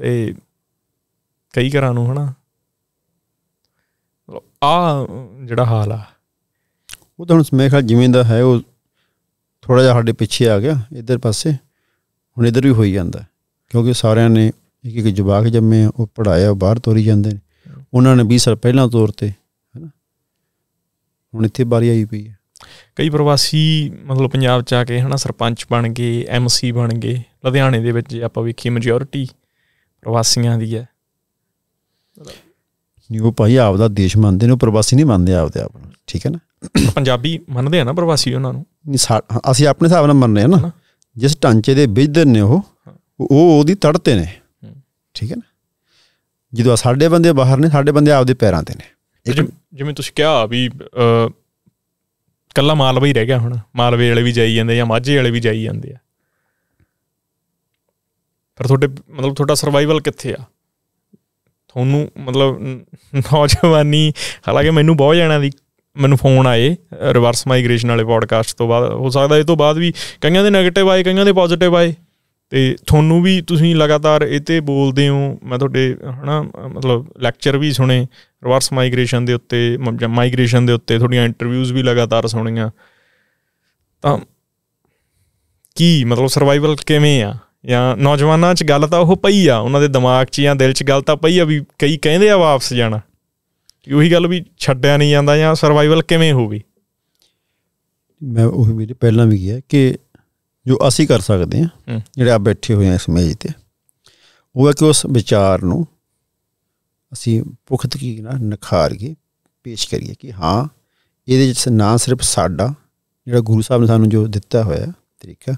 ਤੇ ਕਈ ਘਰਾਂ ਨੂੰ ਹਨਾ ਆ ਜਿਹੜਾ ਹਾਲ ਆ ਉਹ ਤਾਂ ਹੁਣ ਮੇਰੇ ਖਿਆਲ ਜਿਵੇਂ ਦਾ ਹੈ ਉਹ ਥੋੜਾ ਜਿਹਾ ਸਾਡੇ ਪਿੱਛੇ ਆ ਗਿਆ ਇਧਰ ਪਾਸੇ ਹੁਣ ਇਧਰ ਵੀ ਹੋਈ ਜਾਂਦਾ ਕਿਉਂਕਿ ਸਾਰਿਆਂ ਨੇ ਇੱਕ ਇੱਕ ਜਵਾਕ ਜੰਮੇ ਉਹ ਪੜਾਇਆ ਬਾਹਰ ਤੋਰੀ ਜਾਂਦੇ ਨੇ ਉਹਨਾਂ ਨੇ 20 ਸਾਲ ਪਹਿਲਾਂ ਤੌਰ ਤੇ ਹਨਾ ਹੁਣ ਇੱਥੇ ਬਾਰੀ ਆਈ ਪਈ ਹੈ ਕਈ ਪ੍ਰਵਾਸੀ ਮਤਲਬ ਪੰਜਾਬ ਚ ਆ ਕੇ ਹਨਾ ਸਰਪੰਚ ਬਣ ਗਏ ਐਮਸੀ ਬਣ ਗਏ ਲੁਧਿਆਣੇ ਦੇ ਵਿੱਚ ਆਪਾਂ ਵੇਖੀ ਮੈਜੋਰਿਟੀ ਪ੍ਰਵਾਸੀਆਂ ਦੀ ਹੈ ਨਹੀਂ ਉਹ ਭਾਈ ਆਪਦਾ ਦੇਸ਼ ਮੰਨਦੇ ਨੇ ਉਹ ਪ੍ਰਵਾਸੀ ਨਹੀਂ ਮੰਨਦੇ ਆਪਦੇ ਆਪ ਨੂੰ ਠੀਕ ਹੈ ਨਾ <coughs> ਪੰਜਾਬੀ ਮੰਨਦੇ ਆ ਨਾ ਪ੍ਰਵਾਸੀ ਉਹਨਾਂ ਨੂੰ ਨਹੀਂ ਅਸੀਂ ਆਪਣੇ ਹਿਸਾਬ ਨਾਲ ਮੰਨਦੇ ਆ ਨਾ ਜਿਸ ਟਾਂਚੇ ਦੇ ਵਿਜਦਨ ਨੇ ਉਹ ਉਹ ਉਹਦੀ ਤੜਤੇ ਨੇ ਠੀਕ ਹੈ ਨਾ ਜਦੋਂ ਸਾਡੇ ਬੰਦੇ ਬਾਹਰ ਨੇ ਸਾਡੇ ਬੰਦੇ ਆਪਦੇ ਪੈਰਾਂ ਤੇ ਨੇ ਜਿਵੇਂ ਤੁਸੀਂ ਕਿਹਾ ਵੀ ਕੱਲਾ ਮਾਲਵਾ ਹੀ ਰਹਿ ਗਿਆ ਹੁਣ ਮਾਲਵੇ ਵਾਲੇ ਵੀ ਜਾਈ ਜਾਂਦੇ ਜਾਂ ਮਾਝੇ ਵਾਲੇ ਵੀ ਜਾਈ ਜਾਂਦੇ ਆ ਪਰ ਤੁਹਾਡੇ ਮਤਲਬ ਤੁਹਾਡਾ ਸਰਵਾਈਵਲ ਕਿੱਥੇ ਆ ਤੁਹਾਨੂੰ ਮਤਲਬ ਨੌਜਵਾਨੀ ਹਾਲਾਂਕਿ ਮੈਨੂੰ ਬਹੁਤ ਜਾਣਾਂ ਦੀ ਮੈਨੂੰ ਫੋਨ ਆਏ ਰਿਵਰਸ ਮਾਈਗ੍ਰੇਸ਼ਨ ਵਾਲੇ ਪੋਡਕਾਸਟ ਤੋਂ ਬਾਅਦ ਹੋ ਸਕਦਾ ਇਹ ਤੋਂ ਬਾਅਦ ਵੀ ਕਈਆਂ ਦੇ 네ਗੇਟਿਵ ਆਏ ਕਈਆਂ ਦੇ ਪੋਜ਼ਿਟਿਵ ਆਏ ਤੇ ਤੁਹਾਨੂੰ ਵੀ ਤੁਸੀਂ ਲਗਾਤਾਰ ਇਹ ਤੇ ਬੋਲਦੇ ਹੋ ਮੈਂ ਤੁਹਾਡੇ ਹਨਾ ਮਤਲਬ ਲੈਕਚਰ ਵੀ ਸੁਣੇ ਰਿਵਰਸ ਮਾਈਗ੍ਰੇਸ਼ਨ ਦੇ ਉੱਤੇ ਮਾਈਗ੍ਰੇਸ਼ਨ ਦੇ ਉੱਤੇ ਤੁਹਾਡੀਆਂ ਇੰਟਰਵਿਊਜ਼ ਵੀ ਲਗਾਤਾਰ ਸੁਣੀਆਂ ਤਾਂ ਕੀ ਮਤਲਬ ਸਰਵਾਈਵਲ ਕਿਵੇਂ ਆ ਜਾਂ ਨੌਜਵਾਨਾਂ 'ਚ ਗੱਲ ਤਾਂ ਉਹ ਪਈ ਆ ਉਹਨਾਂ ਦੇ ਦਿਮਾਗ 'ਚ ਜਾਂ ਦਿਲ 'ਚ ਗੱਲ ਤਾਂ ਪਈ ਆ ਵੀ ਕਈ ਕਹਿੰਦੇ ਆ ਵਾਪਸ ਜਾਣਾ ਉਹੀ ਗੱਲ ਵੀ ਛੱਡਿਆ ਨਹੀਂ ਜਾਂਦਾ ਜਾਂ ਸਰਵਾਈਵਲ ਕਿਵੇਂ ਹੋਵੇ ਮੈਂ ਉਹ ਮੇਰੇ ਪਹਿਲਾਂ ਵੀ ਕਿਹਾ ਕਿ ਜੋ ਅਸੀਂ ਕਰ ਸਕਦੇ ਆ ਜਿਹੜੇ ਆ ਬੈਠੇ ਹੋਏ ਆ ਇਸ ਮੇਜ਼ ਤੇ ਉਹ ਹੈ ਕਿ ਉਸ ਵਿਚਾਰ ਨੂੰ ਅਸੀਂ ਪੁਖਤ ਕੀ ਨਾ ਨਖਾਰ ਕੇ ਪੇਸ਼ ਕਰੀਏ ਕਿ ਹਾਂ ਇਹਦੇ ਵਿੱਚ ਨਾ ਸਿਰਫ ਸਾਡਾ ਜਿਹੜਾ ਗੁਰੂ ਸਾਹਿਬ ਨੇ ਸਾਨੂੰ ਜੋ ਦਿੱਤਾ ਹੋਇਆ ਤਰੀਕਾ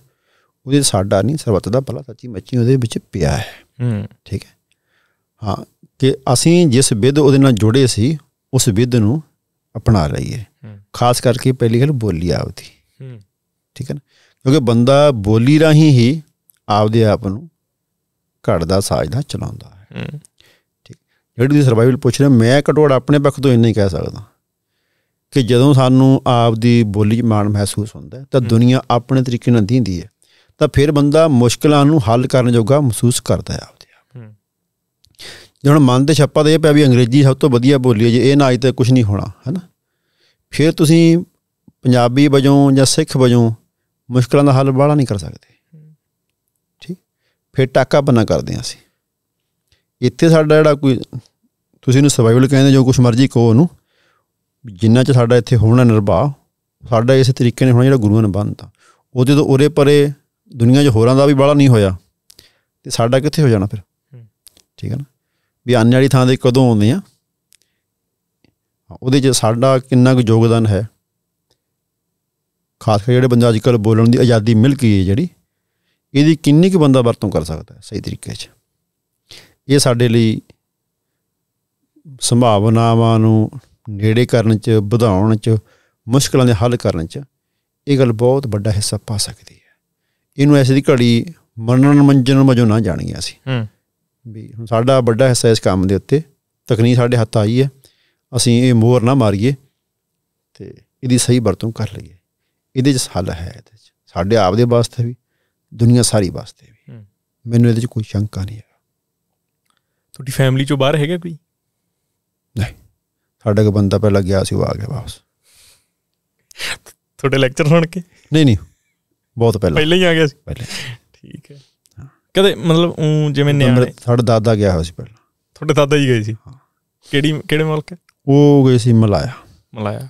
ਉਹਦੇ ਸਾਡਾ ਨਹੀਂ ਸਰਬੱਤ ਦਾ ਭਲਾ ਸੱਚੀ ਮੱਚੀ ਉਹਦੇ ਵਿੱਚ ਪਿਆ ਹੈ ਹੂੰ ਠੀਕ ਹੈ ਹਾਂ ਕਿ ਅਸੀਂ ਜਿਸ ਵਿਦ ਉਹਦੇ ਨਾਲ ਜੁੜੇ ਸੀ ਉਸ ਵਿਦ ਨੂੰ ਅਪਣਾ ਲਈਏ ਖਾਸ ਕਰਕੇ ਪਹਿਲੀ ਗੱਲ ਬੋਲੀ ਆਉਦੀ ਹੂੰ ਠੀਕ ਹੈ ਨਾ ਕਿਉਂਕਿ ਬੰਦਾ ਬੋਲੀ ਰਹੀ ਹੀ ਆਪਦੇ ਆਪ ਨੂੰ ਘੜਦਾ ਸਾਜਦਾ ਚਲਾਉਂਦਾ ਹੈ ਠੀਕ ਜਿਹੜੀ ਦੀ ਸਰਵਾਈਵਲ ਪੁੱਛ ਰਿਹਾ ਮੈਂ ਘਟੋੜ ਆਪਣੇ ਪੱਖ ਤੋਂ ਇੰਨਾ ਹੀ ਕਹਿ ਸਕਦਾ ਕਿ ਜਦੋਂ ਸਾਨੂੰ ਆਪ ਦੀ ਬੋਲੀ ਮਾਣ ਮਹਿਸੂਸ ਹੁੰਦਾ ਤਾਂ ਦੁਨੀਆ ਆਪਣੇ ਤਰੀਕੇ ਨਾਲ ਦੀਂਦੀ ਹੈ ਤਾਂ ਫਿਰ ਬੰਦਾ ਮੁਸ਼ਕਲਾਂ ਨੂੰ ਹੱਲ ਕਰਨ ਜੋਗਾ ਮਹਿਸੂਸ ਕਰਦਾ ਹੈ ਆਪਦੇ ਆਪ ਜੇ ਹੁਣ ਮਨ ਦੇ ਛੱਪਾ ਦੇ ਪਿਆ ਵੀ ਅੰਗਰੇਜ਼ੀ ਸਭ ਤੋਂ ਵਧੀਆ ਬੋਲੀ ਹੈ ਜੇ ਇਹ ਨਾ ਆਈ ਤਾਂ ਕੁਝ ਨਹੀਂ ਹੋਣਾ ਹੈਨਾ ਫਿਰ ਤੁਸੀਂ ਪੰਜਾਬੀ ਵਜੋਂ ਜਾਂ ਸਿੱਖ ਵਜੋਂ ਮੁਸ਼ਕਲਾਂ ਦਾ ਹੱਲ ਬਾਹਲਾ ਨਹੀਂ ਕਰ ਸਕਦੇ ਠੀਕ ਫਿਰ ਟਾਕਾ ਬਣਾ ਕਰਦੇ ਆਂ ਅਸੀਂ ਇੱਥੇ ਸਾਡਾ ਜਿਹੜਾ ਕੋਈ ਤੁਸੀਂ ਨੂੰ ਸਰਵਾਈਵਲ ਕਹਿੰਦੇ ਜੋ ਕੁਝ ਮਰਜ਼ੀ ਕਹੋ ਉਹਨੂੰ ਜਿੰਨਾ ਚ ਸਾਡਾ ਇੱਥੇ ਹੋਣਾ ਨਿਰਭਾ ਸਾਡਾ ਇਸੇ ਤਰੀਕੇ ਨੇ ਹੋਣਾ ਜਿਹੜਾ ਗੁਰੂਆਂ ਨੇ ਬੰਨਤਾ ਉਹਦੇ ਤੋਂ ਉਰੇ ਪਰੇ ਦੁਨੀਆ 'ਚ ਹੋਰਾਂ ਦਾ ਵੀ ਬੜਾ ਨਹੀਂ ਹੋਇਆ ਤੇ ਸਾਡਾ ਕਿੱਥੇ ਹੋ ਜਾਣਾ ਫਿਰ ਠੀਕ ਹੈ ਨਾ ਵੀ ਆਨੇ ਵਾਲੀ ਥਾਂ ਦੇ ਕਦੋਂ ਆਉਂਦੇ ਆ ਉਹਦੇ 'ਚ ਸਾਡਾ ਕਿੰਨਾ ਕੁ ਯੋਗਦਾਨ ਹੈ ਖਾਸ ਕਰ ਜਿਹੜੇ ਅੱਜ ਅੱਜਕੱਲ ਬੋਲਣ ਦੀ ਆਜ਼ਾਦੀ ਮਿਲ ਗਈ ਹੈ ਜਿਹੜੀ ਇਹਦੀ ਕਿੰਨੀ ਕੁ ਬੰਦਾ ਵਰਤੋਂ ਕਰ ਸਕਦਾ ਹੈ ਸਹੀ ਤਰੀਕੇ 'ਚ ਇਹ ਸਾਡੇ ਲਈ ਸੰਭਾਵਨਾਵਾਂ ਨੂੰ ਨੇੜੇ ਕਰਨ 'ਚ ਵਧਾਉਣ 'ਚ ਮੁਸ਼ਕਲਾਂ ਦੇ ਹੱਲ ਕਰਨ 'ਚ ਇਹ ਗੱਲ ਬਹੁਤ ਵੱਡਾ ਹਿੱਸਾ ਪਾ ਸਕਦੀ ਹੈ ਇਹਨੂੰ ਐਸੇ ਦੀ ਘੜੀ ਮਨਨ ਮੰਜਨ ਮਜੋ ਨਾ ਜਾਣੀਆਂ ਸੀ ਹੂੰ ਵੀ ਹੁਣ ਸਾਡਾ ਵੱਡਾ ਹਿੱਸਾ ਇਸ ਕੰਮ ਦੇ ਉੱਤੇ ਤਕਨੀਕ ਸਾਡੇ ਹੱਥ ਆਈ ਹੈ ਅਸੀਂ ਇਹ ਮੋਹਰ ਨਾ ਮਾਰੀਏ ਤੇ ਇਹਦੀ ਸਹੀ ਵਰਤੋਂ ਕਰ ਲਈਏ ਇਹਦੇ 'ਚ ਹੱਲ ਹੈ ਇਹਦੇ 'ਚ ਸਾਡੇ ਆਪ ਦੇ ਵਾਸਤੇ ਵੀ ਦੁਨੀਆ ਸਾਰੀ ਵਾਸਤੇ ਵੀ ਮੈਨੂੰ ਇਹਦੇ 'ਚ ਕੋਈ ਸ਼ੰਕਾ ਨਹੀਂ ਹੈ ਤੁਹਾਡੀ ਫੈਮਿਲੀ 'ਚੋਂ ਬਾਹਰ ਹੈਗਾ ਕੋਈ ਨਹੀਂ ਸਾਡਾ ਕੋ ਬੰਦਾ ਪਹਿਲਾਂ ਗਿਆ ਸੀ ਉਹ ਆ ਗਿਆ ਵਾਪਸ ਤੁਹਾਡੇ ਲੈਕਚਰ ਸੁਣ ਕੇ ਨਹੀਂ ਨਹੀਂ ਬਹੁਤ ਪਹਿਲਾਂ ਪਹਿਲਾਂ ਹੀ ਆ ਗਿਆ ਸੀ ਪਹਿਲੇ ਠੀਕ ਹੈ ਕਦੇ ਮਤਲਬ ਉਹ ਜਿਵੇਂ ਨਿਆਣੇ ਸਾਡੇ ਦਾਦਾ ਗਿਆ ਹੋਇਆ ਸੀ ਪਹਿਲਾਂ ਤੁਹਾਡੇ ਦਾਦਾ ਹੀ ਗਏ ਸੀ ਕਿਹੜੀ ਕਿਹੜੇ ਮੁਲਕ ਉਹ ਗਏ ਸੀ ਮਲਾਇਆ ਮਲਾਇਆ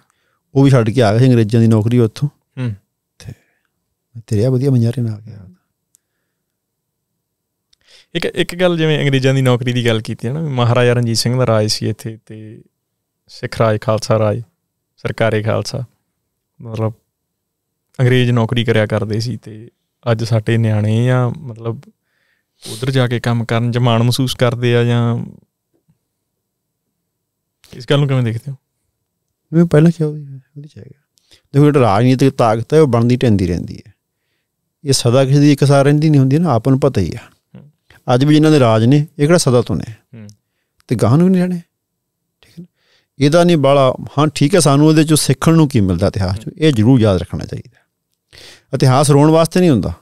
ਉਹ ਵੀ ਛੱਡ ਕੇ ਆ ਗਏ ਅੰਗਰੇਜ਼ਾਂ ਦੀ ਨੌਕਰੀ ਉੱਥੋਂ ਹੂੰ ਤੇ ਤੇਰੇ ਆ ਵਧੀਆ ਮੰਜਾਰੇ ਨਾਲ ਗਿਆ ਇੱਕ ਇੱਕ ਗੱਲ ਜਿਵੇਂ ਅੰਗਰੇਜ਼ਾਂ ਦੀ ਨੌਕਰੀ ਦੀ ਗੱਲ ਕੀਤੀ ਹੈ ਨਾ ਮਹਾਰਾਜਾ ਰਣਜੀਤ ਸਿੰਘ ਦਾ ਰਾਜ ਸੀ ਇੱਥੇ ਤੇ ਸਿੱਖ ਰਾਜ ਖਾਲਸਾ ਰਾਜ ਸਰਕਾਰੀ ਖਾਲਸਾ ਮਤਲਬ ਅੰਗਰੇਜ਼ ਨੌਕਰੀ ਕਰਿਆ ਕਰਦੇ ਸੀ ਤੇ ਅੱਜ ਸਾਡੇ ਨਿਆਣੇ ਆ ਮਤਲਬ ਉਧਰ ਜਾ ਕੇ ਕੰਮ ਕਰਨ ਮਾਣ ਮਹਿਸੂਸ ਕਰਦੇ ਆ ਜਾਂ ਇਸ ਗੱਲ ਨੂੰ ਕਿਵੇਂ ਦੇਖਦੇ ਹੋ ਮੈਂ ਪਹਿਲਾਂ ਕਿਹਾ ਉਹਦੀ ਚਾਹੀਦਾ ਦੇਖੋ ਜਿਹੜਾ ਰਾਜਨੀਤਿਕ ਤਾਕਤ ਹੈ ਉਹ ਬਣਦੀ ਟੈਂਦੀ ਰਹਿੰਦੀ ਹੈ ਇਹ ਸਦਾ ਕਿਸੇ ਦੀ ਇਕਸਾਰ ਰਹਿੰਦੀ ਨਹੀਂ ਹੁੰਦੀ ਨਾ ਆਪ ਨੂੰ ਪਤਾ ਹੀ ਆ ਅੱਜ ਵੀ ਇਹਨਾਂ ਦੇ ਰਾਜ ਨੇ ਇਹ ਕਿਹੜਾ ਸਦਾ ਤੋਂ ਨੇ ਤੇ ਗਾਹ ਨੂੰ ਵੀ ਨਹੀਂ ਜਾਣੇ ਠੀਕ ਹੈ ਇਹਦਾ ਨਹੀਂ ਬਾਲਾ ਹਾਂ ਠੀਕ ਹੈ ਸਾਨੂੰ ਉਹਦੇ ਚੋਂ ਸਿੱਖਣ ਨੂੰ ਕੀ ਮਿਲਦਾ ਇਤਿਹਾਸ ਚ ਇਹ ਜ਼ਰੂਰ ਯਾਦ ਰੱਖਣਾ ਚਾਹੀਦਾ ਇਤਿਹਾਸ ਰੋਣ ਵਾਸਤੇ ਨਹੀਂ ਹੁੰਦਾ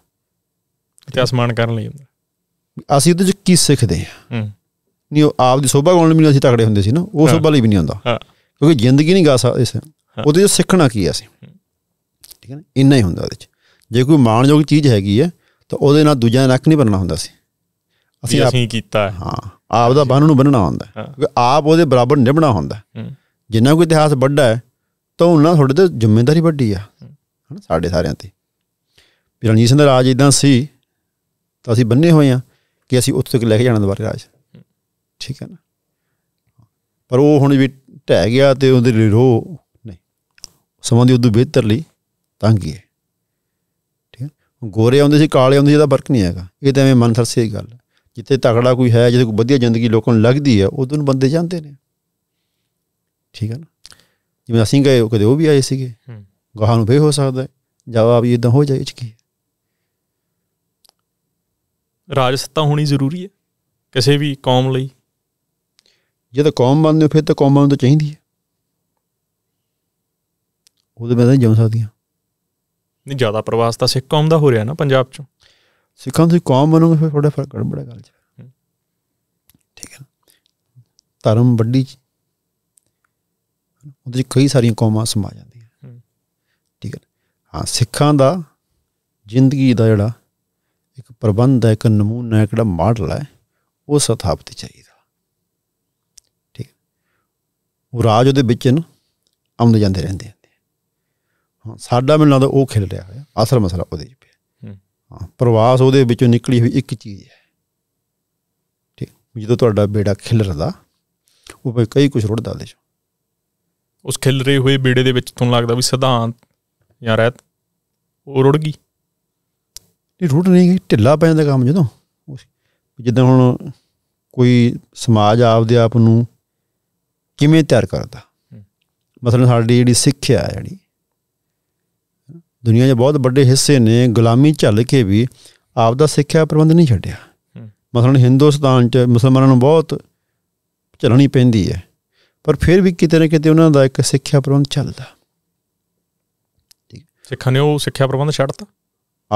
ਇਤਿਹਾਸ ਮਾਣ ਕਰਨ ਲਈ ਹੁੰਦਾ ਅਸੀਂ ਉਹਦੇ ਚ ਕੀ ਸਿੱਖਦੇ ਹੂੰ ਨਹੀਂ ਉਹ ਆਪ ਦੀ ਸੋਭਾ ਗਾਉਣ ਲਈ ਅਸੀਂ ਤਕੜੇ ਹੁੰਦੇ ਸੀ ਨਾ ਉਹ ਸੋਭਾ ਲਈ ਵੀ ਨਹੀਂ ਹੁੰਦਾ ਕਿਉਂਕਿ ਜ਼ਿੰਦਗੀ ਨਹੀਂ ਗਾ ਸਕਦੇ ਇਸ ਉਹਦੇ ਚ ਸਿੱਖਣਾ ਕੀ ਆ ਅਸੀਂ ਠੀਕ ਹੈ ਨਾ ਇੰਨਾ ਹੀ ਹੁੰਦਾ ਉਹਦੇ ਚ ਜੇ ਕੋਈ ਮਾਣਯੋਗ ਚੀਜ਼ ਹੈਗੀ ਹੈ ਤਾਂ ਉਹਦੇ ਨਾਲ ਦੂਜਿਆਂ ਦਾ ਨੱਕ ਨਹੀਂ ਬੰਨਣਾ ਹੁੰਦਾ ਸੀ ਅਸੀਂ ਅਸੀਂ ਕੀਤਾ ਹਾਂ ਆਪ ਦਾ ਬੰਨ ਨੂੰ ਬੰਨਣਾ ਹੁੰਦਾ ਕਿਉਂਕਿ ਆਪ ਉਹਦੇ ਬਰਾਬਰ ਨਿਭਣਾ ਹੁੰਦਾ ਜਿੰਨਾ ਕੋਈ ਇਤਿਹਾਸ ਵੱਡਾ ਹੈ ਤਾਂ ਉਹਨਾਂ ਤੁਹਾਡੇ ਤੇ ਜ਼ਿੰਮੇਵਾਰੀ ਵੱਡੀ ਆ ਹਨਾ ਸਾਡੇ ਸਾਰਿਆਂ ਤੇ ਵੀ ਰਣਜੀਤ ਸਿੰਘ ਦਾ ਰਾਜ ਇਦਾਂ ਸੀ ਤਾਂ ਅਸੀਂ ਬੰਨੇ ਹੋਏ ਆ ਕਿ ਅਸੀਂ ਉੱਥੇ ਤੱਕ ਲੈ ਕੇ ਜਾਣਾ ਬਾਰੇ ਰਾਜ ਠੀਕ ਹੈ ਨਾ ਪਰ ਉਹ ਹੁਣ ਵੀ ਟਹਿ ਗਿਆ ਤੇ ਉਹਦੇ ਲਈ ਰੋ ਨਹੀਂ ਸੰਬੰਧੀ ਉਦੋਂ ਬਿਹਤਰ ਲਈ ਤੰਗੀ ਹੈ ਠੀਕ ਹੈ ਗੋਰੇ ਆਉਂਦੇ ਸੀ ਕਾਲੇ ਆਉਂਦੇ ਜਿਹਦਾ ਇਹਦਾ ਫਰਕ ਨਹੀਂ ਹੈਗਾ ਇਹ ਤਾਂ ਐਵੇਂ ਮਨਸਰਸੀ ਦੀ ਗੱਲ ਜਿੱਥੇ ਤਕੜਾ ਕੋਈ ਹੈ ਜਿਹਦੇ ਕੋਈ ਵਧੀਆ ਜ਼ਿੰਦਗੀ ਲੋਕਾਂ ਨੂੰ ਲੱਗਦੀ ਹੈ ਉਹਦੋਂ ਨੂੰ ਬੰਦੇ ਜਾਂਦੇ ਨੇ ਠੀਕ ਹੈ ਨਾ ਜਿਵੇਂ ਅਸੀਂ ਗਏ ਕਦੇ ਉਹ ਵੀ ਆਏ ਸੀਗੇ ਗਾਹਾਂ ਨੂੰ ਵੀ ਹੋ ਸਕਦਾ ਜਵਾਬ ਇਦਾਂ ਹੋ ਜਾਏ ਚ ਕੀ ਰਾਜ ਸੱਤਾ ਹੋਣੀ ਜ਼ਰੂਰੀ ਹੈ ਕਿਸੇ ਵੀ ਕੌਮ ਲਈ ਜੇ ਤਾਂ ਕੌਮ ਬਣਦੇ ਹੋ ਫਿਰ ਤਾਂ ਕੌਮ ਨੂੰ ਤਾਂ ਚਾਹੀਦੀ ਹੈ ਉਹਦੇ ਮੈਂ ਤਾਂ ਜਿਉਂ ਸਕਦੀਆਂ ਨਹੀਂ ਜ਼ਿਆਦਾ ਪ੍ਰਵਾਸ ਤਾਂ ਸਿੱਖ ਕੌਮ ਦਾ ਹੋ ਰਿਹਾ ਨਾ ਪੰਜਾਬ 'ਚ ਸਿੱਖਾਂ ਦੀ ਕੌਮ ਬਣੋਗੇ ਫਿਰ ਥੋੜਾ ਫਰਕ ਬੜਾ ਗੱਲ 'ਚ ਠੀਕ ਹੈ ਧਰਮ ਵੱਡੀ ਚ ਉਹਦੇ 'ਚ ਕਈ ਸਾਰੀਆਂ ਕੌਮਾਂ ਸਮਾ ਜਾਂਦੀਆਂ ਠੀਕ ਹੈ ਹਾਂ ਸਿੱਖਾਂ ਦਾ ਜ਼ਿੰਦਗੀ ਦਾ ਜਿਹੜਾ ਪ੍ਰਬੰਧ ਹੈ ਇੱਕ ਨਮੂਨਾ ਕਿਹੜਾ ਮਾਡਲ ਹੈ ਉਹ ਸਥਾਪਿਤ ਚਾਹੀਦਾ ਠੀਕ ਉਹ ਰਾਜ ਉਹਦੇ ਵਿੱਚ ਨਾ ਆਉਂਦੇ ਜਾਂਦੇ ਰਹਿੰਦੇ ਆ ਹਾਂ ਸਾਡਾ ਮੈਨੂੰ ਲੱਗਦਾ ਉਹ ਖਿਲ ਰਿਹਾ ਹੈ ਅਸਲ ਮਸਲਾ ਉਹਦੇ ਵਿੱਚ ਹੈ ਹਾਂ ਪ੍ਰਵਾਸ ਉਹਦੇ ਵਿੱਚੋਂ ਨਿਕਲੀ ਹੋਈ ਇੱਕ ਚੀਜ਼ ਹੈ ਠੀਕ ਜਦੋਂ ਤੁਹਾਡਾ ਬੇੜਾ ਖਿਲ ਰਦਾ ਉਹ ਵੀ ਕਈ ਕੁਝ ਰੁੜਦਾ ਦੇ ਉਸ ਖਿਲ ਰਹੇ ਹੋਏ ਬੇੜੇ ਦੇ ਵਿੱਚ ਤੁਹਾਨੂੰ ਲੱਗਦਾ ਵੀ ਸਿਧਾਂਤ ਜਾਂ ਰਹਿਤ ਉਹ ਰੁੜ ਗਈ ਇਹ ਰੂਟ ਨਹੀਂ ਢਿੱਲਾ ਪੈ ਜਾਂਦਾ ਕੰਮ ਜਦੋਂ ਜਿੱਦਾਂ ਹੁਣ ਕੋਈ ਸਮਾਜ ਆਪਦੇ ਆਪ ਨੂੰ ਕਿਵੇਂ ਤਿਆਰ ਕਰਦਾ ਮਸਲਨ ਸਾਡੀ ਜਿਹੜੀ ਸਿੱਖਿਆ ਹੈ ਜਿਹੜੀ ਦੁਨੀਆ ਦੇ ਬਹੁਤ ਵੱਡੇ ਹਿੱਸੇ ਨੇ ਗੁਲਾਮੀ ਝੱਲ ਕੇ ਵੀ ਆਪ ਦਾ ਸਿੱਖਿਆ ਪ੍ਰਬੰਧ ਨਹੀਂ ਛੱਡਿਆ ਮਸਲਨ ਹਿੰਦੁਸਤਾਨ 'ਚ ਮੁਸਲਮਾਨਾਂ ਨੂੰ ਬਹੁਤ ਚਲਣੀ ਪੈਂਦੀ ਹੈ ਪਰ ਫਿਰ ਵੀ ਕਿਤੇ ਨਾ ਕਿਤੇ ਉਹਨਾਂ ਦਾ ਇੱਕ ਸਿੱਖਿਆ ਪ੍ਰਬੰਧ ਚੱਲਦਾ ਠੀਕ ਸਿੱਖਾਂ ਨੇ ਉਹ ਸਿੱਖਿਆ ਪ੍ਰਬੰਧ ਛੱਡਤਾ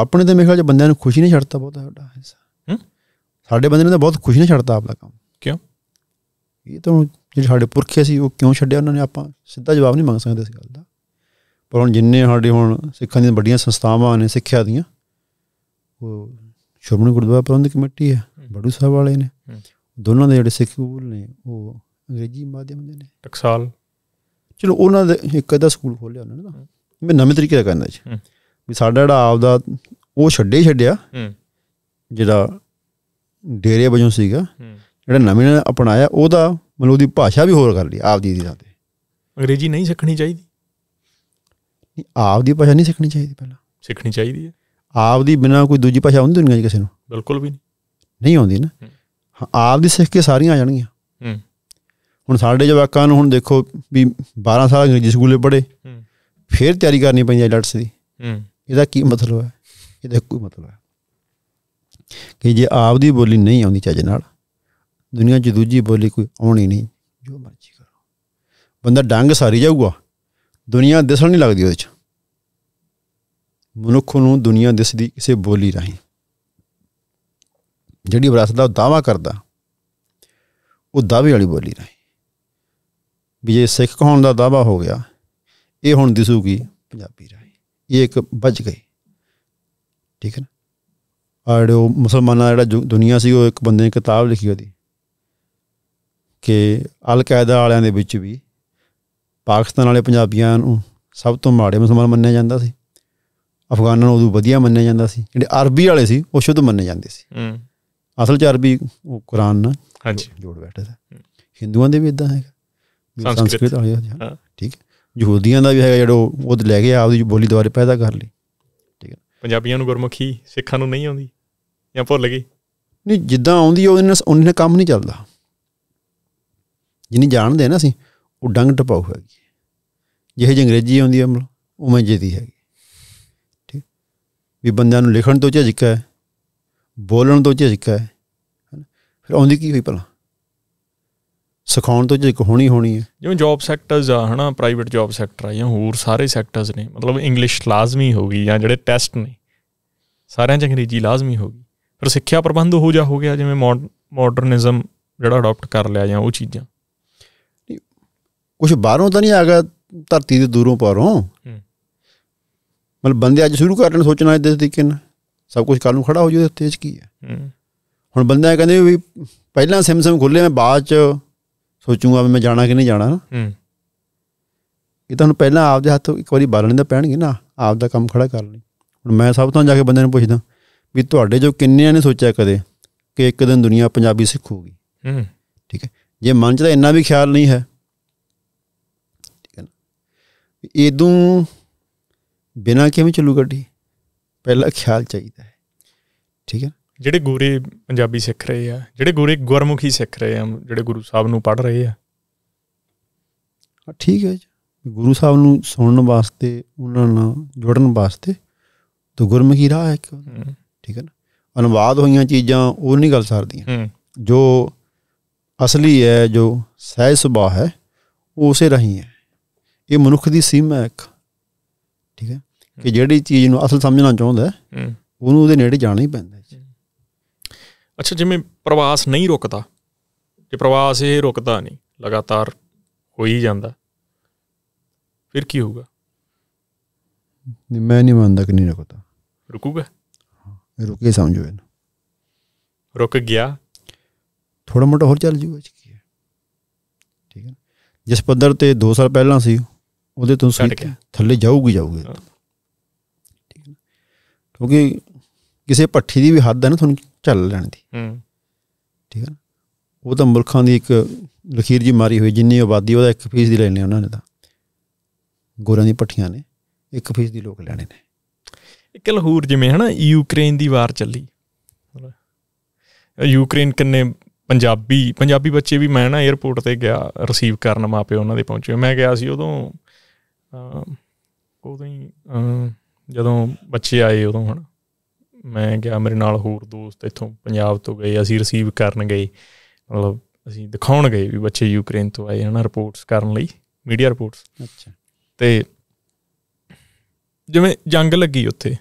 ਆਪਣੇ ਤੇ ਮੇਰੇ ਖਿਆਲ ਚ ਬੰਦਿਆਂ ਨੂੰ ਖੁਸ਼ੀ ਨਹੀਂ ਛੱਡਦਾ ਬਹੁਤ ਸਾਡਾ ਹਿੱਸਾ ਸਾਡੇ ਬੰਦੇ ਨੇ ਤਾਂ ਬਹੁਤ ਖੁਸ਼ੀ ਨਹੀਂ ਛੱਡਦਾ ਆਪਦਾ ਕੰਮ ਕਿਉਂ ਇਹ ਤਾਂ ਜਿਹੜੇ ਸਾਡੇ ਪੁਰਖੇ ਸੀ ਉਹ ਕਿਉਂ ਛੱਡਿਆ ਉਹਨਾਂ ਨੇ ਆਪਾਂ ਸਿੱਧਾ ਜਵਾਬ ਨਹੀਂ ਮੰਗ ਸਕਦੇ ਇਸ ਗੱਲ ਦਾ ਪਰ ਹੁਣ ਜਿੰਨੇ ਸਾਡੇ ਹੁਣ ਸਿੱਖਾਂ ਦੀਆਂ ਵੱਡੀਆਂ ਸੰਸਥਾਵਾਂ ਨੇ ਸਿੱਖਿਆ ਦੀਆਂ ਉਹ ਸ਼੍ਰੋਮਣੀ ਗੁਰਦੁਆਰਾ ਪ੍ਰਬੰਧਕ ਕਮੇਟੀ ਹੈ ਬੜੂ ਸਾਹਿਬ ਵਾਲੇ ਨੇ ਦੋਨਾਂ ਦੇ ਜਿਹੜੇ ਸਿੱਖ ਸਕੂਲ ਨੇ ਉਹ ਅੰਗਰੇਜ਼ੀ ਮਾਧਿਅਮ ਦੇ ਨੇ ਟਕਸਾਲ ਚਲੋ ਉਹਨਾਂ ਦੇ ਇੱਕ ਅਦਾ ਸਕੂਲ ਖੋਲਿਆ ਉਹਨਾਂ ਨੇ ਤਾਂ ਮੈਂ ਨਵੇਂ ਤਰੀਕੇ ਦਾ ਕਰਨਾ ਜੀ ਵੀ ਸਾਡਾ ਜਿਹੜਾ ਆਪਦਾ ਉਹ ਛੱਡੇ ਛੱਡਿਆ ਛੱਡਿਆ ਜਿਹੜਾ ਡੇਰੇ ਵਜੋਂ ਸੀਗਾ ਜਿਹੜਾ ਨਵੇਂ ਨੇ ਅਪਣਾਇਆ ਉਹਦਾ ਮਤਲਬ ਦੀ ਭਾਸ਼ਾ ਵੀ ਹੋਰ ਕਰ ਲਈ ਆਪਦੀ ਦੀ ਨਾਲ ਅੰਗਰੇਜ਼ੀ ਨਹੀਂ ਸਿੱਖਣੀ ਚਾਹੀਦੀ ਨਹੀਂ ਆਪਦੀ ਭਾਸ਼ਾ ਨਹੀਂ ਸਿੱਖਣੀ ਚਾਹੀਦੀ ਪਹਿਲਾਂ ਸਿੱਖਣੀ ਚਾਹੀਦੀ ਹੈ ਆਪਦੀ ਬਿਨਾ ਕੋਈ ਦੂਜੀ ਭਾਸ਼ਾ ਹੁੰਦੀ ਨਹੀਂ 'ਚ ਕਿਸੇ ਨੂੰ ਬਿਲਕੁਲ ਵੀ ਨਹੀਂ ਨਹੀਂ ਆਉਂਦੀ ਨਾ ਆਪਦੀ ਸਿੱਖ ਕੇ ਸਾਰੀਆਂ ਆ ਜਾਣਗੀਆਂ ਹੂੰ ਹੁਣ ਸਾਡੇ ਜਵਾਕਾਂ ਨੂੰ ਹੁਣ ਦੇਖੋ ਵੀ 12 ਸਾਲ ਅੰਗਰੇਜ਼ੀ ਸਕੂਲੇ ਪੜ੍ਹੇ ਹੂੰ ਫਿਰ ਤਿਆਰੀ ਕਰਨੀ ਪੈਂਦੀ ਹੈ ਲੈਟਸ ਦੀ ਹੂੰ ਇਹਦਾ ਕੀ ਮਤਲਬ ਹੈ ਇਹਦਾ ਕੋਈ ਮਤਲਬ ਹੈ ਕਿ ਜੇ ਆਪ ਦੀ ਬੋਲੀ ਨਹੀਂ ਆਉਂਦੀ ਚੱਜ ਨਾਲ ਦੁਨੀਆ 'ਚ ਦੂਜੀ ਬੋਲੀ ਕੋਈ ਆਉਣੀ ਨਹੀਂ ਜੋ ਮਰਜ਼ੀ ਕਰੋ ਬੰਦਾ ਡੰਗ ਸਾਰੀ ਜਾਊਗਾ ਦੁਨੀਆ ਦਿਸਣ ਨਹੀਂ ਲੱਗਦੀ ਉਹਦੇ 'ਚ ਮਨੁੱਖ ਨੂੰ ਦੁਨੀਆ ਦਿਸਦੀ ਕਿਸੇ ਬੋਲੀ ਰਾਹੀਂ ਜਿਹੜੀ ਵਿਰਾਸਤ ਦਾ ਦਾਵਾ ਕਰਦਾ ਉਹ ਦਾਵੇ ਵਾਲੀ ਬੋਲੀ ਰਾਹੀਂ ਵੀ ਜੇ ਸਿੱਖ ਕਹਾਉਣ ਦਾ ਦਾਵਾ ਹੋ ਗਿਆ ਇਹ ਹੁਣ ਦਿਸੂਗੀ ਪੰਜਾਬੀ ਰਾਹੀਂ ਇੱਕ ਬਚ ਗਏ ਠੀਕ ਹੈ ਨਾ ਔਰ ਉਹ ਮੁਸਲਮਾਨਾਂ ਜਿਹੜਾ ਦੁਨੀਆ ਸੀ ਉਹ ਇੱਕ ਬੰਦੇ ਨੇ ਕਿਤਾਬ ਲਿਖੀ ਉਹਦੀ ਕਿ ਅਲ ਕਾਇਦਾ ਵਾਲਿਆਂ ਦੇ ਵਿੱਚ ਵੀ ਪਾਕਿਸਤਾਨ ਵਾਲੇ ਪੰਜਾਬੀਆਂ ਨੂੰ ਸਭ ਤੋਂ ਮਾੜੇ ਮੁਸਲਮਾਨ ਮੰਨਿਆ ਜਾਂਦਾ ਸੀ ਅਫਗਾਨਾਂ ਨੂੰ ਉਹ ਵਧੀਆ ਮੰਨਿਆ ਜਾਂਦਾ ਸੀ ਜਿਹੜੇ ਅਰਬੀ ਵਾਲੇ ਸੀ ਉਹ ਸ਼ੁੱਧ ਮੰਨੇ ਜਾਂਦੇ ਸੀ ਹਮ ਅਸਲ ਚ ਅਰਬੀ ਉਹ ਕੁਰਾਨ ਨਾਲ ਹਾਂਜੀ ਜੋੜ ਬੈਠੇ ਸੀ ਹਿੰਦੂਆਂ ਦੇ ਵੀ ਇਦਾਂ ਹੈਗਾ ਸੰਸਕ੍ਰਿਤ ਵਾਲੇ ਹਾਂ ਠੀਕ ਹੈ ਯਹੂਦੀਆਂ ਦਾ ਵੀ ਹੈਗਾ ਜਿਹੜਾ ਉਹ ਲੈ ਕੇ ਆਪਦੀ ਬੋਲੀ ਦੁਆਰੇ ਪੈਦਾ ਕਰ ਲਈ ਠੀਕ ਹੈ ਪੰਜਾਬੀਆਂ ਨੂੰ ਗੁਰਮੁਖੀ ਸਿੱਖਾਂ ਨੂੰ ਨਹੀਂ ਆਉਂਦੀ ਜਾਂ ਭੁੱਲ ਗਈ ਨਹੀਂ ਜਿੱਦਾਂ ਆਉਂਦੀ ਉਹ ਇਹਨਾਂ ਉਹਨਾਂ ਕੰਮ ਨਹੀਂ ਚੱਲਦਾ ਜਿਨੀ ਜਾਣਦੇ ਨਾ ਅਸੀਂ ਉਹ ਡੰਗ ਟਪਾਉ ਹੈਗੀ ਜਿਹੇ ਜਿਹੇ ਅੰਗਰੇਜ਼ੀ ਆਉਂਦੀ ਹੈ ਮਤਲਬ ਉਵੇਂ ਜਿਹਦੀ ਹੈਗੀ ਠੀਕ ਵੀ ਬੰਦਿਆਂ ਨੂੰ ਲਿਖਣ ਤੋਂ ਝਿਜਕਾ ਹੈ ਬੋਲਣ ਤੋਂ ਝਿਜਕਾ ਹੈ ਫਿਰ ਆਉਂਦੀ ਕੀ ਹੋਈ ਭਲਾ ਸਿਖਾਉਣ ਤੋਂ ਇੱਕ ਹੋਣੀ ਹੋਣੀ ਹੈ ਜਿਵੇਂ ਜੌਬ ਸੈਕਟਰਸ ਆ ਹਨਾ ਪ੍ਰਾਈਵੇਟ ਜੌਬ ਸੈਕਟਰ ਆ ਜਾਂ ਹੋਰ ਸਾਰੇ ਸੈਕਟਰਸ ਨੇ ਮਤਲਬ ਇੰਗਲਿਸ਼ ਲਾਜ਼ਮੀ ਹੋ ਗਈ ਜਾਂ ਜਿਹੜੇ ਟੈਸਟ ਨੇ ਸਾਰਿਆਂ 'ਚ ਅੰਗਰੇਜ਼ੀ ਲਾਜ਼ਮੀ ਹੋ ਗਈ ਪਰ ਸਿੱਖਿਆ ਪ੍ਰਬੰਧ ਹੋ ਜਾ ਹੋ ਗਿਆ ਜਿਵੇਂ ਮਾਡਰਨਿਜ਼ਮ ਜਿਹੜਾ ਅਡਾਪਟ ਕਰ ਲਿਆ ਜਾਂ ਉਹ ਚੀਜ਼ਾਂ ਕੁਝ ਬਾਹਰੋਂ ਤਾਂ ਨਹੀਂ ਆ ਗਿਆ ਧਰਤੀ ਦੇ ਦੂਰੋਂ ਪਾਰੋਂ ਮਤਲਬ ਬੰਦੇ ਅੱਜ ਸ਼ੁਰੂ ਕਰਨ ਸੋਚਣਾ ਇਸ ਤਰੀਕੇ ਨਾਲ ਸਭ ਕੁਝ ਕੱਲ ਨੂੰ ਖੜਾ ਹੋ ਜੂ ਤੇ ਚ ਕੀ ਹੈ ਹੁਣ ਬੰਦੇ ਕਹਿੰਦੇ ਵੀ ਪਹਿਲਾਂ ਸਿਮਸਮ ਖੁੱਲੇ ਮੈਂ ਬਾਅਦ ਚ ਸੋਚੂਗਾ ਵੀ ਮੈਂ ਜਾਣਾ ਕਿ ਨਹੀਂ ਜਾਣਾ ਹੂੰ ਇਹ ਤੁਹਾਨੂੰ ਪਹਿਲਾਂ ਆਪਦੇ ਹੱਥ ਇੱਕ ਵਾਰੀ ਬਾਲਣੇ ਦਾ ਪੈਣਗੇ ਨਾ ਆਪ ਦਾ ਕੰਮ ਖੜਾ ਕਰ ਲਈ ਹੁਣ ਮੈਂ ਸਭ ਤੋਂ ਜਾ ਕੇ ਬੰਦੇ ਨੂੰ ਪੁੱਛਦਾ ਵੀ ਤੁਹਾਡੇ ਜੋ ਕਿੰਨਿਆਂ ਨੇ ਸੋਚਿਆ ਕਦੇ ਕਿ ਇੱਕ ਦਿਨ ਦੁਨੀਆ ਪੰਜਾਬੀ ਸਿੱਖੂਗੀ ਹੂੰ ਠੀਕ ਹੈ ਜੇ ਮਨ 'ਚ ਤਾਂ ਇੰਨਾ ਵੀ ਖਿਆਲ ਨਹੀਂ ਹੈ ਠੀਕ ਹੈ ਨਾ ਇਦੋਂ ਬਿਨਾਂ ਕਿਵੇਂ ਚੱਲੂ ਗੱਡੀ ਪਹਿਲਾ ਖਿਆਲ ਚਾਹੀਦਾ ਹੈ ਠੀਕ ਹੈ ਜਿਹੜੇ ਗੋਰੇ ਪੰਜਾਬੀ ਸਿੱਖ ਰਹੇ ਆ ਜਿਹੜੇ ਗੋਰੇ ਗੁਰਮੁਖੀ ਸਿੱਖ ਰਹੇ ਆ ਜਿਹੜੇ ਗੁਰੂ ਸਾਹਿਬ ਨੂੰ ਪੜ ਰਹੇ ਆ ਠੀਕ ਹੈ ਜੀ ਗੁਰੂ ਸਾਹਿਬ ਨੂੰ ਸੁਣਨ ਵਾਸਤੇ ਉਹਨਾਂ ਨਾਲ ਜੁੜਨ ਵਾਸਤੇ ਤੋਂ ਗੁਰਮੁਖੀ ਰਾਹ ਹੈ ਠੀਕ ਹੈ ਨਾ ਅਨਵਾਦ ਹੋਈਆਂ ਚੀਜ਼ਾਂ ਉਹ ਨਹੀਂ ਗੱਲ ਸਰਦੀਆਂ ਜੋ ਅਸਲੀ ਹੈ ਜੋ ਸਹਿਜ ਸੁਭਾਅ ਹੈ ਉਹ ਉਸੇ ਰਹੀ ਹੈ ਇਹ ਮਨੁੱਖ ਦੀ ਸੀਮਾ ਹੈ ਠੀਕ ਹੈ ਕਿ ਜਿਹੜੀ ਚੀਜ਼ ਨੂੰ ਅਸਲ ਸਮਝਣਾ ਚਾਹੁੰਦਾ ਉਹਨੂੰ ਉਹਦੇ ਨੇੜੇ ਜਾਣਾ ਹੀ ਪੈਂਦਾ ਹੈ ਅੱਛਾ ਜਿਵੇਂ ਪ੍ਰਵਾਸ ਨਹੀਂ ਰੁਕਦਾ ਤੇ ਪ੍ਰਵਾਸ ਇਹ ਰੁਕਦਾ ਨਹੀਂ ਲਗਾਤਾਰ ਹੋ ਹੀ ਜਾਂਦਾ ਫਿਰ ਕੀ ਹੋਊਗਾ ਨਹੀਂ ਮੈਂ ਨਹੀਂ ਮੰਨਦਾ ਕਿ ਨਹੀਂ ਰੁਕਦਾ ਰੁਕੂਗਾ ਹਾਂ ਰੁਕੇ ਸਮਝੋ ਇਹਨੂੰ ਰੁਕ ਗਿਆ ਥੋੜਾ ਮੋਟਾ ਹੋਰ ਚੱਲ ਜੂਗਾ ਠੀਕ ਹੈ ਠੀਕ ਹੈ ਜਿਸ ਪੱਧਰ ਤੇ 2 ਸਾਲ ਪਹਿਲਾਂ ਸੀ ਉਹਦੇ ਤੋਂ ਥੱਲੇ ਜਾਊਗੀ ਜਾਊਗੀ ਠੀਕ ਹੈ ਕਿਉਂਕਿ ਕਿਸੇ ਪੱਠੀ ਦੀ ਵੀ ਹੱਦ ਹੈ ਨਾ ਤੁਹਾਨੂੰ ਝੱਲ ਲੈਣ ਦੀ ਹੂੰ ਠੀਕ ਹੈ ਉਹ ਤਾਂ ਮੁਲਕਾਂ ਦੀ ਇੱਕ ਲਖੀਰ ਜੀ ਮਾਰੀ ਹੋਈ ਜਿੰਨੀ ਆਬਾਦੀ ਉਹਦਾ 1% ਦੀ ਲੈਣੇ ਉਹਨਾਂ ਨੇ ਤਾਂ ਗੋਰਾਂ ਦੀ ਪੱਠੀਆਂ ਨੇ 1% ਦੀ ਲੋਕ ਲੈਣੇ ਨੇ ਇੱਕ ਲਹੂਰ ਜਿਵੇਂ ਹਨਾ ਯੂਕਰੇਨ ਦੀ ਵਾਰ ਚੱਲੀ ਯੂਕਰੇਨ ਕਿੰਨੇ ਪੰਜਾਬੀ ਪੰਜਾਬੀ ਬੱਚੇ ਵੀ ਮੈਂ ਨਾ 에ਅਰਪੋਰਟ ਤੇ ਗਿਆ ਰਿਸੀਵ ਕਰਨ ਮਾਪੇ ਉਹਨਾਂ ਦੇ ਪਹੁੰਚੇ ਮੈਂ ਗਿਆ ਸੀ ਉਦੋਂ ਉਦੋਂ ਹੀ ਜਦੋਂ ਬੱਚੇ ਆਏ ਉਦੋਂ ਹਨਾ ਮੈਂ ਗਿਆ ਮੇਰੇ ਨਾਲ ਹੋਰ ਦੋਸਤ ਇੱਥੋਂ ਪੰਜਾਬ ਤੋਂ ਗਏ ਅਸੀਂ ਰਿਸੀਵ ਕਰਨ ਗਏ ਮਤਲਬ ਅਸੀਂ ਦਿਖਾਉਣ ਗਏ ਵੀ ਬੱਚੇ ਯੂਕਰੇਨ ਤੋਂ ਆਏ ਹਨ ਰਿਪੋਰਟਸ ਕਰਨ ਲਈ ਮੀਡੀਆ ਰਿਪੋਰਟਸ ਅੱਛਾ ਤੇ ਜਿਵੇਂ ਜੰਗ ਲੱਗੀ ਉੱਥੇ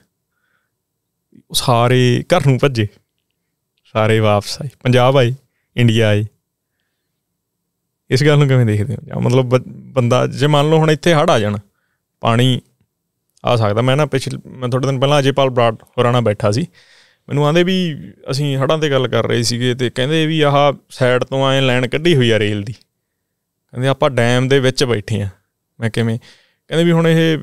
ਸਾਰੇ ਘਰ ਨੂੰ ਭੱਜੇ ਸਾਰੇ ਵਾਪਸ ਆਏ ਪੰਜਾਬ ਆਏ ਇੰਡੀਆ ਆਏ ਇਸ ਗੱਲ ਨੂੰ ਕਿਵੇਂ ਦੇਖਦੇ ਹੋ ਮਤਲਬ ਬੰਦਾ ਜੇ ਮੰਨ ਲਓ ਹੁਣ ਇੱਥੇ ਹੜ ਆ ਜਾਣ ਪਾਣੀ ਆ ਸਕਦਾ ਮੈਂ ਨਾ ਪਿਛਲੇ ਮੈਂ ਥੋੜੇ ਦਿਨ ਪਹਿਲਾਂ ਅਜੇਪਾਲ ਬਰਾੜ ਹੋਰਾਣਾ ਬੈਠਾ ਸੀ ਮੈਨੂੰ ਆਂਦੇ ਵੀ ਅਸੀਂ ਹੜਾਂ ਤੇ ਗੱਲ ਕਰ ਰਹੇ ਸੀਗੇ ਤੇ ਕਹਿੰਦੇ ਵੀ ਆਹ ਸਾਈਡ ਤੋਂ ਐ ਲਾਈਨ ਕੱਢੀ ਹੋਈ ਆ ਰੇਲ ਦੀ ਕਹਿੰਦੇ ਆਪਾਂ ਡੈਮ ਦੇ ਵਿੱਚ ਬੈਠੇ ਆ ਮੈਂ ਕਿਵੇਂ ਕਹਿੰਦੇ ਵੀ ਹੁਣ ਇਹ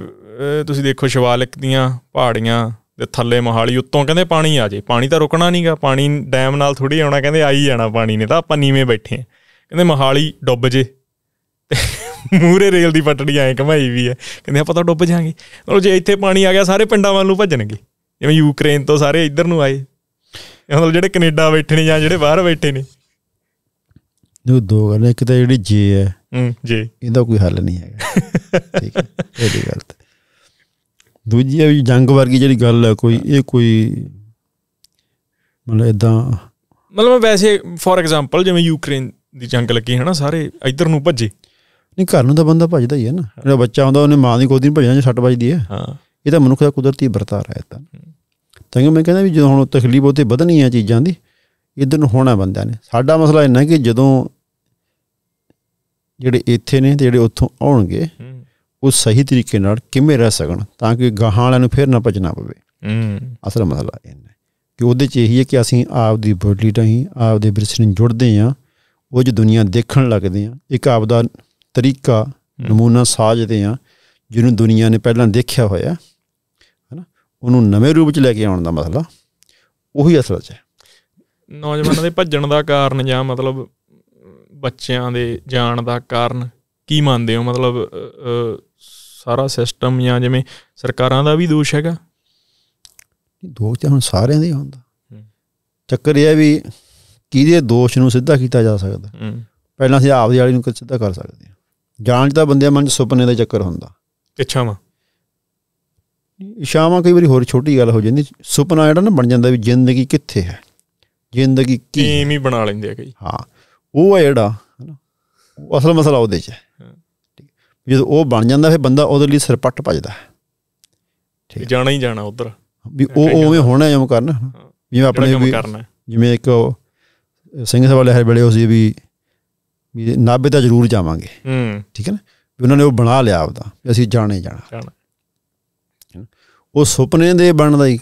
ਤੁਸੀਂ ਦੇਖੋ ਸ਼ਿਵਾਲਿਕ ਦੀਆਂ ਪਹਾੜੀਆਂ ਤੇ ਥੱਲੇ ਮਹਾਲੀ ਉੱਤੋਂ ਕਹਿੰਦੇ ਪਾਣੀ ਆ ਜੇ ਪਾਣੀ ਤਾਂ ਰੁਕਣਾ ਨਹੀਂਗਾ ਪਾਣੀ ਡੈਮ ਨਾਲ ਥੋੜੀ ਆਉਣਾ ਕਹਿੰਦੇ ਆ ਹੀ ਜਾਣਾ ਪਾਣੀ ਨੇ ਤਾਂ ਆਪਾਂ ਨੀਵੇਂ ਬੈਠੇ ਆ ਕਹਿੰਦੇ ਮਹਾਲੀ ਡੁੱਬ ਜੇ ਮੂਰੇ ਰੇਲ ਦੀ ਪਟੜੀ ਐ ਕਮਾਈ ਵੀ ਐ ਕਹਿੰਦੇ ਆਪਾਂ ਤਾਂ ਡੁੱਬ ਜਾਾਂਗੇ ਮਤਲਬ ਜੇ ਇੱਥੇ ਪਾਣੀ ਆ ਗਿਆ ਸਾਰੇ ਪਿੰਡਾਂ ਵੱਲ ਨੂੰ ਭੱਜਣਗੇ ਜਿਵੇਂ ਯੂਕਰੇਨ ਤੋਂ ਸਾਰੇ ਇੱਧਰ ਨੂੰ ਆਏ ਮਤਲਬ ਜਿਹੜੇ ਕੈਨੇਡਾ ਬੈਠੇ ਨੇ ਜਾਂ ਜਿਹੜੇ ਬਾਹਰ ਬੈਠੇ ਨੇ ਦੋ ਦੋ ਗੱਲ ਇੱਕ ਤਾਂ ਜਿਹੜੀ ਜੇ ਐ ਹੂੰ ਜੇ ਇਹਦਾ ਕੋਈ ਹੱਲ ਨਹੀਂ ਹੈਗਾ ਠੀਕ ਹੈ ਇਹਦੀ ਗੱਲ ਤੇ ਦੂਜੀ ਵੀ ਜੰਗ ਵਰਗੀ ਜਿਹੜੀ ਗੱਲ ਹੈ ਕੋਈ ਇਹ ਕੋਈ ਮਤਲਬ ਇਦਾਂ ਮਤਲਬ ਵੈਸੇ ਫੋਰ ਐਗਜ਼ਾਮਪਲ ਜਿਵੇਂ ਯੂਕਰੇਨ ਦੀ ਜੰਗ ਲੱਗੀ ਹੈ ਨਾ ਸਾਰੇ ਇੱਧਰ ਨੂੰ ਭੱਜੇ ਨਹੀਂ ਘਰ ਨੂੰ ਤਾਂ ਬੰਦਾ ਭੱਜਦਾ ਹੀ ਹੈ ਨਾ ਜਿਹੜਾ ਬੱਚਾ ਹੁੰਦਾ ਉਹਨੇ ਮਾਂ ਦੀ ਗੋਦੀ ਨੂੰ ਭੱਜਣਾ ਜੇ ਛੱਟ ਵੱਜਦੀ ਹੈ ਹਾਂ ਇਹ ਤਾਂ ਮਨੁੱਖ ਦਾ ਕੁਦਰਤੀ ਵਰਤਾਰਾ ਹੈ ਤਾਂ ਤਾਂ ਕਿ ਮੈਂ ਕਹਿੰਦਾ ਵੀ ਜਦੋਂ ਹੁਣ ਤਕਲੀਫ ਉਹਤੇ ਵਧਣੀ ਹੈ ਚੀਜ਼ਾਂ ਦੀ ਇਧਰ ਨੂੰ ਹੋਣਾ ਬੰਦਿਆਂ ਨੇ ਸਾਡਾ ਮਸਲਾ ਇਹ ਇੰਨਾ ਕਿ ਜਦੋਂ ਜਿਹੜੇ ਇੱਥੇ ਨੇ ਤੇ ਜਿਹੜੇ ਉੱਥੋਂ ਆਉਣਗੇ ਉਹ ਸਹੀ ਤਰੀਕੇ ਨਾਲ ਕਿਵੇਂ ਰਹਿ ਸਕਣ ਤਾਂ ਕਿ ਗਾਹਾਂ ਵਾਲਿਆਂ ਨੂੰ ਫੇਰ ਨਾ ਭਜਣਾ ਪਵੇ ਅਸਲ ਮਸਲਾ ਇਹ ਇਹਨਾਂ ਕਿ ਉਹਦੇ ਚ ਇਹੀ ਹੈ ਕਿ ਅਸੀਂ ਆਪ ਦੀ ਬੋਡੀ ਰਾਹੀਂ ਆਪ ਦੇ ਵਿਰਸੇ ਜੁੜਦੇ ਆ ਉਹ ਜੋ ਦੁਨੀਆ ਦੇਖਣ ਲੱਗਦੇ ਆ ਇੱਕ ਆਪ ਦਾ ਤਰੀਕਾ ਨਮੂਨਾ ਸਾਜਦੇ ਆ ਜਿਹਨੂੰ ਦੁਨੀਆ ਨੇ ਪਹਿਲਾਂ ਦੇਖਿਆ ਹੋਇਆ ਹੈਨਾ ਉਹਨੂੰ ਨਵੇਂ ਰੂਪ 'ਚ ਲੈ ਕੇ ਆਉਣ ਦਾ ਮਸਲਾ ਉਹੀ ਅਸਲ 'ਚ ਹੈ ਨੌਜਵਾਨਾਂ ਦੇ ਭੱਜਣ ਦਾ ਕਾਰਨ ਜਾਂ ਮਤਲਬ ਬੱਚਿਆਂ ਦੇ ਜਾਣ ਦਾ ਕਾਰਨ ਕੀ ਮੰਨਦੇ ਹੋ ਮਤਲਬ ਸਾਰਾ ਸਿਸਟਮ ਜਾਂ ਜਿਵੇਂ ਸਰਕਾਰਾਂ ਦਾ ਵੀ ਦੋਸ਼ ਹੈਗਾ ਦੋਸ਼ ਤਾਂ ਹੁਣ ਸਾਰਿਆਂ ਦੇ ਹੁੰਦਾ ਚੱਕਰ ਇਹ ਹੈ ਵੀ ਕਿਹਦੇ ਦੋਸ਼ ਨੂੰ ਸਿੱਧਾ ਕੀਤਾ ਜਾ ਸਕਦਾ ਪਹਿਲਾਂ ਅਸੀਂ ਦੀ ਵਾਲੀ ਨੂੰ ਸਿੱਧਾ ਕਰ ਸਕਦੇ ਜਾਣ ਦਾ ਬੰਦੇ ਮਨ ਚ ਸੁਪਨੇ ਦਾ ਚੱਕਰ ਹੁੰਦਾ ਇੱਛਾਵਾਂ ਇੱਛਾਵਾਂ ਕਈ ਵਾਰੀ ਹੋਰ ਛੋਟੀ ਗੱਲ ਹੋ ਜਾਂਦੀ ਸੁਪਨਾ ਜਿਹੜਾ ਨਾ ਬਣ ਜਾਂਦਾ ਵੀ ਜ਼ਿੰਦਗੀ ਕਿੱਥੇ ਹੈ ਜ਼ਿੰਦਗੀ ਕੀ ਟੀਮ ਹੀ ਬਣਾ ਲੈਂਦੇ ਆ ਕਈ ਹਾਂ ਉਹ ਹੈ ਜਿਹੜਾ ਅਸਲ ਮਸਲਾ ਉਹਦੇ 'ਚ ਹੈ ਜਦੋਂ ਉਹ ਬਣ ਜਾਂਦਾ ਫਿਰ ਬੰਦਾ ਉਹਦੇ ਲਈ ਸਰਪੱਟ ਭਜਦਾ ਹੈ ਠੀਕ ਜਾਣਾ ਹੀ ਜਾਣਾ ਉਧਰ ਵੀ ਉਹ ਉਵੇਂ ਹੋਣਾ ਜਮ ਕਰਨਾ ਜਿਵੇਂ ਆਪਣੇ ਵੀ ਜਿਵੇਂ ਇੱਕ ਸਿੰਘ ਸਾਹਿਬ ਵਾਲੇ ਹਰ ਵੇਲੇ ਸੀ ਵੀ ਵੀ ਨਾਬੇ ਤਾਂ ਜ਼ਰੂਰ ਜਾਵਾਂਗੇ ਹੂੰ ਠੀਕ ਹੈ ਨਾ ਵੀ ਉਹਨਾਂ ਨੇ ਉਹ ਬਣਾ ਲਿਆ ਆਪਦਾ ਵੀ ਅਸੀਂ ਜਾਣੇ ਜਾਣਾ ਉਹ ਸੁਪਨੇ ਦੇ ਬਣਦਾ ਹੀ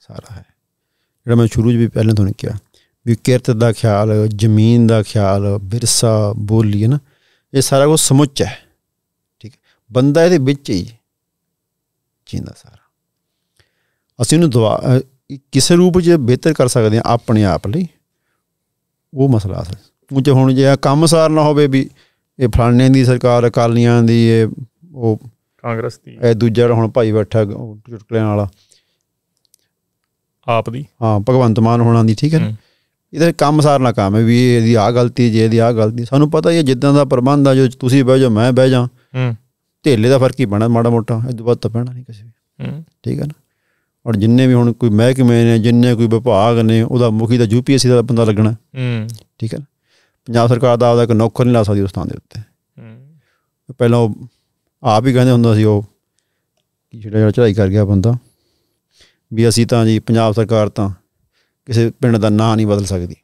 ਸਾਰਾ ਹੈ ਜਿਹੜਾ ਮੈਂ ਸ਼ੁਰੂ ਜੀ ਵੀ ਪਹਿਲਾਂ ਤੁਹਾਨੂੰ ਕਿਹਾ ਵੀ ਕਿਰਤ ਦਾ ਖਿਆਲ ਜ਼ਮੀਨ ਦਾ ਖਿਆਲ ਵਿਰਸਾ ਬੋਲੀ ਹੈ ਨਾ ਇਹ ਸਾਰਾ ਕੁਝ ਸਮੁੱਚ ਹੈ ਠੀਕ ਹੈ ਬੰਦਾ ਇਹਦੇ ਵਿੱਚ ਹੀ ਜਿੰਦਾ ਸਾਰਾ ਅਸੀਂ ਉਹਨੂੰ ਦੁਆ ਕਿਸੇ ਰੂਪ ਵਿੱਚ ਬਿਹਤਰ ਕਰ ਸਕਦੇ ਆ ਆਪਣੇ ਆਪ ਲਈ ਉਹ ਮਸਲਾ ਹੈ ਉੱਚ ਹੁਣ ਜੇ ਆ ਕੰਮ ਸਾਰ ਨਾ ਹੋਵੇ ਵੀ ਇਹ ਫਲਾਣੇ ਦੀ ਸਰਕਾਰ ਅਕਾਲੀਆਂ ਦੀ ਇਹ ਉਹ ਕਾਂਗਰਸ ਦੀ ਇਹ ਦੂਜਾ ਹੁਣ ਭਾਈ ਬੈਠਾ ਚੁਟਕਲਿਆਂ ਵਾਲਾ ਆਪ ਦੀ ਹਾਂ ਭਗਵੰਤ ਮਾਨ ਹੋਣਾ ਦੀ ਠੀਕ ਹੈ ਇਹਦਾ ਕੰਮ ਸਾਰ ਨਾ ਕੰਮ ਹੈ ਵੀ ਇਹਦੀ ਆ ਗਲਤੀ ਜੇ ਇਹਦੀ ਆ ਗਲਤੀ ਸਾਨੂੰ ਪਤਾ ਹੀ ਹੈ ਜਿੱਦਾਂ ਦਾ ਪ੍ਰਬੰਧ ਆ ਜੋ ਤੁਸੀਂ ਬਹਿ ਜਾ ਮੈਂ ਬਹਿ ਜਾ ਢੇਲੇ ਦਾ ਫਰਕ ਹੀ ਪੈਣਾ ਮਾੜਾ ਮੋਟਾ ਇਹ ਤੋਂ ਤਾਂ ਪੈਣਾ ਨਹੀਂ ਕਿਸੇ ਵੀ ਠੀਕ ਹੈ ਨਾ ਔਰ ਜਿੰਨੇ ਵੀ ਹੁਣ ਕੋਈ ਮਹਿਕਮੇ ਨੇ ਜਿੰਨੇ ਕੋਈ ਵਿਭਾਗ ਨੇ ਉਹਦਾ ਮੁਖੀ ਦਾ ਯੂਪੀਐਸਸੀ ਦਾ ਬੰਦਾ ਲੱਗਣਾ ਹੂੰ ਠੀਕ ਹੈ ਨਾ ਪੰਜਾਬ ਸਰਕਾਰ ਦਾ ਆਪਦਾ ਇੱਕ ਨੌਕਰ ਨਹੀਂ ਲਾ ਸਕਦੀ ਉਸ ਥਾਂ ਦੇ ਉੱਤੇ ਹੂੰ ਪਹਿਲਾਂ ਆਪ ਹੀ ਕਹਿੰਦੇ ਹੁੰਦਾ ਸੀ ਉਹ ਕੀ ਜਿਹੜਾ ਜਿਹੜਾ ਚੜਾਈ ਕਰ ਗਿਆ ਬੰਦਾ ਵੀ ਅਸੀਂ ਤਾਂ ਜੀ ਪੰਜਾਬ ਸਰਕਾਰ ਤਾਂ ਕਿਸੇ ਪਿੰਡ ਦਾ ਨਾਂ ਨਹੀਂ ਬਦਲ ਸਕਦੀ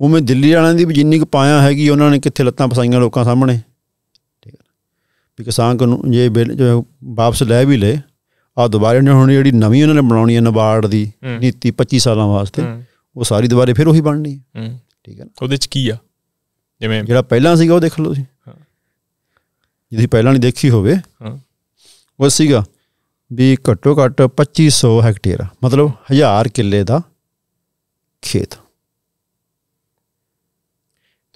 ਉਹ ਮੈਂ ਦਿੱਲੀ ਵਾਲਿਆਂ ਦੀ ਵੀ ਜਿੰਨੀ ਕੁ ਪਾਇਆ ਹੈਗੀ ਉਹਨਾਂ ਨੇ ਕਿੱਥੇ ਲੱਤਾਂ ਫਸਾਈਆਂ ਲੋਕਾਂ ਸਾਹਮਣੇ ਵੀ ਕਿਸਾਨ ਨੂੰ ਜੇ ਵਾਪਸ ਲੈ ਵੀ ਲੇ ਆ ਦੁਬਾਰਾ ਹੋਣੀ ਜਿਹੜੀ ਨਵੀਂ ਉਹਨਾਂ ਨੇ ਬਣਾਉਣੀ ਹੈ ਨਵਾਰਡ ਦੀ ਨੀਤੀ 25 ਸਾਲਾਂ ਵਾਸਤੇ ਉਹ ਸਾਰੀ ਦੁਬਾਰੇ ਫਿਰ ਉਹੀ ਬਣਨੀ ਹੈ ਹੂੰ ਠੀਕ ਹੈ ਨਾ ਉਹਦੇ ਚ ਕੀ ਆ ਜਿਵੇਂ ਜਿਹੜਾ ਪਹਿਲਾਂ ਸੀਗਾ ਉਹ ਦੇਖ ਲਓ ਤੁਸੀਂ ਹਾਂ ਜਿਹਦੀ ਪਹਿਲਾਂ ਨਹੀਂ ਦੇਖੀ ਹੋਵੇ ਹਾਂ ਉਹ ਸੀਗਾ ਵੀ ਘੱਟੋ ਘੱਟ 2500 ਹੈਕਟੇਅਰ ਮਤਲਬ 1000 ਕਿੱਲੇ ਦਾ ਖੇਤ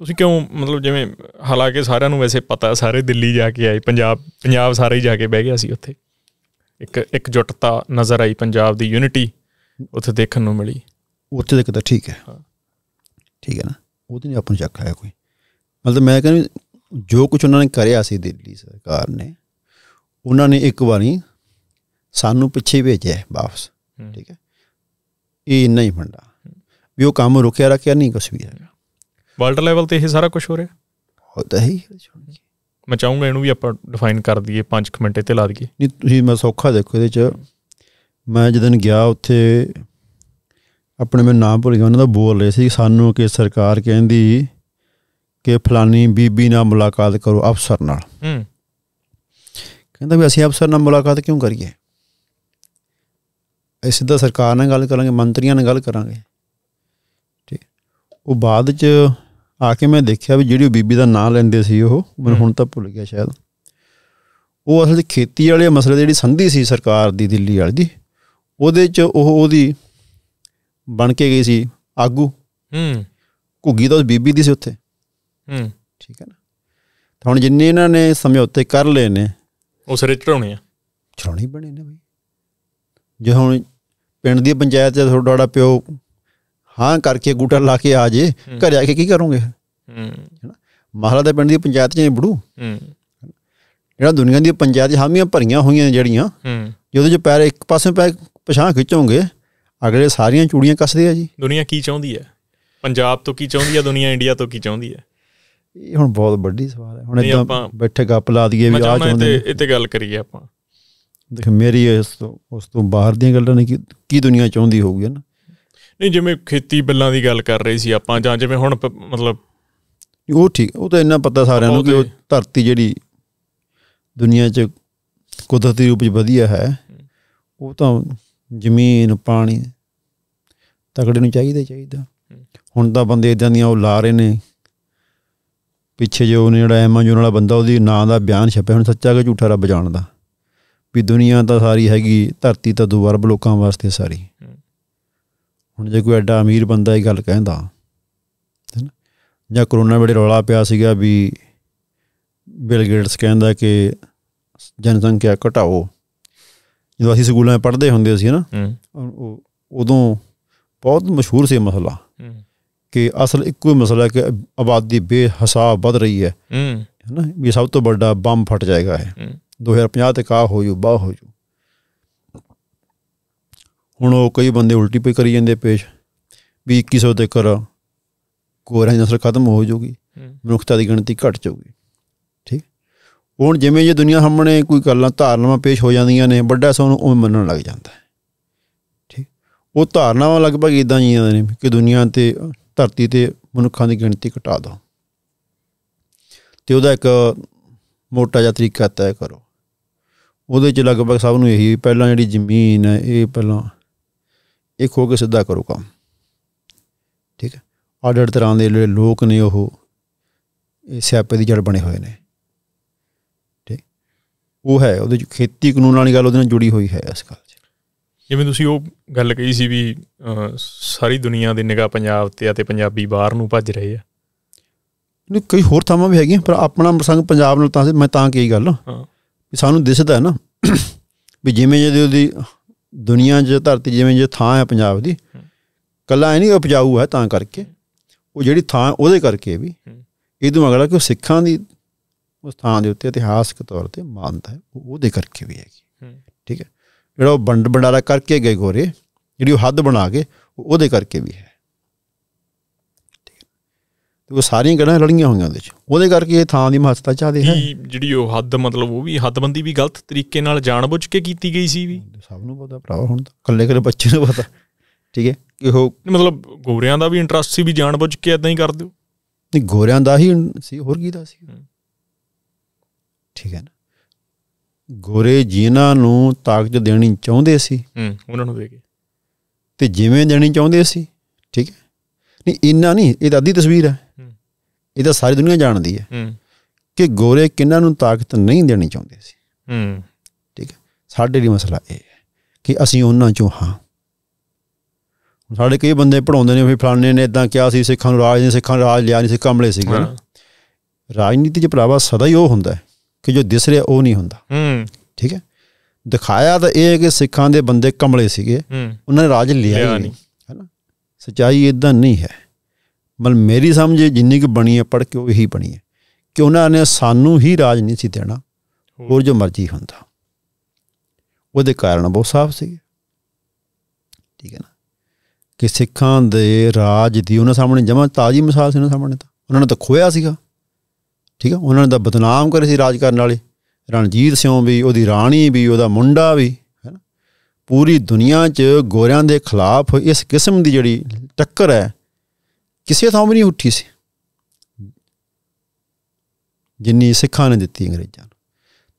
ਤੁਸੀਂ ਕਿਉਂ ਮਤਲਬ ਜਿਵੇਂ ਹਾਲਾਂਕਿ ਸਾਰਿਆਂ ਨੂੰ ਵੈਸੇ ਪਤਾ ਸਾਰੇ ਦਿੱਲੀ ਜਾ ਕੇ ਆਏ ਪੰਜਾਬ ਪੰਜਾਬ ਸਾਰੇ ਹੀ ਜਾ ਕੇ ਬਹਿ ਗਿਆ ਸੀ ਉੱਥੇ ਇੱਕ ਇੱਕ ਜੁਟਤਾ ਨਜ਼ਰ ਆਈ ਪੰਜਾਬ ਦੀ ਯੂਨਿਟੀ ਉੱਥੇ ਦੇਖਣ ਨੂੰ ਮਿਲੀ ਉੱਥੇ ਤੱਕ ਤਾਂ ਠੀਕ ਹੈ ਠੀਕ ਹੈ ਨਾ ਉਹਦੇ ਨੇ ਆਪਾਂ ਨੂੰ ਚੱਕ ਆਇਆ ਕੋਈ ਮਤਲਬ ਮੈਂ ਕਹਿੰਦਾ ਜੋ ਕੁਝ ਉਹਨਾਂ ਨੇ ਕਰਿਆ ਸੀ ਦਿੱਲੀ ਸਰਕਾਰ ਨੇ ਉਹਨਾਂ ਨੇ ਇੱਕ ਵਾਰੀ ਸਾਨੂੰ ਪਿੱਛੇ ਭੇਜਿਆ ਵਾਪਸ ਠੀਕ ਹੈ ਇਹ ਨਹੀਂ ਮੰਡਾ ਵੀ ਉਹ ਕੰਮ ਰੁਕਿਆ ਰੱਖਿਆ ਨਹੀਂ ਕੁਝ ਵੀ ਹੈਗਾ ਵਰਲਡ ਲੈਵਲ ਤੇ ਇਹ ਸਾਰਾ ਕੁਝ ਹੋ ਰਿਹਾ ਹੁੰਦਾ ਹੀ ਮੈਂ ਚਾਹੂੰਗਾ ਇਹਨੂੰ ਵੀ ਆਪਾਂ ਡਿਫਾਈਨ ਕਰ ਦਈਏ 5 ਮਿੰਟੇ ਤੇ ਲਾ ਦਈਏ ਨਹੀਂ ਤੁਸੀਂ ਮੈਂ ਸੌਖਾ ਦੇਖੋ ਇਹਦੇ ਚ ਮੈਂ ਜਦੋਂ ਗਿਆ ਉੱਥੇ ਆਪਣੇ ਮੈਂ ਨਾਮ ਭੁੱਲ ਗਿਆ ਉਹਨਾਂ ਦਾ ਬੋਲ ਰਹੇ ਸੀ ਸਾਨੂੰ ਕਿ ਸਰਕਾਰ ਕਹਿੰਦੀ ਕਿ ਫਲਾਨੀ ਬੀਬੀ ਨਾਲ ਮੁਲਾਕਾਤ ਕਰੋ ਅਫਸਰ ਨਾਲ ਹੂੰ ਕਹਿੰਦਾ ਵੀ ਅਸੀਂ ਅਫਸਰ ਨਾਲ ਮੁਲਾਕਾਤ ਕਿਉਂ ਕਰੀਏ ਇਹ ਸਿੱਧਾ ਸਰਕਾਰ ਨਾਲ ਗੱਲ ਕਰਾਂਗੇ ਮੰਤਰੀਆਂ ਨਾਲ ਗੱਲ ਕਰਾਂਗੇ ਠੀਕ ਉਹ ਬਾਅਦ ਚ ਆ ਕੇ ਮੈਂ ਦੇਖਿਆ ਵੀ ਜਿਹੜੀ ਬੀਬੀ ਦਾ ਨਾਮ ਲੈਂਦੇ ਸੀ ਉਹ ਮੈਨੂੰ ਹੁਣ ਤਾਂ ਭੁੱਲ ਗਿਆ ਸ਼ਾਇਦ ਉਹ ਅਸਲ ਵਿੱਚ ਖੇਤੀ ਵਾਲੇ ਮਸਲੇ ਦੀ ਜਿਹੜੀ ਸੰਧੀ ਸੀ ਸਰਕਾਰ ਦੀ ਦਿੱਲੀ ਵਾਲੀ ਦੀ ਉਹਦੇ ਚ ਉਹ ਉਹਦੀ ਬਣ ਕੇ ਗਈ ਸੀ ਆਗੂ ਹੂੰ ਘੁੱਗੀ ਤਾਂ ਉਸ ਬੀਬੀ ਦੀ ਸੀ ਉੱਥੇ ਹੂੰ ਠੀਕ ਹੈ ਨਾ ਤਾਂ ਹੁਣ ਜਿੰਨੇ ਇਹਨਾਂ ਨੇ ਸਮਝੌਤੇ ਕਰ ਲਏ ਨੇ ਉਹ ਸਿਰੇ ਚੜਾਉਣੇ ਆ ਚੜਾਉਣੇ ਬਣੇ ਨੇ ਬਈ ਜੇ ਹੁਣ ਪਿੰਡ ਦੀ ਪੰਚਾਇਤ ਤੇ ਤੁਹਾਡਾ ਪਿਓ ਹਾਂ ਕਰਕੇ ਗੂਟਾ ਲਾ ਕੇ ਆ ਜੇ ਘਰ ਆ ਕੇ ਕੀ ਕਰੋਗੇ ਹੂੰ ਨਾ ਮਹਾਰਾ ਦੇ ਪਿੰਡ ਦੀ ਪੰਚਾਇਤ ਚ ਬੜੂ ਹੂੰ ਜਿਹੜਾ ਦੁਨੀਆ ਦੀ ਪੰਚਾਇਤ ਹਾਮੀਆਂ ਭਰੀਆਂ ਹੋਈਆਂ ਜਿਹੜੀਆਂ ਹੂੰ ਜੇ ਚ ਪੈਰ ਇੱਕ ਪਾਸੇ ਪੈ ਪਛਾਣ ਖਿੱਚੋਗੇ ਅਗਲੇ ਸਾਰੀਆਂ ਚੂੜੀਆਂ ਕੱਸਦੇ ਆ ਜੀ ਦੁਨੀਆ ਕੀ ਚਾਹੁੰਦੀ ਹੈ ਪੰਜਾਬ ਤੋਂ ਕੀ ਚਾਹੁੰਦੀ ਹੈ ਦੁਨੀਆ ਇੰਡੀਆ ਤੋਂ ਕੀ ਚਾਹੁੰਦੀ ਹੈ ਇਹ ਹੁਣ ਬਹੁਤ ਵੱਡੀ ਸਵਾਲ ਹੈ ਹੁਣ ਇਦਾਂ ਬੈਠੇ ਗੱਪ ਲਾ ਦਈਏ ਵੀ ਆ ਚਾਹੁੰਦੇ ਇਹ ਤੇ ਗੱਲ ਕਰੀਏ ਆਪਾਂ ਦੇਖ ਮੇਰੀ ਇਸ ਤੋਂ ਉਸ ਤੋਂ ਬਾਹਰ ਦੀਆਂ ਗੱਲਾਂ ਨਹੀਂ ਕੀ ਦੁਨੀਆ ਚਾਹੁੰਦੀ ਹੋਊਗੀ ਨਾ ਨਹੀਂ ਜਿਵੇਂ ਖੇਤੀ ਬਿੱਲਾਂ ਦੀ ਗੱਲ ਕਰ ਰਹੇ ਸੀ ਆਪਾਂ ਜਾਂ ਜਿਵੇਂ ਹੁਣ ਮਤਲਬ ਉਹ ਠੀਕ ਉਹ ਤਾਂ ਇੰਨਾ ਪਤਾ ਸਾਰਿਆਂ ਨੂੰ ਕਿ ਉਹ ਧਰਤੀ ਜਿਹੜੀ ਦੁਨੀਆ 'ਚ ਕੁਦਰਤੀ ਰੂਪ 'ਚ ਵਧੀਆ ਹੈ ਉਹ ਤਾਂ ਜ਼ਮੀਨ ਪਾਣੀ ਤਗੜੇ ਨੂੰ ਚਾਹੀਦਾ ਚਾਹੀਦਾ ਹੁਣ ਤਾਂ ਬੰਦੇ ਇਦਾਂ ਦੀਆਂ ਉਹ ਲਾ ਰਹੇ ਨੇ ਪਿੱਛੇ ਜੋ ਉਹਨੇ ਜਿਹੜਾ ਐਮਾਜੋਨ ਵਾਲਾ ਬੰਦਾ ਉਹਦੀ ਨਾਂ ਦਾ ਬਿਆਨ ਛਪਿਆ ਹੁਣ ਸੱਚਾ ਕਿ ਝੂਠਾ ਰੱਬ ਜਾਣਦਾ ਵੀ ਦੁਨੀਆ ਤਾਂ ਸਾਰੀ ਹੈਗੀ ਧਰਤੀ ਤਾਂ ਦੁਬਾਰ ਲੋਕਾਂ ਵਾਸਤੇ ਸਾਰੀ ਹੁਣ ਜੇ ਕੋਈ ਐਡਾ ਅਮੀਰ ਬੰਦਾ ਇਹ ਗੱਲ ਕਹਿੰਦਾ ਨਾ ਜਾਂ ਕਰੋਨਾ ਵੇਲੇ ਰੌਲਾ ਪਿਆ ਸੀਗਾ ਵੀ ਬਿਲ ਗੇਟਸ ਕਹਿੰਦਾ ਕਿ ਜਨਸੰਖਿਆ ਘਟਾਓ ਜਦੋਂ ਅਸੀਂ ਸਕੂਲਾਂ 'ਚ ਪੜ੍ਹਦੇ ਹੁੰਦੇ ਸੀ ਨਾ ਉਦੋਂ ਬਹੁਤ ਮਸ਼ਹੂਰ ਸੀ ਮਸਲਾ ਕਿ ਅਸਲ ਇੱਕੋ ਹੀ ਮਸਲਾ ਕਿ ਆਬਾਦੀ ਬੇਹਿਸਾਬ ਵੱਧ ਰਹੀ ਹੈ ਹੈ ਨਾ ਇਹ ਸਭ ਤੋਂ ਵੱਡਾ ਬੰਮ ਫਟ ਜਾਏਗਾ ਇਹ 2050 ਤੱਕ ਆ ਹੋ ਜੂ ਬਾ ਹੋ ਜੂ ਹੁਣ ਉਹ ਕਈ ਬੰਦੇ ਉਲਟੀ ਪੇ ਕਰੀ ਜਾਂਦੇ ਪੇਸ਼ ਵੀ 2100 ਤੱਕ ਕੋਰਾਂ ਦੀ ਨਸਲ ਖਤਮ ਹੋ ਜੂਗੀ ਮਨੁੱਖਤਾ ਦੀ ਗਿਣਤੀ ਘਟ ਜਾਊਗੀ ਹੁਣ ਜਿਵੇਂ ਜੇ ਦੁਨੀਆ ਸਾਹਮਣੇ ਕੋਈ ਗੱਲਾਂ ਧਾਰਨਾਵਾਂ ਪੇਸ਼ ਹੋ ਜਾਂਦੀਆਂ ਨੇ ਵੱਡਾ ਸੋਨੂੰ ਉਹ ਮੰਨਣ ਲੱਗ ਜਾਂਦਾ ਹੈ ਠੀਕ ਉਹ ਧਾਰਨਾਵਾਂ ਲਗਭਗ ਇਦਾਂ ਹੀ ਆਉਂਦੇ ਨੇ ਕਿ ਦੁਨੀਆ ਤੇ ਧਰਤੀ ਤੇ ਮਨੁੱਖਾਂ ਦੀ ਗਿਣਤੀ ਘਟਾ ਦਿਓ ਤੇ ਉਹਦਾ ਇੱਕ ਮੋਟਾ ਜਿਹਾ ਤਰੀਕਾ ਤੈਅ ਕਰੋ ਉਹਦੇ ਚ ਲਗਭਗ ਸਭ ਨੂੰ ਇਹੀ ਪਹਿਲਾਂ ਜਿਹੜੀ ਜ਼ਮੀਨ ਹੈ ਇਹ ਪਹਿਲਾਂ ਇਹ ਖੋ ਕੇ ਸਿੱਧਾ ਕਰੋ ਕੰਮ ਠੀਕ ਹੈ ਆਰਡਰ ਤਰ੍ਹਾਂ ਦੇ ਲੋਕ ਨੇ ਉਹ ਇਹ ਸਿਆਪੇ ਦੀ ਜੜ ਬਣੇ ਹੋਏ ਨੇ ਉਹ ਹੈ ਉਹਦੇ ਖੇਤੀ ਕਾਨੂੰਨ ਵਾਲੀ ਗੱਲ ਉਹਦੇ ਨਾਲ ਜੁੜੀ ਹੋਈ ਹੈ ਇਸ ਗੱਲ 'ਚ ਜਿਵੇਂ ਤੁਸੀਂ ਉਹ ਗੱਲ ਕਹੀ ਸੀ ਵੀ ਸਾਰੀ ਦੁਨੀਆ ਦੀ ਨਿਗਾਹ ਪੰਜਾਬ ਤੇ ਆ ਤੇ ਪੰਜਾਬੀ ਬਾਹਰ ਨੂੰ ਭੱਜ ਰਹੇ ਆ ਨਹੀਂ ਕਈ ਹੋਰ ਥਾਵਾਂ ਵੀ ਹੈਗੀਆਂ ਪਰ ਆਪਣਾ ਪ੍ਰਸੰਗ ਪੰਜਾਬ ਨਾਲ ਤਾਂ ਮੈਂ ਤਾਂ ਕਹੀ ਗੱਲ ਹਾਂ ਵੀ ਸਾਨੂੰ ਦਿਸਦਾ ਹੈ ਨਾ ਵੀ ਜਿਵੇਂ ਜਦੋਂ ਉਹਦੀ ਦੁਨੀਆ 'ਚ ਧਰਤੀ ਜਿਵੇਂ ਜੇ ਥਾਂ ਹੈ ਪੰਜਾਬ ਦੀ ਕੱਲਾ ਇਹ ਨਹੀਂ ਉਪਜਾਊ ਹੈ ਤਾਂ ਕਰਕੇ ਉਹ ਜਿਹੜੀ ਥਾਂ ਉਹਦੇ ਕਰਕੇ ਵੀ ਇਹ ਤੋਂ ਅਗਲਾ ਕਿ ਸਿੱਖਾਂ ਦੀ ਉਸ ਥਾਂ ਦੇ ਉੱਤੇ ਇਤਿਹਾਸਕ ਤੌਰ ਤੇ ਮੰਨਦਾ ਹੈ ਉਹਦੇ ਕਰਕੇ ਵੀ ਹੈਗੀ ਠੀਕ ਹੈ ਜਿਹੜਾ ਉਹ ਬੰਡ ਬੰਡਾਰਾ ਕਰਕੇ ਗਏ ਗੋਰੇ ਜਿਹੜੀ ਉਹ ਹੱਦ ਬਣਾ ਕੇ ਉਹਦੇ ਕਰਕੇ ਵੀ ਹੈ ਉਹ ਸਾਰੀਆਂ ਗੱਲਾਂ ਲੜੀਆਂ ਹੋਈਆਂ ਉਹਦੇ ਚ ਉਹਦੇ ਕਰਕੇ ਇਹ ਥਾਂ ਦੀ ਮਹੱਤਤਾ ਚਾਹਦੇ ਹੈ ਜਿਹੜੀ ਉਹ ਹੱਦ ਮਤਲਬ ਉਹ ਵੀ ਹੱਦਬੰਦੀ ਵੀ ਗਲਤ ਤਰੀਕੇ ਨਾਲ ਜਾਣਬੁੱਝ ਕੇ ਕੀਤੀ ਗਈ ਸੀ ਵੀ ਸਭ ਨੂੰ ਪਤਾ ਭਰਾ ਹੁਣ ਤਾਂ ਕੱਲੇ ਕੱਲੇ ਬੱਚੇ ਨੂੰ ਪਤਾ ਠੀਕ ਹੈ ਕਿ ਉਹ ਮਤਲਬ ਗੋਰਿਆਂ ਦਾ ਵੀ ਇੰਟਰਸਟ ਸੀ ਵੀ ਜਾਣਬੁੱਝ ਕੇ ਇਦਾਂ ਹੀ ਕਰ ਦਿਓ ਨਹੀਂ ਗੋਰਿਆਂ ਦਾ ਹੀ ਸੀ ਹੋਰ ਕੀ ਦਾ ਸੀ ਠੀਕ ਹੈ ਨਾ ਗੋਰੇ ਜਿਨ੍ਹਾਂ ਨੂੰ ਤਾਕਤ ਦੇਣੀ ਚਾਹੁੰਦੇ ਸੀ ਹੂੰ ਉਹਨਾਂ ਨੂੰ ਦੇ ਕੇ ਤੇ ਜਿਵੇਂ ਦੇਣੀ ਚਾਹੁੰਦੇ ਸੀ ਠੀਕ ਹੈ ਨਹੀਂ ਇੰਨਾ ਨਹੀਂ ਇਹ ਤਾਂ ਅੱਧੀ ਤਸਵੀਰ ਹੈ ਇਹ ਤਾਂ ਸਾਰੀ ਦੁਨੀਆ ਜਾਣਦੀ ਹੈ ਕਿ ਗੋਰੇ ਕਿੰਨਾਂ ਨੂੰ ਤਾਕਤ ਨਹੀਂ ਦੇਣੀ ਚਾਹੁੰਦੇ ਸੀ ਹੂੰ ਠੀਕ ਹੈ ਸਾਡੇ ਲਈ ਮਸਲਾ ਇਹ ਹੈ ਕਿ ਅਸੀਂ ਉਹਨਾਂ ਚੋਂ ਹਾਂ ਸਾਡੇ ਕਈ ਬੰਦੇ ਪੜਾਉਂਦੇ ਨੇ ਵੀ ਫਲਾਣੇ ਨੇ ਇਦਾਂ ਕਿਹਾ ਸੀ ਸਿੱਖਾਂ ਨੂੰ ਰਾਜ ਨੇ ਸਿੱਖਾਂ ਰਾਜ ਲਿਆ ਨਹੀਂ ਸਿੱਖਾਂ ਕਮਲੇ ਸੀਗੇ ਰਾਜਨੀਤੀ 'ਚ ਪ੍ਰਭਾਵ ਸਦਾ ਹੀ ਉਹ ਹੁੰਦਾ ਹੈ ਕਿ ਜੋ ਦਿਸ ਰਿਹਾ ਉਹ ਨਹੀਂ ਹੁੰਦਾ ਹੂੰ ਠੀਕ ਹੈ ਦਿਖਾਇਆ ਤਾਂ ਇਹ ਹੈ ਕਿ ਸਿੱਖਾਂ ਦੇ ਬੰਦੇ ਕਮਲੇ ਸੀਗੇ ਉਹਨਾਂ ਨੇ ਰਾਜ ਲਿਆ ਨਹੀਂ ਹੈਨਾ ਸਚਾਈ ਇਦਾਂ ਨਹੀਂ ਹੈ ਮਤਲਬ ਮੇਰੀ ਸਮਝ ਜਿੰਨੀ ਕਿ ਬਣੀ ਹੈ ਪੜ ਕੇ ਉਹ ਹੀ ਬਣੀ ਹੈ ਕਿ ਉਹਨਾਂ ਨੇ ਸਾਨੂੰ ਹੀ ਰਾਜ ਨਹੀਂ ਸੀ ਦੇਣਾ ਹੋਰ ਜੋ ਮਰਜ਼ੀ ਹੁੰਦਾ ਉਹਦੇ ਕਾਰਨ ਬਹੁਤ ਸਾਫ਼ ਸੀ ਠੀਕ ਹੈ ਨਾ ਕਿ ਸਿੱਖਾਂ ਦੇ ਰਾਜ ਦੀ ਉਹਨਾਂ ਸਾਹਮਣੇ ਜਮਾ ਤਾਜੀ ਮਿਸਾਲ ਸੀ ਉਹਨਾਂ ਸਾਹਮਣੇ ਤਾਂ ਉਹਨਾਂ ਨੇ ਤਾਂ ਖੋਇਆ ਸੀਗਾ ਠੀਕ ਆ ਉਹਨਾਂ ਦਾ ਬਦਨਾਮ ਕਰੇ ਸੀ ਰਾਜ ਕਰਨ ਵਾਲੇ ਰਣਜੀਤ ਸਿੰਘ ਵੀ ਉਹਦੀ ਰਾਣੀ ਵੀ ਉਹਦਾ ਮੁੰਡਾ ਵੀ ਹੈਨਾ ਪੂਰੀ ਦੁਨੀਆ 'ਚ ਗੋਰਿਆਂ ਦੇ ਖਿਲਾਫ ਇਸ ਕਿਸਮ ਦੀ ਜਿਹੜੀ ਟੱਕਰ ਹੈ ਕਿਸੇ ਥਾਂ ਵੀ ਨਹੀਂ ਉੱਠੀ ਸੀ ਜਿੰਨੀ ਸਿੱਖਾਂ ਨੇ ਦਿੱਤੀ ਅੰਗਰੇਜ਼ਾਂ ਨੂੰ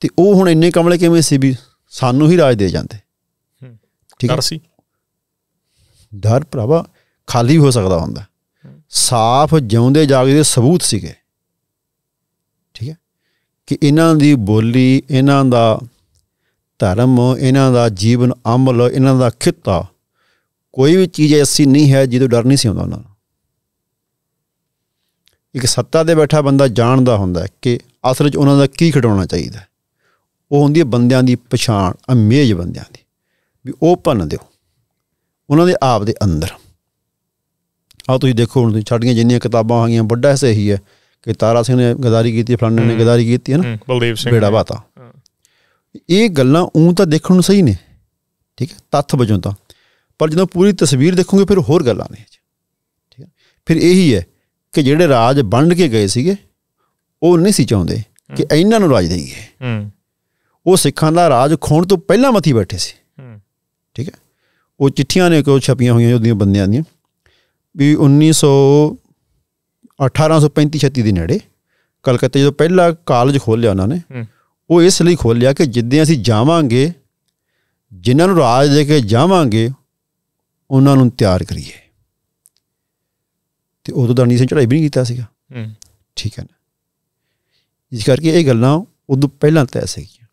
ਤੇ ਉਹ ਹੁਣ ਇੰਨੇ ਕਮਲੇ ਕਿਵੇਂ ਸੀ ਵੀ ਸਾਨੂੰ ਹੀ ਰਾਜ ਦੇ ਜਾਂਦੇ ਠੀਕ ਹੈ ਸੀ ਡਰ ਭਰਾਵਾ ਖਾਲੀ ਹੋ ਸਕਦਾ ਹੁੰਦਾ ਸਾਫ਼ ਜਿਉਂਦੇ ਜਾਗਦੇ ਸਬੂਤ ਸੀਗੇ ਕਿ ਇਹਨਾਂ ਦੀ ਬੋਲੀ ਇਹਨਾਂ ਦਾ ਧਰਮ ਇਹਨਾਂ ਦਾ ਜੀਵਨ ਅਮਲ ਇਹਨਾਂ ਦਾ ਖਿੱਤਾ ਕੋਈ ਵੀ ਚੀਜ਼ ਐਸੀ ਨਹੀਂ ਹੈ ਜਿਹਦੇ ਡਰ ਨਹੀਂ ਸੀ ਹੁੰਦਾ ਉਹਨਾਂ ਨੂੰ ਇੱਕ ਸੱਤਾ ਦੇ ਬੈਠਾ ਬੰਦਾ ਜਾਣਦਾ ਹੁੰਦਾ ਕਿ ਅਸਲ 'ਚ ਉਹਨਾਂ ਦਾ ਕੀ ਖਿਡਾਉਣਾ ਚਾਹੀਦਾ ਉਹ ਹੁੰਦੀ ਹੈ ਬੰਦਿਆਂ ਦੀ ਪਛਾਣ ਅਮੇਜ ਬੰਦਿਆਂ ਦੀ ਵੀ ਉਹ ਭੰਨ ਦਿਓ ਉਹਨਾਂ ਦੇ ਆਪ ਦੇ ਅੰਦਰ ਆ ਤੁਸੀਂ ਦੇਖੋ ਹੁਣ ਛੱਡੀਆਂ ਜਿੰਨੀਆਂ ਕਿਤਾਬਾਂ ਹੈਗੀਆਂ ਵੱਡਾ ਹਿੱਸਾ ਇਹੀ ਹੈ ਕਿ ਤਾਰਾ ਸਿੰਘ ਨੇ ਗਦਾਰੀ ਕੀਤੀ ਫਲਾਣੇ ਨੇ ਗਦਾਰੀ ਕੀਤੀ ਹੈ ਨਾ ਬਲਦੇਵ ਸਿੰਘ ਬੇੜਾ ਬਾਤਾ ਇਹ ਗੱਲਾਂ ਉਂ ਤਾਂ ਦੇਖਣ ਨੂੰ ਸਹੀ ਨੇ ਠੀਕ ਹੈ ਤੱਥ ਵਜੋਂ ਤਾਂ ਪਰ ਜਦੋਂ ਪੂਰੀ ਤਸਵੀਰ ਦੇਖੋਗੇ ਫਿਰ ਹੋਰ ਗੱਲਾਂ ਨੇ ਠੀਕ ਹੈ ਫਿਰ ਇਹੀ ਹੈ ਕਿ ਜਿਹੜੇ ਰਾਜ ਵੰਡ ਕੇ ਗਏ ਸੀਗੇ ਉਹ ਨਹੀਂ ਸੀ ਚਾਹੁੰਦੇ ਕਿ ਇਹਨਾਂ ਨੂੰ ਰਾਜ ਦੇਈਏ ਹੂੰ ਉਹ ਸਿੱਖਾਂ ਦਾ ਰਾਜ ਖੋਣ ਤੋਂ ਪਹਿਲਾਂ ਮਥੀ ਬੈਠੇ ਸੀ ਹੂੰ ਠੀਕ ਹੈ ਉਹ ਚਿੱਠੀਆਂ ਨੇ ਕਿਉਂ ਛਪੀਆਂ ਹੋਈਆਂ ਉਹਦੀਆਂ ਬੰਦਿਆਂ ਦੀਆਂ ਵੀ 1900 1835-36 ਦੇ ਨੇੜੇ ਕਲਕੱਤੇ ਜਦੋਂ ਪਹਿਲਾ ਕਾਲਜ ਖੋਲ੍ਹਿਆ ਉਹਨਾਂ ਨੇ ਉਹ ਇਸ ਲਈ ਖੋਲ੍ਹਿਆ ਕਿ ਜਿੱਦਿਆਂ ਅਸੀਂ ਜਾਵਾਂਗੇ ਜਿਨ੍ਹਾਂ ਨੂੰ ਰਾਜ ਦੇ ਕੇ ਜਾਵਾਂਗੇ ਉਹਨਾਂ ਨੂੰ ਤਿਆਰ ਕਰੀਏ ਤੇ ਉਦੋਂ ਨਹੀਂ ਸੀ ਚੜਾਈ ਵੀ ਨਹੀਂ ਕੀਤਾ ਸੀਗਾ ਹੂੰ ਠੀਕ ਹੈ ਨਾ ਇਸ ਕਰਕੇ ਇਹ ਗੱਲਾਂ ਉਦੋਂ ਪਹਿਲਾਂ ਤੈਅ ਸੀਗੀਆਂ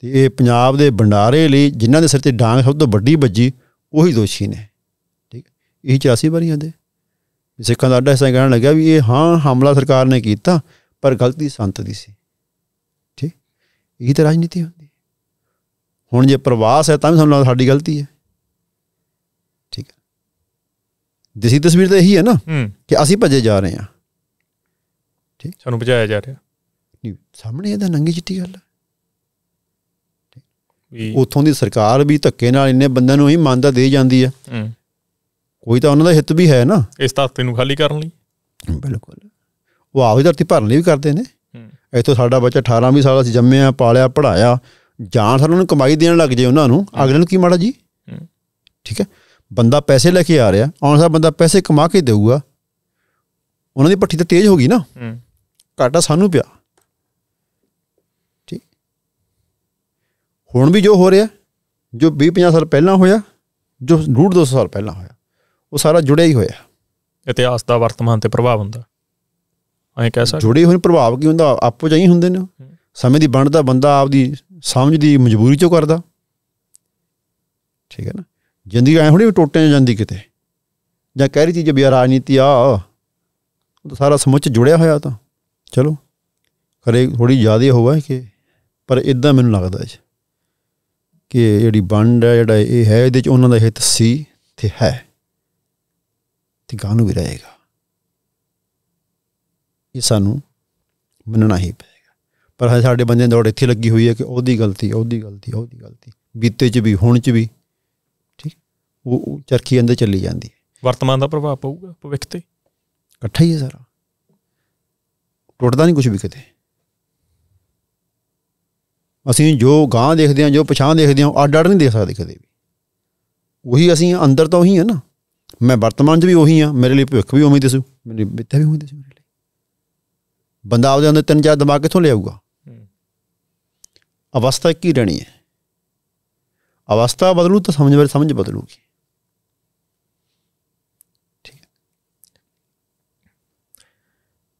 ਤੇ ਇਹ ਪੰਜਾਬ ਦੇ ਬੰਡਾਰੇ ਲਈ ਜਿਨ੍ਹਾਂ ਦੇ ਸਿਰ ਤੇ ਡਾਂਗ ਸਭ ਤੋਂ ਵੱਡੀ ਵੱਜੀ ਉਹੀ ਦੋਸ਼ੀ ਨੇ ਠੀਕ ਇਹ 84 ਵਾਰੀਆਂ ਦੇ ਸਿੱਖਾਂ ਦਾ ਅੱਡਾ ਤਰ੍ਹਾਂ ਕਹਿਣ ਲੱਗਿਆ ਵੀ ਇਹ ਹਾਂ ਹਮਲਾ ਸਰਕਾਰ ਨੇ ਕੀਤਾ ਪਰ ਗਲਤੀ ਸੰਤ ਦੀ ਸੀ ਠੀਕ ਇਹ ਤਾਂ ਰਾਜਨੀਤੀ ਹੁੰਦੀ ਹੈ ਹੁਣ ਜੇ ਪ੍ਰਵਾਸ ਹੈ ਤਾਂ ਵੀ ਸਾਨੂੰ ਸਾਡੀ ਗਲਤੀ ਹੈ ਠੀਕ ਹੈ ਦਿਸੀ ਤਸਵੀਰ ਤਾਂ ਇਹੀ ਹੈ ਨਾ ਕਿ ਅਸੀਂ ਭੱਜੇ ਜਾ ਰਹੇ ਹਾਂ ਠੀਕ ਸਾਨੂੰ ਭਜਾਇਆ ਜਾ ਰਿਹਾ ਨਹੀਂ ਸਾਹਮਣੇ ਇਹਦਾ ਨੰਗੀ ਚਿੱਟੀ ਗੱਲ ਹੈ ਉਥੋਂ ਦੀ ਸਰਕਾਰ ਵੀ ਧੱਕੇ ਨਾਲ ਇੰਨੇ ਬੰਦਿਆਂ ਨੂੰ ਹੀ ਮੰਨਦਾ ਦੇ ਜਾਂਦੀ ਹੈ ਕੋਈ ਤਾਂ ਉਹਨਾਂ ਦਾ ਹਿੱਤ ਵੀ ਹੈ ਨਾ ਇਸ ਧਰਤੀ ਨੂੰ ਖਾਲੀ ਕਰਨ ਲਈ ਬਿਲਕੁਲ ਉਹ ਆਹੀ ਧਰਤੀ ਭਰਨ ਲਈ ਵੀ ਕਰਦੇ ਨੇ ਇੱਥੋਂ ਸਾਡਾ ਬੱਚਾ 18 20 ਸਾਲ ਅਸੀਂ ਜੰਮਿਆ ਪਾਲਿਆ ਪੜਾਇਆ ਜਾਣ ਸਾਨੂੰ ਨੂੰ ਕਮਾਈ ਦੇਣ ਲੱਗ ਜੇ ਉਹਨਾਂ ਨੂੰ ਅਗਲੇ ਨੂੰ ਕੀ ਮਾੜਾ ਜੀ ਠੀਕ ਹੈ ਬੰਦਾ ਪੈਸੇ ਲੈ ਕੇ ਆ ਰਿਹਾ ਆਉਣ ਸਾ ਬੰਦਾ ਪੈਸੇ ਕਮਾ ਕੇ ਦੇਊਗਾ ਉਹਨਾਂ ਦੀ ਪੱਠੀ ਤਾਂ ਤੇਜ਼ ਹੋ ਗਈ ਨਾ ਘਾਟਾ ਸਾਨੂੰ ਪਿਆ ਠੀਕ ਹੁਣ ਵੀ ਜੋ ਹੋ ਰਿਹਾ ਜੋ 20 50 ਸਾਲ ਪਹਿਲਾਂ ਹੋਇਆ ਜੋ 200 ਸਾਲ ਪਹਿਲਾਂ ਹੋਇਆ ਉਹ ਸਾਰਾ ਜੁੜਿਆ ਹੀ ਹੋਇਆ ਇਤਿਹਾਸ ਦਾ ਵਰਤਮਾਨ ਤੇ ਪ੍ਰਭਾਵ ਹੁੰਦਾ ਐਂ ਕਹਿ ਸਕਦੇ ਜੁੜੇ ਹੋਏ ਪ੍ਰਭਾਵ ਕੀ ਹੁੰਦਾ ਆਪੋ ਜਾਈ ਹੁੰਦੇ ਨੇ ਸਮੇਂ ਦੀ ਬਣਦਾ ਬੰਦਾ ਆਪਦੀ ਸਮਝ ਦੀ ਮਜਬੂਰੀ ਚੋਂ ਕਰਦਾ ਠੀਕ ਹੈ ਨਾ ਜਿੰਦਗੀ ਐ ਹੁਣੇ ਟੋਟੇ ਜਾਂਦੀ ਕਿਤੇ ਜਾਂ ਕਹਿ ਰਹੀ ਚੀਜ਼ ਵੀ ਰਾਜਨੀਤੀ ਆ ਉਹ ਤਾਂ ਸਾਰਾ ਸਮੁੱਚ ਜੁੜਿਆ ਹੋਇਆ ਤਾਂ ਚਲੋ ਕਰੇ ਥੋੜੀ ਜ਼ਿਆਦਾ ਹੋਵਾ ਕਿ ਪਰ ਇਦਾਂ ਮੈਨੂੰ ਲੱਗਦਾ ਹੈ ਕਿ ਜਿਹੜੀ ਬੰਡ ਹੈ ਜਿਹੜਾ ਇਹ ਹੈ ਇਹਦੇ ਚ ਉਹਨਾਂ ਦਾ ਹਿੱਤ ਸੀ ਤੇ ਹੈ ਤੇ ਗਾਂ ਨੂੰ ਵੀ ਰਹੇਗਾ ਇਹ ਸਾਨੂੰ ਮੰਨਣਾ ਹੀ ਪਏਗਾ ਪਰ ਹਜੇ ਸਾਡੇ ਬੰਦੇ ਦੌੜ ਇੱਥੇ ਲੱਗੀ ਹੋਈ ਹੈ ਕਿ ਉਹਦੀ ਗਲਤੀ ਉਹਦੀ ਗਲਤੀ ਉਹਦੀ ਗਲਤੀ ਬੀਤੇ 'ਚ ਵੀ ਹੁਣ 'ਚ ਵੀ ਠੀਕ ਉਹ ਚਰਖੀ ਅੰਦਰ ਚੱਲੀ ਜਾਂਦੀ ਹੈ ਵਰਤਮਾਨ ਦਾ ਪ੍ਰਭਾਵ ਪਊਗਾ ਭਵਿੱਖ ਤੇ ਇਕੱਠਾ ਹੀ ਹੈ ਸਾਰਾ ਟੁੱਟਦਾ ਨਹੀਂ ਕੁਝ ਵੀ ਕਿਤੇ ਅਸੀਂ ਜੋ ਗਾਂ ਦੇਖਦੇ ਹਾਂ ਜੋ ਪਛਾਣ ਦੇਖਦੇ ਹਾਂ ਅੱਡ ਅੱਡ ਨਹੀਂ ਦੇਖ ਸਕਦੇ ਕਦੇ ਵੀ ਉਹੀ ਅਸੀਂ ਅੰਦਰ ਤੋਂ ਹੀ ਹੈ ਨਾ ਮੈਂ ਵਰਤਮਾਨ 'ਚ ਵੀ ਉਹੀ ਆ ਮੇਰੇ ਲਈ ਭਵਿੱਖ ਵੀ ਉਵੇਂ ਹੀ ਦਿਸੂ ਮੇਰੇ ਬਿੱਤਾ ਵੀ ਉਵੇਂ ਦਿਸੂ ਮੇਰੇ ਲਈ ਬੰਦਾ ਆਪਦੇ ਅੰਦਰ ਤਿੰਨ ਚਾਰ ਦਿਮਾਗ ਕਿੱਥੋਂ ਲਿਆਊਗਾ ਅਵਸਥਾ ਕੀ ਰਹਿਣੀ ਹੈ ਅਵਸਥਾ ਬਦਲੂ ਤਾਂ ਸਮਝ ਵੇ ਸਮਝ ਬਦਲੂਗੀ ਠੀਕ ਹੈ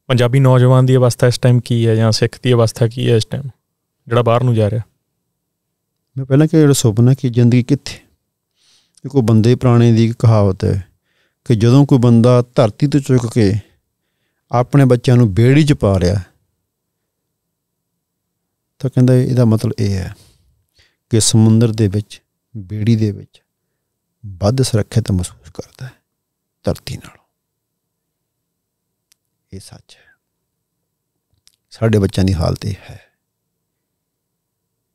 ਪੰਜਾਬੀ ਨੌਜਵਾਨ ਦੀ ਅਵਸਥਾ ਇਸ ਟਾਈਮ ਕੀ ਹੈ ਜਾਂ ਸਿੱਖ ਦੀ ਅਵਸਥਾ ਕੀ ਹੈ ਇਸ ਟਾਈਮ ਜਿਹੜਾ ਬਾਹਰ ਨੂੰ ਜਾ ਰਿਹਾ ਮੈਂ ਪਹਿਲਾਂ ਕਿਹਾ ਜਿਹੜਾ ਸੁਪਨਾ ਕੀ ਜ਼ਿੰਦਗੀ ਕਿੱਥੇ ਦੇਖੋ ਬੰਦੇ ਪ੍ਰਾਣੇ ਦੀ ਕਹਾਵਤ ਹੈ ਕਿ ਜਦੋਂ ਕੋਈ ਬੰਦਾ ਧਰਤੀ ਤੋਂ ਚੁੱਕ ਕੇ ਆਪਣੇ ਬੱਚਿਆਂ ਨੂੰ ਬੇੜੀ 'ਚ ਪਾ ਰਿਹਾ ਤਾਂ ਕਹਿੰਦਾ ਇਹਦਾ ਮਤਲਬ ਇਹ ਹੈ ਕਿ ਸਮੁੰਦਰ ਦੇ ਵਿੱਚ ਬੇੜੀ ਦੇ ਵਿੱਚ ਵੱਧ ਸੁਰੱਖਿਅਤ ਮਹਿਸੂਸ ਕਰਦਾ ਹੈ ਧਰਤੀ ਨਾਲੋਂ ਇਹ ਸੱਚ ਹੈ ਸਾਡੇ ਬੱਚਿਆਂ ਦੀ ਹਾਲਤ ਇਹ ਹੈ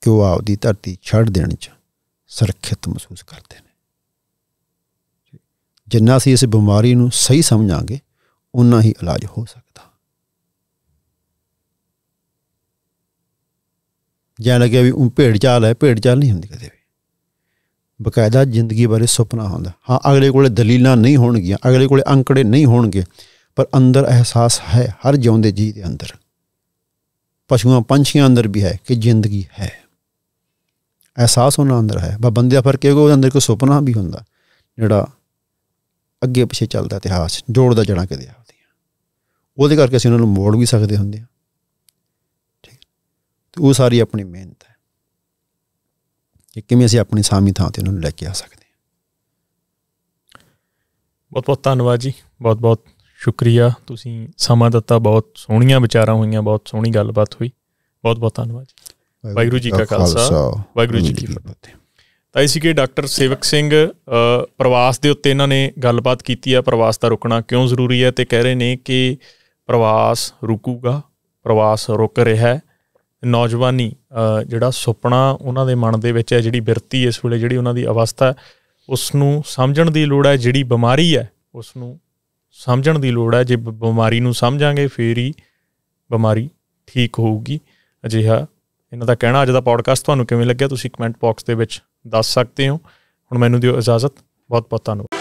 ਕਿ ਉਹ ਆਪਦੀ ਧਰਤੀ ਛੱਡ ਦੇਣ 'ਚ ਸੁਰੱਖਿਅਤ ਮਹਿਸੂਸ ਕਰਦੇ ਨੇ ਜਿੰਨਾ ਅਸੀਂ ਇਸ ਬਿਮਾਰੀ ਨੂੰ ਸਹੀ ਸਮਝਾਂਗੇ ਉਨਾ ਹੀ ਇਲਾਜ ਹੋ ਸਕਦਾ ਜਾਂ ਲੱਗਿਆ ਵੀ ਉਹ ਭੇਡ ਚਾਲ ਹੈ ਭੇਡ ਚਾਲ ਨਹੀਂ ਹੁੰਦੀ ਕਦੇ ਵੀ ਬਕਾਇਦਾ ਜ਼ਿੰਦਗੀ ਬਾਰੇ ਸੁਪਨਾ ਹੁੰਦਾ ਹਾਂ ਅਗਲੇ ਕੋਲੇ ਦਲੀਲਾਂ ਨਹੀਂ ਹੋਣਗੀਆਂ ਅਗਲੇ ਕੋਲੇ ਅੰਕੜੇ ਨਹੀਂ ਹੋਣਗੇ ਪਰ ਅੰਦਰ ਅਹਿਸਾਸ ਹੈ ਹਰ ਜਿਉਂਦੇ ਜੀ ਦੇ ਅੰਦਰ ਪਸ਼ੂਆਂ ਪੰਛੀਆਂ ਅੰਦਰ ਵੀ ਹੈ ਕਿ ਜ਼ਿੰਦਗੀ ਹੈ ਅਹਿਸਾਸ ਉਹਨਾਂ ਅੰਦਰ ਹੈ ਬੰਦੇ ਦਾ ਫਰਕ ਇਹ ਕੋ ਅੰਦਰ ਕੋ ਸੁਪਨਾ ਵੀ ਹੁੰਦਾ ਜਿਹੜਾ ਅੱਗੇ ਪਿੱਛੇ ਚੱਲਦਾ ਇਤਿਹਾਸ ਜੋੜਦਾ ਜਣਾ ਕਦੇ ਆਉਂਦੀਆਂ ਉਹਦੇ ਕਰਕੇ ਅਸੀਂ ਉਹਨਾਂ ਨੂੰ ਮੋੜ ਵੀ ਸਕਦੇ ਹੁੰਦੇ ਆ ਠੀਕ ਤੇ ਉਹ ਸਾਰੀ ਆਪਣੀ ਮਿਹਨਤ ਹੈ ਕਿ ਕਿਵੇਂ ਅਸੀਂ ਆਪਣੀ ਸਾਮੀ ਥਾਂ ਤੇ ਉਹਨਾਂ ਨੂੰ ਲੈ ਕੇ ਆ ਸਕਦੇ ਹਾਂ ਬਹੁਤ ਬਹੁਤ ਧੰਨਵਾਦ ਜੀ ਬਹੁਤ ਬਹੁਤ ਸ਼ੁਕਰੀਆ ਤੁਸੀਂ ਸਮਾਂ ਦਿੱਤਾ ਬਹੁਤ ਸੋਹਣੀਆਂ ਵਿਚਾਰਾਂ ਹੋਈਆਂ ਬਹੁਤ ਸੋਹਣੀ ਗੱਲਬਾਤ ਹੋਈ ਬਹੁਤ ਬਹੁਤ ਧੰਨਵਾਦ ਜੀ ਵਾਹਿਗੁਰੂ ਜੀ ਕਾ ਖਾਲਸਾ ਵਾਹਿਗੁਰੂ ਜੀ ਕੀ ਫਤਿਹ ਤਾਂ ਇਸੇ ਕੇ ਡਾਕਟਰ ਸੇਵਕ ਸਿੰਘ ਪ੍ਰਵਾਸ ਦੇ ਉੱਤੇ ਇਹਨਾਂ ਨੇ ਗੱਲਬਾਤ ਕੀਤੀ ਆ ਪ੍ਰਵਾਸ ਦਾ ਰੁਕਣਾ ਕਿਉਂ ਜ਼ਰੂਰੀ ਹੈ ਤੇ ਕਹਿ ਰਹੇ ਨੇ ਕਿ ਪ੍ਰਵਾਸ ਰੁਕੂਗਾ ਪ੍ਰਵਾਸ ਰੁਕ ਰਿਹਾ ਹੈ ਨੌਜਵਾਨੀ ਜਿਹੜਾ ਸੁਪਨਾ ਉਹਨਾਂ ਦੇ ਮਨ ਦੇ ਵਿੱਚ ਹੈ ਜਿਹੜੀ ਬਿਰਤੀ ਇਸ ਵੇਲੇ ਜਿਹੜੀ ਉਹਨਾਂ ਦੀ ਅਵਸਥਾ ਉਸ ਨੂੰ ਸਮਝਣ ਦੀ ਲੋੜ ਹੈ ਜਿਹੜੀ ਬਿਮਾਰੀ ਹੈ ਉਸ ਨੂੰ ਸਮਝਣ ਦੀ ਲੋੜ ਹੈ ਜੇ ਬਿਮਾਰੀ ਨੂੰ ਸਮਝਾਂਗੇ ਫੇਰ ਹੀ ਬਿਮਾਰੀ ਠੀਕ ਹੋਊਗੀ ਅਜਿਹਾ ਇਹਨਾਂ ਦਾ ਕਹਿਣਾ ਅੱਜ ਦਾ ਪੌਡਕਾਸਟ ਤੁਹਾਨੂੰ ਕਿਵੇਂ ਲੱਗਿਆ ਤੁਸੀਂ ਕਮੈਂਟ ਬਾਕਸ ਦੇ ਵਿੱਚ ਦੱਸ ਸਕਦੇ ਹੋ ਹੁਣ ਮੈਨੂੰ ਦਿਓ ਇਜਾਜ਼ਤ ਬਹੁਤ ਬਹੁਤ ਧੰਨਵਾਦ